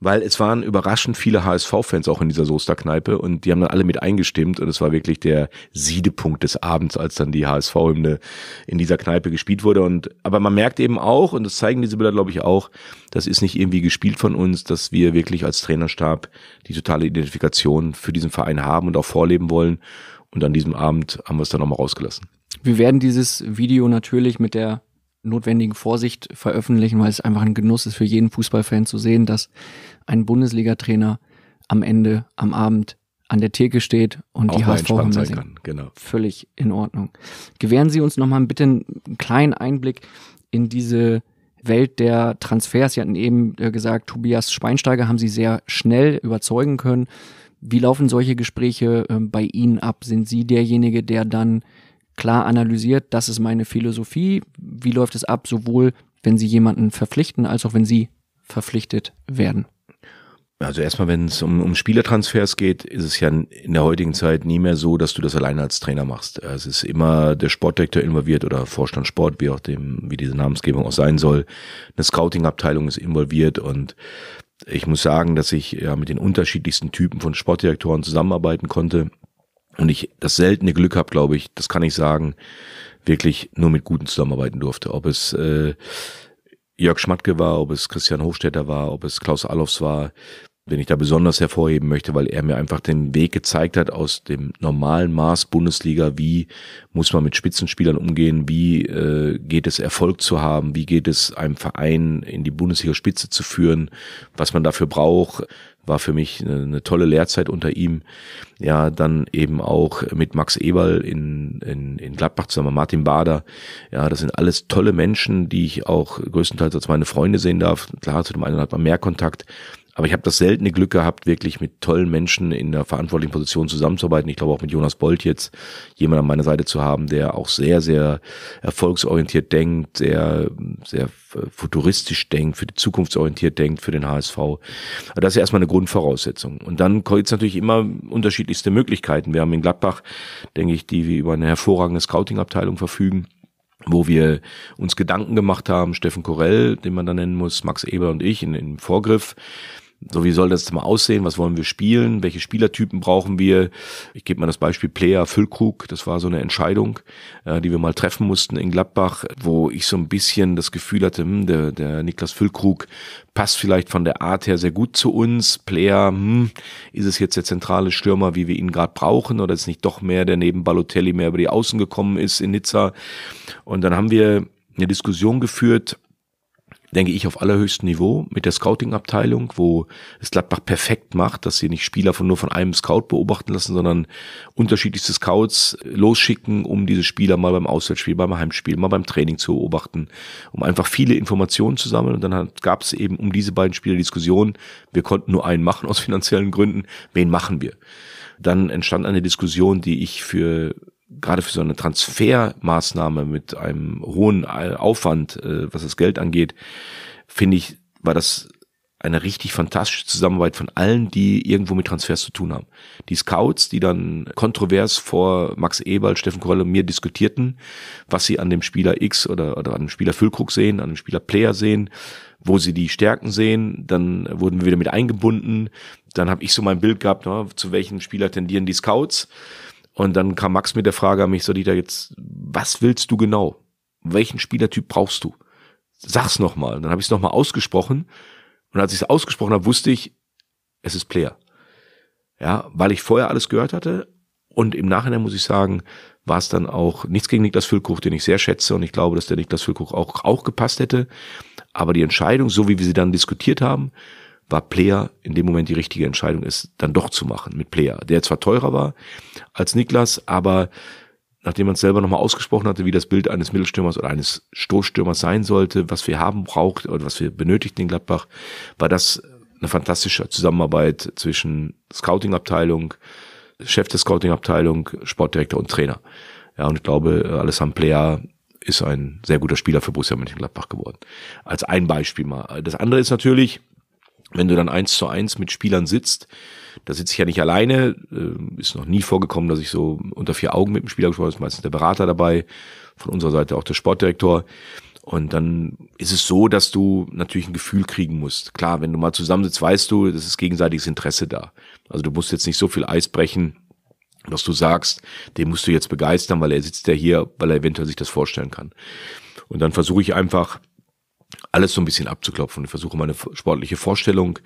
weil es waren überraschend viele HSV-Fans auch in dieser Soester-Kneipe und die haben dann alle mit eingestimmt und es war wirklich der Siedepunkt des Abends, als dann die HSV-Hymne in dieser Kneipe gespielt wurde. Und aber man merkt eben auch, und das zeigen diese Bilder, glaube ich, auch, das ist nicht irgendwie gespielt von uns, dass wir wirklich als Trainerstab die totale Identifikation für diesen Verein haben und auch vorleben wollen. Und an diesem Abend haben wir es dann nochmal rausgelassen. Wir werden dieses Video natürlich mit der notwendigen Vorsicht veröffentlichen, weil es einfach ein Genuss ist für jeden Fußballfan zu sehen, dass ein Bundesliga-Trainer am Ende, am Abend an der Theke steht und auch die HSV-Hymne singt. Genau. Völlig in Ordnung. Gewähren Sie uns nochmal bitte einen kleinen Einblick in diese Welt der Transfers. Sie hatten eben äh, gesagt, Tobias Schweinsteiger haben Sie sehr schnell überzeugen können. Wie laufen solche Gespräche ähm, bei Ihnen ab? Sind Sie derjenige, der dann klar analysiert, das ist meine Philosophie, wie läuft es ab, sowohl wenn sie jemanden verpflichten, als auch wenn sie verpflichtet werden. Also erstmal, wenn es um, um Spielertransfers geht, ist es ja in der heutigen Zeit nie mehr so, dass du das alleine als Trainer machst. Es ist immer der Sportdirektor involviert oder Vorstand Sport, wie auch dem, wie diese Namensgebung auch sein soll. Eine Scouting-Abteilung ist involviert und ich muss sagen, dass ich ja mit den unterschiedlichsten Typen von Sportdirektoren zusammenarbeiten konnte und ich das seltene Glück habe, glaube ich, das kann ich sagen, wirklich nur mit Guten zusammenarbeiten durfte. Ob es äh, Jörg Schmatke war, ob es Christian Hofstetter war, ob es Klaus Allofs war, wenn ich da besonders hervorheben möchte, weil er mir einfach den Weg gezeigt hat aus dem normalen Maß Bundesliga, wie muss man mit Spitzenspielern umgehen, wie äh, geht es Erfolg zu haben, wie geht es einem Verein in die Bundesliga Spitze zu führen, was man dafür braucht, war für mich eine, eine, tolle Lehrzeit unter ihm. Ja, dann eben auch mit Max Eberl in, in, in Gladbach zusammen, Martin Bader. Ja, das sind alles tolle Menschen, die ich auch größtenteils als meine Freunde sehen darf. Klar, zu dem einen hat man mehr Kontakt, aber ich habe das seltene Glück gehabt, wirklich mit tollen Menschen in der verantwortlichen Position zusammenzuarbeiten. Ich glaube auch mit Jonas Bolt jetzt jemand an meiner Seite zu haben, der auch sehr, sehr erfolgsorientiert denkt, sehr, sehr futuristisch denkt, für die zukunftsorientiert denkt, für den HSV. Aber also das ist ja erstmal eine Grundvoraussetzung. Und dann gibt's natürlich immer unterschiedlichste Möglichkeiten. Wir haben in Gladbach, denke ich, die über eine hervorragende Scouting-Abteilung verfügen wo wir uns Gedanken gemacht haben, Steffen Korell, den man da nennen muss, Max Eber und ich in, im Vorgriff, so, wie soll das mal aussehen? Was wollen wir spielen? Welche Spielertypen brauchen wir? Ich gebe mal das Beispiel Player Füllkrug. Das war so eine Entscheidung, äh, die wir mal treffen mussten in Gladbach, wo ich so ein bisschen das Gefühl hatte, hm, der, der Niklas Füllkrug passt vielleicht von der Art her sehr gut zu uns. Player, hm, ist es jetzt der zentrale Stürmer, wie wir ihn gerade brauchen? Oder ist es nicht doch mehr, der neben Balotelli mehr über die Außen gekommen ist in Nizza? Und dann haben wir eine Diskussion geführt, denke ich, auf allerhöchstem Niveau mit der Scouting-Abteilung, wo es Gladbach perfekt macht, dass sie nicht Spieler von nur von einem Scout beobachten lassen, sondern unterschiedlichste Scouts losschicken, um diese Spieler mal beim Auswärtsspiel, beim Heimspiel, mal beim Training zu beobachten, um einfach viele Informationen zu sammeln. Und dann gab es eben um diese beiden Spieler Diskussionen. Wir konnten nur einen machen aus finanziellen Gründen. Wen machen wir? Dann entstand eine Diskussion, die ich für gerade für so eine Transfermaßnahme mit einem hohen Aufwand, äh, was das Geld angeht, finde ich, war das eine richtig fantastische Zusammenarbeit von allen, die irgendwo mit Transfers zu tun haben. Die Scouts, die dann kontrovers vor Max Eberl, Steffen Korelle und mir diskutierten, was sie an dem Spieler X oder, oder an dem Spieler Füllkrug sehen, an dem Spieler Player sehen, wo sie die Stärken sehen, dann wurden wir wieder mit eingebunden, dann habe ich so mein Bild gehabt, ne, zu welchem Spieler tendieren die Scouts und dann kam Max mit der Frage an mich, so Dieter, jetzt, was willst du genau? Welchen Spielertyp brauchst du? Sag's nochmal. Und dann habe ich es nochmal ausgesprochen. Und als ich es ausgesprochen habe, wusste ich, es ist Player. Ja, weil ich vorher alles gehört hatte. Und im Nachhinein muss ich sagen, war es dann auch nichts gegen Niklas Füllkuch, den ich sehr schätze. Und ich glaube, dass der Niklas Füllkuch auch, auch gepasst hätte. Aber die Entscheidung, so wie wir sie dann diskutiert haben, war Player in dem Moment die richtige Entscheidung ist, dann doch zu machen mit Player, der zwar teurer war als Niklas, aber nachdem man es selber nochmal ausgesprochen hatte, wie das Bild eines Mittelstürmers oder eines Stoßstürmers sein sollte, was wir haben braucht oder was wir benötigt in Gladbach, war das eine fantastische Zusammenarbeit zwischen Scouting-Abteilung, Chef der Scouting-Abteilung, Sportdirektor und Trainer. Ja, und ich glaube, Alessandro Player ist ein sehr guter Spieler für Borussia Mönchengladbach geworden. Als ein Beispiel mal. Das andere ist natürlich, wenn du dann eins zu eins mit Spielern sitzt, da sitze ich ja nicht alleine, äh, ist noch nie vorgekommen, dass ich so unter vier Augen mit dem Spieler gesprochen habe, ist meistens der Berater dabei, von unserer Seite auch der Sportdirektor. Und dann ist es so, dass du natürlich ein Gefühl kriegen musst. Klar, wenn du mal zusammensitzt, weißt du, es ist gegenseitiges Interesse da. Also du musst jetzt nicht so viel Eis brechen, dass du sagst, den musst du jetzt begeistern, weil er sitzt ja hier, weil er eventuell sich das vorstellen kann. Und dann versuche ich einfach, alles so ein bisschen abzuklopfen. Ich versuche meine sportliche Vorstellung,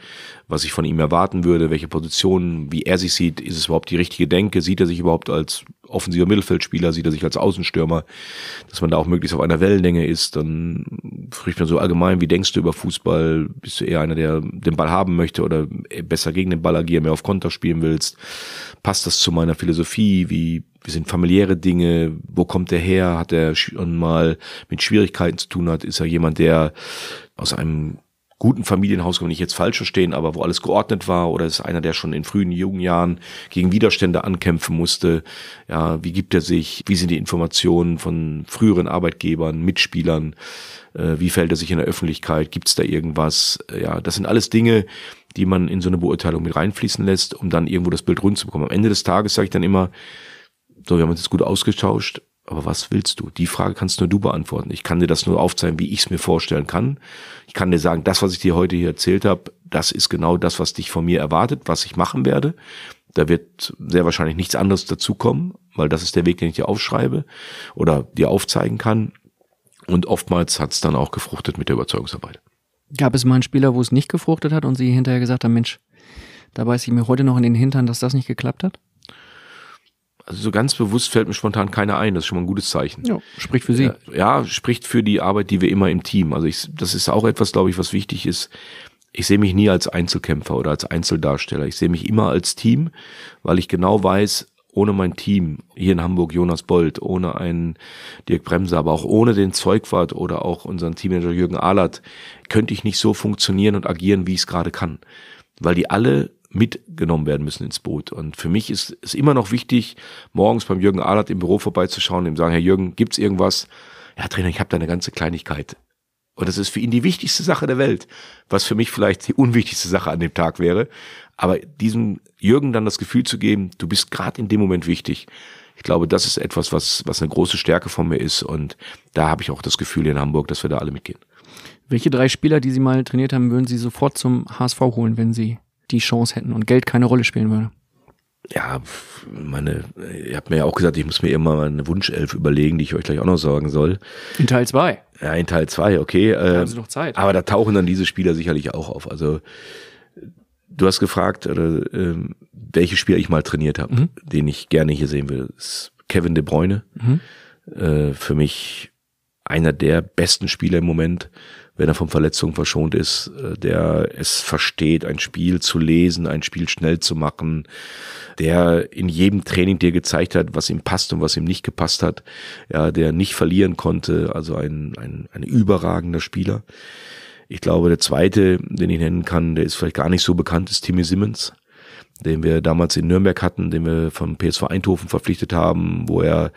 was ich von ihm erwarten würde, welche Positionen, wie er sich sieht, ist es überhaupt die richtige Denke, sieht er sich überhaupt als offensiver Mittelfeldspieler, sieht er sich als Außenstürmer, dass man da auch möglichst auf einer Wellenlänge ist, dann spricht man so allgemein, wie denkst du über Fußball, bist du eher einer, der den Ball haben möchte oder besser gegen den Ball agieren, mehr auf Konter spielen willst, passt das zu meiner Philosophie? Wie, wie sind familiäre Dinge? Wo kommt er her? Hat er schon mal mit Schwierigkeiten zu tun hat? Ist er jemand, der aus einem guten Familienhaus, wenn ich jetzt falsch verstehen, aber wo alles geordnet war? Oder ist einer, der schon in frühen Jugendjahren gegen Widerstände ankämpfen musste? Ja, wie gibt er sich? Wie sind die Informationen von früheren Arbeitgebern, Mitspielern? Äh, wie fällt er sich in der Öffentlichkeit? Gibt es da irgendwas? Ja, das sind alles Dinge, die man in so eine Beurteilung mit reinfließen lässt, um dann irgendwo das Bild rund zu bekommen. Am Ende des Tages sage ich dann immer, so, wir haben uns jetzt gut ausgetauscht, aber was willst du? Die Frage kannst nur du beantworten. Ich kann dir das nur aufzeigen, wie ich es mir vorstellen kann. Ich kann dir sagen, das, was ich dir heute hier erzählt habe, das ist genau das, was dich von mir erwartet, was ich machen werde. Da wird sehr wahrscheinlich nichts anderes dazukommen, weil das ist der Weg, den ich dir aufschreibe oder dir aufzeigen kann. Und oftmals hat es dann auch gefruchtet mit der Überzeugungsarbeit. Gab es mal einen Spieler, wo es nicht gefruchtet hat und sie hinterher gesagt haben, Mensch, da beiße ich mir heute noch in den Hintern, dass das nicht geklappt hat? Also so ganz bewusst fällt mir spontan keiner ein. Das ist schon mal ein gutes Zeichen. Ja, spricht für Sie. Äh, ja, spricht für die Arbeit, die wir immer im Team. Also ich, das ist auch etwas, glaube ich, was wichtig ist. Ich sehe mich nie als Einzelkämpfer oder als Einzeldarsteller. Ich sehe mich immer als Team, weil ich genau weiß, ohne mein Team hier in Hamburg, Jonas Bold, ohne einen Dirk Bremser, aber auch ohne den Zeugwart oder auch unseren Teammanager Jürgen Ahlert, könnte ich nicht so funktionieren und agieren, wie ich es gerade kann. Weil die alle mitgenommen werden müssen ins Boot. Und für mich ist es immer noch wichtig, morgens beim Jürgen Ahlert im Büro vorbeizuschauen, ihm sagen, Herr Jürgen, gibt's irgendwas? Ja, Trainer, ich habe da eine ganze Kleinigkeit. Und das ist für ihn die wichtigste Sache der Welt, was für mich vielleicht die unwichtigste Sache an dem Tag wäre. Aber diesem Jürgen dann das Gefühl zu geben, du bist gerade in dem Moment wichtig. Ich glaube, das ist etwas, was, was eine große Stärke von mir ist. Und da habe ich auch das Gefühl in Hamburg, dass wir da alle mitgehen. Welche drei Spieler, die Sie mal trainiert haben, würden Sie sofort zum HSV holen, wenn Sie die Chance hätten und Geld keine Rolle spielen würde? ja, meine, ihr habt mir ja auch gesagt, ich muss mir immer meine Wunschelf überlegen, die ich euch gleich auch noch sagen soll. In Teil 2. Ja, in Teil 2, okay. Da haben ähm, Sie noch Zeit. Aber da tauchen dann diese Spieler sicherlich auch auf. Also du hast gefragt, oder, ähm, welche Spieler ich mal trainiert habe, mhm. den ich gerne hier sehen will. ist Kevin De Bruyne. Mhm. Äh, für mich einer der besten Spieler im Moment wenn er von Verletzungen verschont ist, äh, der es versteht, ein Spiel zu lesen, ein Spiel schnell zu machen, der in jedem Training dir gezeigt hat, was ihm passt und was ihm nicht gepasst hat, ja, der nicht verlieren konnte, also ein, ein, ein überragender Spieler. Ich glaube, der zweite, den ich nennen kann, der ist vielleicht gar nicht so bekannt, ist Timmy Simmons den wir damals in Nürnberg hatten, den wir vom PSV Eindhoven verpflichtet haben, wo er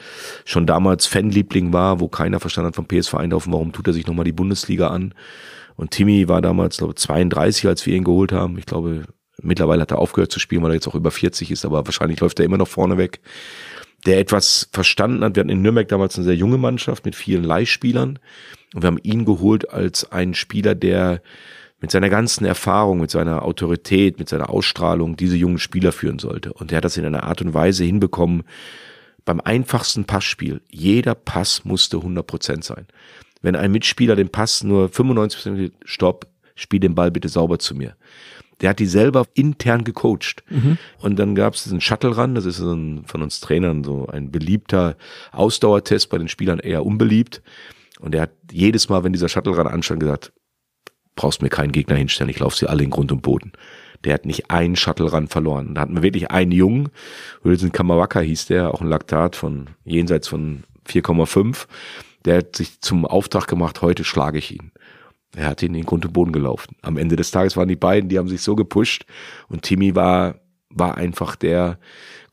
schon damals Fanliebling war, wo keiner verstanden hat vom PSV Eindhoven, warum tut er sich nochmal die Bundesliga an. Und Timmy war damals, glaube ich, 32, als wir ihn geholt haben. Ich glaube, mittlerweile hat er aufgehört zu spielen, weil er jetzt auch über 40 ist, aber wahrscheinlich läuft er immer noch vorne weg. Der etwas verstanden hat. Wir hatten in Nürnberg damals eine sehr junge Mannschaft mit vielen Leihspielern. Und wir haben ihn geholt als einen Spieler, der mit seiner ganzen Erfahrung, mit seiner Autorität, mit seiner Ausstrahlung diese jungen Spieler führen sollte. Und er hat das in einer Art und Weise hinbekommen, beim einfachsten Passspiel, jeder Pass musste 100% Prozent sein. Wenn ein Mitspieler den Pass nur 95% Stopp, spiel den Ball bitte sauber zu mir. Der hat die selber intern gecoacht. Mhm. Und dann gab es diesen Shuttle Run, das ist ein, von uns Trainern so ein beliebter Ausdauertest, bei den Spielern eher unbeliebt. Und er hat jedes Mal, wenn dieser Shuttle Run anstand, gesagt, brauchst mir keinen Gegner hinstellen, ich laufe sie alle in Grund und Boden. Der hat nicht einen Shuttle ran verloren. Da hatten wir wirklich einen Jungen, Wilson Kamawaka hieß der, auch ein Laktat von jenseits von 4,5. Der hat sich zum Auftrag gemacht, heute schlage ich ihn. Er hat ihn in Grund und Boden gelaufen. Am Ende des Tages waren die beiden, die haben sich so gepusht und Timmy war war einfach der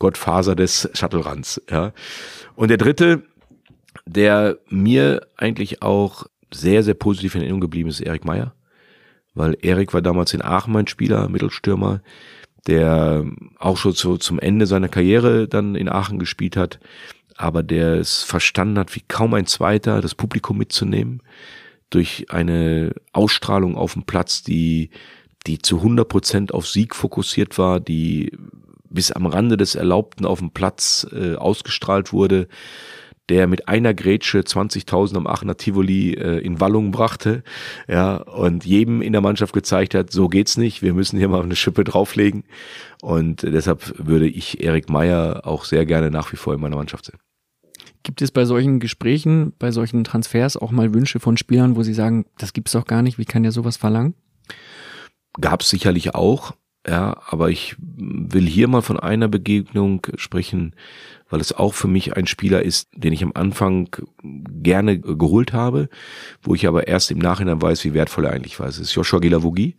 Gottfaser des Shuttle-Runs. Ja. Und der dritte, der mir eigentlich auch sehr, sehr positiv in Erinnerung geblieben ist, Erik Meyer weil Erik war damals in Aachen mein Spieler, Mittelstürmer, der auch schon so zum Ende seiner Karriere dann in Aachen gespielt hat, aber der es verstanden hat, wie kaum ein zweiter, das Publikum mitzunehmen, durch eine Ausstrahlung auf dem Platz, die, die zu 100 Prozent auf Sieg fokussiert war, die bis am Rande des Erlaubten auf dem Platz äh, ausgestrahlt wurde der mit einer Grätsche 20.000 am Aachener Tivoli äh, in Wallung brachte, ja, und jedem in der Mannschaft gezeigt hat, so geht's nicht, wir müssen hier mal eine Schippe drauflegen. Und deshalb würde ich Erik Meyer auch sehr gerne nach wie vor in meiner Mannschaft sehen. Gibt es bei solchen Gesprächen, bei solchen Transfers auch mal Wünsche von Spielern, wo sie sagen, das gibt's doch gar nicht, wie kann der sowas verlangen? Gab's sicherlich auch. Ja, aber ich will hier mal von einer Begegnung sprechen, weil es auch für mich ein Spieler ist, den ich am Anfang gerne geholt habe, wo ich aber erst im Nachhinein weiß, wie wertvoll er eigentlich war. Es ist Joshua Gilavogi,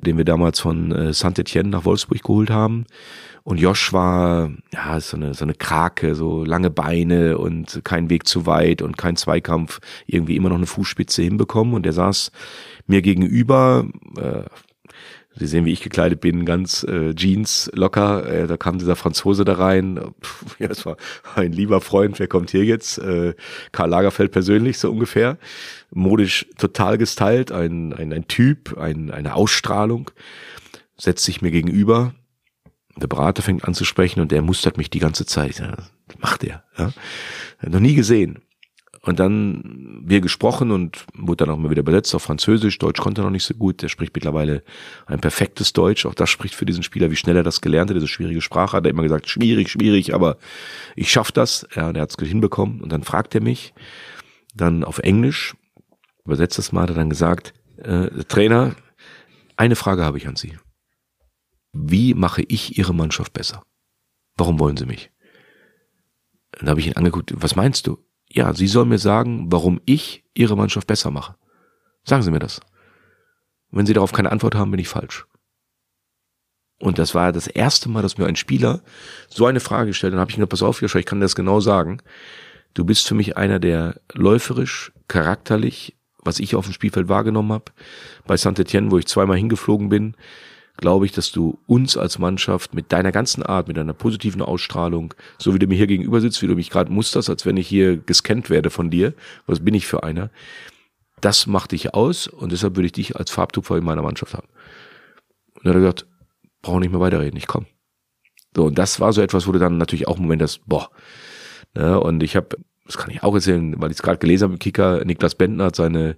den wir damals von äh, Saint-Etienne nach Wolfsburg geholt haben. Und Josh war, ja, so eine, so eine Krake, so lange Beine und kein Weg zu weit und kein Zweikampf, irgendwie immer noch eine Fußspitze hinbekommen. Und er saß mir gegenüber, äh, Sie sehen, wie ich gekleidet bin, ganz äh, Jeans locker. Äh, da kam dieser Franzose da rein. Pff, ja, das war ein lieber Freund, wer kommt hier jetzt? Äh, Karl Lagerfeld persönlich, so ungefähr. Modisch total gestylt, ein, ein, ein Typ, ein, eine Ausstrahlung. Setzt sich mir gegenüber. Der Berater fängt an zu sprechen und der mustert mich die ganze Zeit. Ja, macht er. Ja? Noch nie gesehen. Und dann wir gesprochen und wurde dann auch mal wieder übersetzt auf Französisch. Deutsch konnte er noch nicht so gut. Der spricht mittlerweile ein perfektes Deutsch. Auch das spricht für diesen Spieler, wie schnell er das gelernt hat. Diese schwierige Sprache hat er immer gesagt, schwierig, schwierig, aber ich schaff das. Ja, und er hat es hinbekommen. Und dann fragt er mich dann auf Englisch, übersetzt das mal, hat er dann gesagt, äh, Trainer, eine Frage habe ich an Sie. Wie mache ich Ihre Mannschaft besser? Warum wollen Sie mich? Dann habe ich ihn angeguckt, was meinst du? ja, sie soll mir sagen, warum ich ihre Mannschaft besser mache. Sagen Sie mir das. Wenn Sie darauf keine Antwort haben, bin ich falsch. Und das war das erste Mal, dass mir ein Spieler so eine Frage gestellt hat. Dann habe ich gesagt, pass auf, ich kann dir das genau sagen. Du bist für mich einer, der läuferisch, charakterlich, was ich auf dem Spielfeld wahrgenommen habe, bei Saint-Etienne, wo ich zweimal hingeflogen bin, glaube ich, dass du uns als Mannschaft mit deiner ganzen Art, mit deiner positiven Ausstrahlung, so wie du mir hier gegenüber sitzt, wie du mich gerade musterst, als wenn ich hier gescannt werde von dir, was bin ich für einer, das macht dich aus und deshalb würde ich dich als Farbtupfer in meiner Mannschaft haben. Und dann hat er gesagt, brauche nicht mehr weiterreden, ich komme. So, und das war so etwas, wo du dann natürlich auch im Moment hast, boah. Ne? Und ich habe das kann ich auch erzählen, weil ich es gerade gelesen habe im Kicker, Niklas Bentner hat seine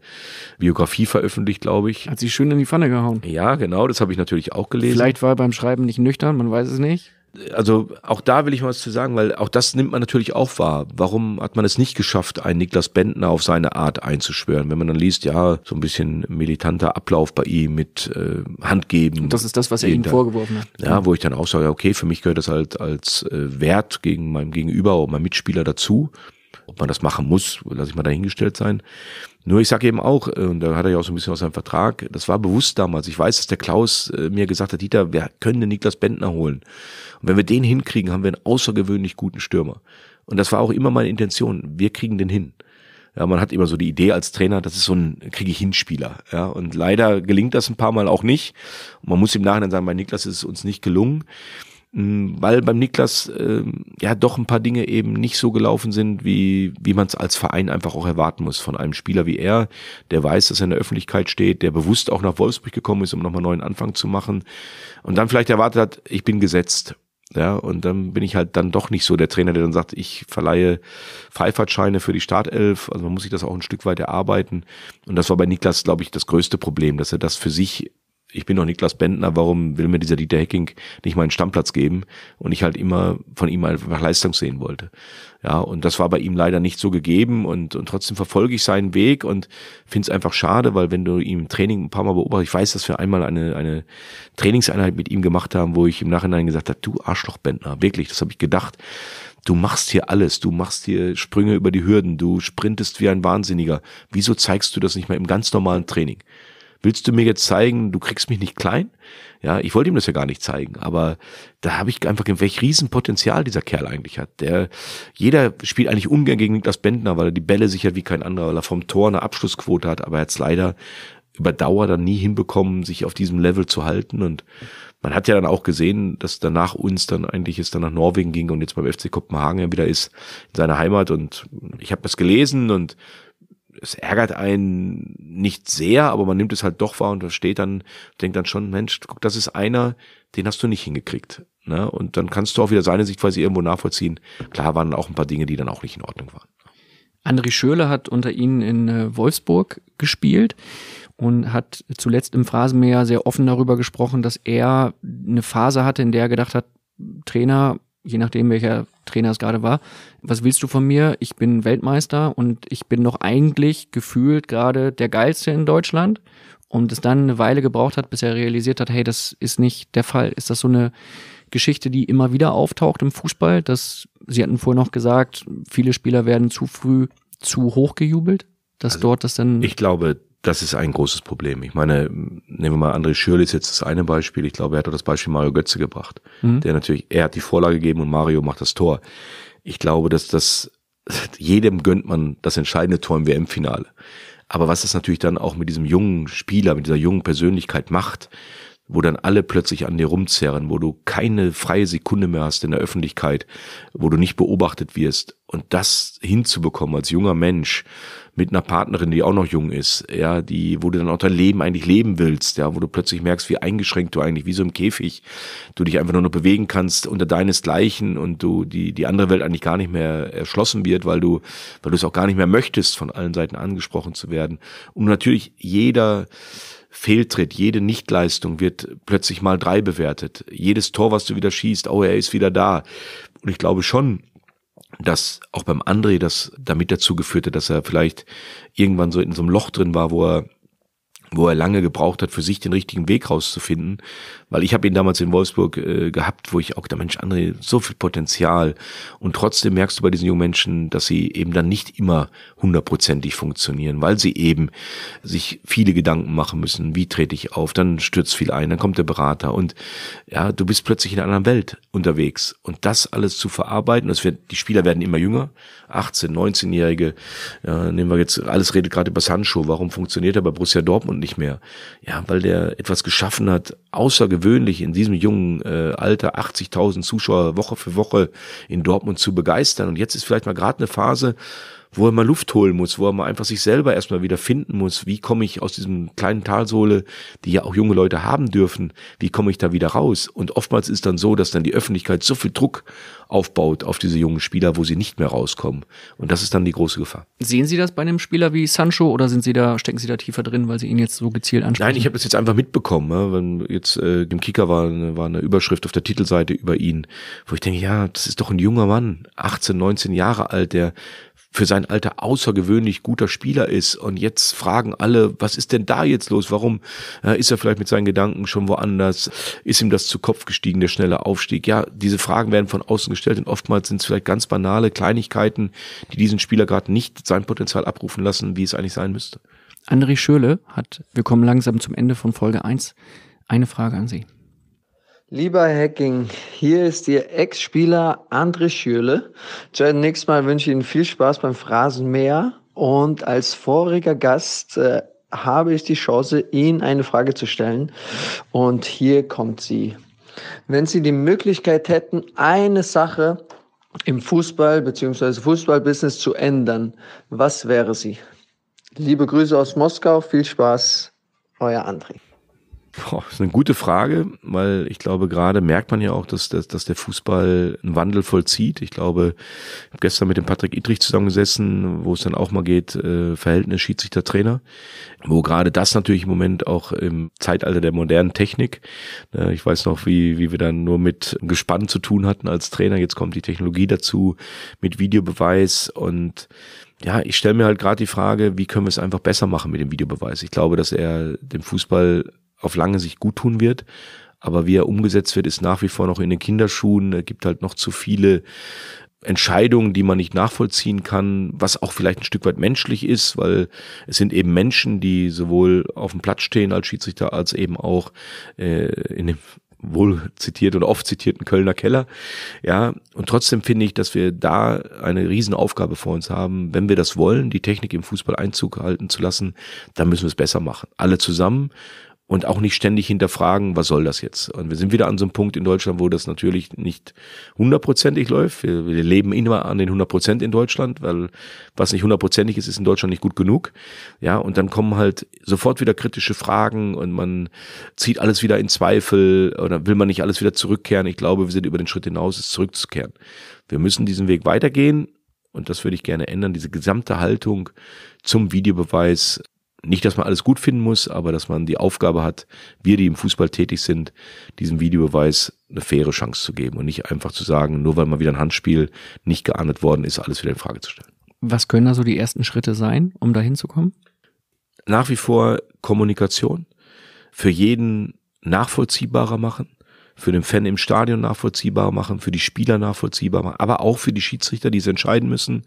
Biografie veröffentlicht, glaube ich. Hat sich schön in die Pfanne gehauen. Ja, genau, das habe ich natürlich auch gelesen. Vielleicht war er beim Schreiben nicht nüchtern, man weiß es nicht. Also auch da will ich mal was zu sagen, weil auch das nimmt man natürlich auch wahr. Warum hat man es nicht geschafft, einen Niklas Bentner auf seine Art einzuschwören? Wenn man dann liest, ja, so ein bisschen militanter Ablauf bei ihm mit äh, Handgeben. Und das ist das, was er ihm vorgeworfen hat. Ja, wo ich dann auch sage, okay, für mich gehört das halt als äh, Wert gegen meinem Gegenüber oder meinem Mitspieler dazu. Ob man das machen muss, lasse ich mal dahingestellt sein. Nur ich sage eben auch, äh, und da hat er ja auch so ein bisschen aus seinem Vertrag, das war bewusst damals. Ich weiß, dass der Klaus äh, mir gesagt hat, Dieter, wir können den Niklas Bentner holen. Und wenn wir den hinkriegen, haben wir einen außergewöhnlich guten Stürmer. Und das war auch immer meine Intention. Wir kriegen den hin. Ja, man hat immer so die Idee als Trainer, das ist so ein kriege ich Hinspieler. Ja, und leider gelingt das ein paar Mal auch nicht. Und man muss im Nachhinein sagen, bei Niklas ist es uns nicht gelungen. Hm, weil beim Niklas ähm, ja doch ein paar Dinge eben nicht so gelaufen sind, wie, wie man es als Verein einfach auch erwarten muss von einem Spieler wie er, der weiß, dass er in der Öffentlichkeit steht, der bewusst auch nach Wolfsburg gekommen ist, um nochmal einen neuen Anfang zu machen und dann vielleicht erwartet hat, ich bin gesetzt. Ja, und dann bin ich halt dann doch nicht so der Trainer, der dann sagt, ich verleihe Freifahrtscheine für die Startelf. Also man muss sich das auch ein Stück weit erarbeiten. Und das war bei Niklas, glaube ich, das größte Problem, dass er das für sich ich bin doch Niklas Bentner, warum will mir dieser Dieter Hecking nicht meinen Stammplatz geben? Und ich halt immer von ihm einfach Leistung sehen wollte. Ja, und das war bei ihm leider nicht so gegeben und, und trotzdem verfolge ich seinen Weg und finde es einfach schade, weil wenn du ihm im Training ein paar Mal beobachtest, ich weiß, dass wir einmal eine, eine Trainingseinheit mit ihm gemacht haben, wo ich im Nachhinein gesagt habe, du Arschloch Bentner, wirklich, das habe ich gedacht. Du machst hier alles, du machst hier Sprünge über die Hürden, du sprintest wie ein Wahnsinniger. Wieso zeigst du das nicht mal im ganz normalen Training? willst du mir jetzt zeigen, du kriegst mich nicht klein? Ja, ich wollte ihm das ja gar nicht zeigen, aber da habe ich einfach, welch Riesenpotenzial dieser Kerl eigentlich hat. Der, jeder spielt eigentlich ungern gegen Niklas Bendner, weil er die Bälle sichert wie kein anderer, weil er vom Tor eine Abschlussquote hat, aber er hat es leider über Dauer dann nie hinbekommen, sich auf diesem Level zu halten. Und man hat ja dann auch gesehen, dass danach uns dann eigentlich es dann nach Norwegen ging und jetzt beim FC Kopenhagen wieder ist in seiner Heimat. Und ich habe das gelesen und es ärgert einen nicht sehr, aber man nimmt es halt doch wahr und das steht dann, denkt dann schon, Mensch, guck, das ist einer, den hast du nicht hingekriegt. Ne? Und dann kannst du auch wieder seine Sichtweise irgendwo nachvollziehen. Klar waren auch ein paar Dinge, die dann auch nicht in Ordnung waren. André Schürle hat unter ihnen in äh, Wolfsburg gespielt und hat zuletzt im Phrasenmäher sehr offen darüber gesprochen, dass er eine Phase hatte, in der er gedacht hat, Trainer, je nachdem, welcher Trainer es gerade war, was willst du von mir? Ich bin Weltmeister und ich bin noch eigentlich gefühlt gerade der Geilste in Deutschland und es dann eine Weile gebraucht hat, bis er realisiert hat, hey, das ist nicht der Fall. Ist das so eine Geschichte, die immer wieder auftaucht im Fußball? Dass Sie hatten vorher noch gesagt, viele Spieler werden zu früh zu hoch gejubelt, dass also dort das dann. Ich glaube, das ist ein großes Problem. Ich meine, nehmen wir mal André Schürrle ist jetzt das eine Beispiel. Ich glaube, er hat das Beispiel Mario Götze gebracht. Mhm. Der natürlich, er hat die Vorlage gegeben und Mario macht das Tor. Ich glaube, dass das [laughs] jedem gönnt man das entscheidende Tor im WM-Finale. Aber was das natürlich dann auch mit diesem jungen Spieler, mit dieser jungen Persönlichkeit macht, wo dann alle plötzlich an dir rumzerren, wo du keine freie Sekunde mehr hast in der Öffentlichkeit, wo du nicht beobachtet wirst. Und das hinzubekommen als junger Mensch, mit einer Partnerin, die auch noch jung ist, ja, die, wo du dann auch dein Leben eigentlich leben willst, ja, wo du plötzlich merkst, wie eingeschränkt du eigentlich, wie so im Käfig, du dich einfach nur noch bewegen kannst unter deinesgleichen und du die, die andere Welt eigentlich gar nicht mehr erschlossen wird, weil du, weil du es auch gar nicht mehr möchtest, von allen Seiten angesprochen zu werden. Und natürlich jeder, Fehltritt, jede Nichtleistung wird plötzlich mal drei bewertet. Jedes Tor, was du wieder schießt, oh, er ist wieder da. Und ich glaube schon, dass auch beim André das damit dazu geführt hat, dass er vielleicht irgendwann so in so einem Loch drin war, wo er, wo er lange gebraucht hat, für sich den richtigen Weg rauszufinden, weil ich habe ihn damals in Wolfsburg äh, gehabt, wo ich auch der Mensch, André, so viel Potenzial. Und trotzdem merkst du bei diesen jungen Menschen, dass sie eben dann nicht immer hundertprozentig funktionieren, weil sie eben sich viele Gedanken machen müssen. Wie trete ich auf? Dann stürzt viel ein, dann kommt der Berater und ja, du bist plötzlich in einer anderen Welt unterwegs. Und das alles zu verarbeiten, das wird, die Spieler werden immer jünger. 18, 19-Jährige, ja, nehmen wir jetzt, alles redet gerade über Sancho. Warum funktioniert er bei Borussia Dortmund nicht mehr? Ja, weil der etwas geschaffen hat, außergewöhnlich in diesem jungen äh, Alter 80.000 Zuschauer Woche für Woche in Dortmund zu begeistern. Und jetzt ist vielleicht mal gerade eine Phase, wo er mal Luft holen muss, wo er mal einfach sich selber erstmal wieder finden muss. Wie komme ich aus diesem kleinen Talsohle, die ja auch junge Leute haben dürfen, wie komme ich da wieder raus? Und oftmals ist dann so, dass dann die Öffentlichkeit so viel Druck aufbaut auf diese jungen Spieler, wo sie nicht mehr rauskommen. Und das ist dann die große Gefahr. Sehen Sie das bei einem Spieler wie Sancho oder sind Sie da, stecken Sie da tiefer drin, weil Sie ihn jetzt so gezielt ansprechen? Nein, ich habe das jetzt einfach mitbekommen. Ja, ne? wenn jetzt äh, im Kicker war, war eine Überschrift auf der Titelseite über ihn, wo ich denke, ja, das ist doch ein junger Mann, 18, 19 Jahre alt, der für sein Alter außergewöhnlich guter Spieler ist. Und jetzt fragen alle, was ist denn da jetzt los? Warum äh, ist er vielleicht mit seinen Gedanken schon woanders? Ist ihm das zu Kopf gestiegen, der schnelle Aufstieg? Ja, diese Fragen werden von außen gestellt und oftmals sind es vielleicht ganz banale Kleinigkeiten, die diesen Spieler gerade nicht sein Potenzial abrufen lassen, wie es eigentlich sein müsste. André Schöle hat, wir kommen langsam zum Ende von Folge eins. eine Frage an Sie. Lieber Hacking, hier ist Ihr Ex-Spieler André Schürle. nächsten mal wünsche ich Ihnen viel Spaß beim Phrasenmäher und als voriger Gast äh, habe ich die Chance, Ihnen eine Frage zu stellen und hier kommt sie. Wenn Sie die Möglichkeit hätten, eine Sache im Fußball bzw. Fußballbusiness zu ändern, was wäre sie? Liebe Grüße aus Moskau, viel Spaß, euer André. Boah, ist eine gute Frage, weil ich glaube, gerade merkt man ja auch, dass, dass, dass der Fußball einen Wandel vollzieht. Ich glaube, ich habe gestern mit dem Patrick Idrich zusammengesessen, wo es dann auch mal geht, äh, Verhältnis Schiedsrichter Trainer, wo gerade das natürlich im Moment auch im Zeitalter der modernen Technik, äh, ich weiß noch, wie, wie wir dann nur mit Gespann zu tun hatten als Trainer, jetzt kommt die Technologie dazu mit Videobeweis und ja, ich stelle mir halt gerade die Frage, wie können wir es einfach besser machen mit dem Videobeweis? Ich glaube, dass er dem Fußball auf lange Sicht gut tun wird. Aber wie er umgesetzt wird, ist nach wie vor noch in den Kinderschuhen. Es gibt halt noch zu viele Entscheidungen, die man nicht nachvollziehen kann, was auch vielleicht ein Stück weit menschlich ist, weil es sind eben Menschen, die sowohl auf dem Platz stehen als Schiedsrichter, als eben auch äh, in dem wohl zitiert oder oft zitierten Kölner Keller. Ja, und trotzdem finde ich, dass wir da eine Riesenaufgabe vor uns haben. Wenn wir das wollen, die Technik im Fußball Einzug halten zu lassen, dann müssen wir es besser machen. Alle zusammen und auch nicht ständig hinterfragen, was soll das jetzt? Und wir sind wieder an so einem Punkt in Deutschland, wo das natürlich nicht hundertprozentig läuft. Wir, wir leben immer an den 100 Prozent in Deutschland, weil was nicht hundertprozentig ist, ist in Deutschland nicht gut genug. Ja, und dann kommen halt sofort wieder kritische Fragen und man zieht alles wieder in Zweifel oder will man nicht alles wieder zurückkehren. Ich glaube, wir sind über den Schritt hinaus, es zurückzukehren. Wir müssen diesen Weg weitergehen und das würde ich gerne ändern, diese gesamte Haltung zum Videobeweis nicht, dass man alles gut finden muss, aber dass man die Aufgabe hat, wir, die im Fußball tätig sind, diesem Videobeweis eine faire Chance zu geben und nicht einfach zu sagen, nur weil mal wieder ein Handspiel nicht geahndet worden ist, alles wieder in Frage zu stellen. Was können da so die ersten Schritte sein, um da hinzukommen? Nach wie vor Kommunikation für jeden nachvollziehbarer machen für den Fan im Stadion nachvollziehbar machen, für die Spieler nachvollziehbar machen, aber auch für die Schiedsrichter, die es entscheiden müssen.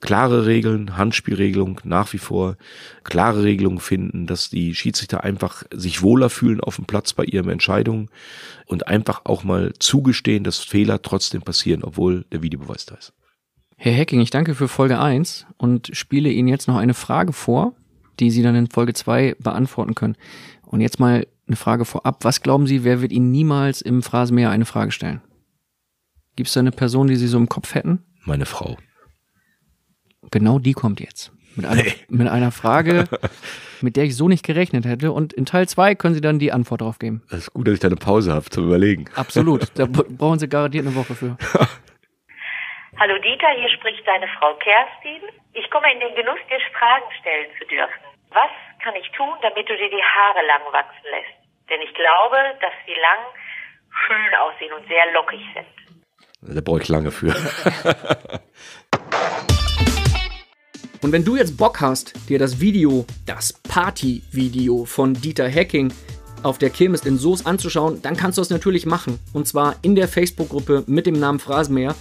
Klare Regeln, Handspielregelung nach wie vor, klare Regelungen finden, dass die Schiedsrichter einfach sich wohler fühlen auf dem Platz bei ihren Entscheidungen und einfach auch mal zugestehen, dass Fehler trotzdem passieren, obwohl der Videobeweis da ist. Herr Hacking, ich danke für Folge 1 und spiele Ihnen jetzt noch eine Frage vor, die Sie dann in Folge 2 beantworten können. Und jetzt mal eine Frage vorab. Was glauben Sie, wer wird Ihnen niemals im Phrasenmäher eine Frage stellen? Gibt es da eine Person, die Sie so im Kopf hätten? Meine Frau. Genau die kommt jetzt. Mit einer, nee. mit einer Frage, [laughs] mit der ich so nicht gerechnet hätte. Und in Teil 2 können Sie dann die Antwort drauf geben. Das ist gut, dass ich da eine Pause habe zum Überlegen. Absolut. Da [laughs] brauchen Sie garantiert eine Woche für. Hallo Dieter, hier spricht deine Frau Kerstin. Ich komme in den Genuss, dir Fragen stellen zu dürfen. Was kann ich tun, damit du dir die Haare lang wachsen lässt? Denn ich glaube, dass sie lang schön aussehen und sehr lockig sind. Da brauche ich lange für. [laughs] und wenn du jetzt Bock hast, dir das Video, das Party-Video von Dieter Hacking auf der Kirmes in Soos anzuschauen, dann kannst du das natürlich machen. Und zwar in der Facebook-Gruppe mit dem Namen Phrasenmäher.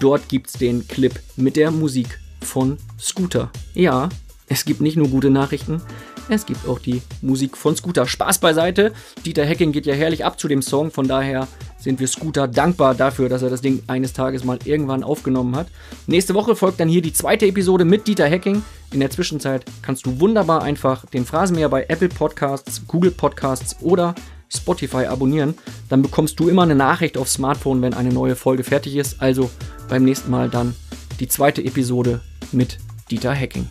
Dort gibt es den Clip mit der Musik von Scooter. Ja, es gibt nicht nur gute Nachrichten, es gibt auch die Musik von Scooter. Spaß beiseite. Dieter Hecking geht ja herrlich ab zu dem Song. Von daher sind wir Scooter dankbar dafür, dass er das Ding eines Tages mal irgendwann aufgenommen hat. Nächste Woche folgt dann hier die zweite Episode mit Dieter Hecking. In der Zwischenzeit kannst du wunderbar einfach den Phrasenmäher bei Apple Podcasts, Google Podcasts oder Spotify abonnieren. Dann bekommst du immer eine Nachricht aufs Smartphone, wenn eine neue Folge fertig ist. Also beim nächsten Mal dann die zweite Episode mit Dieter Hecking.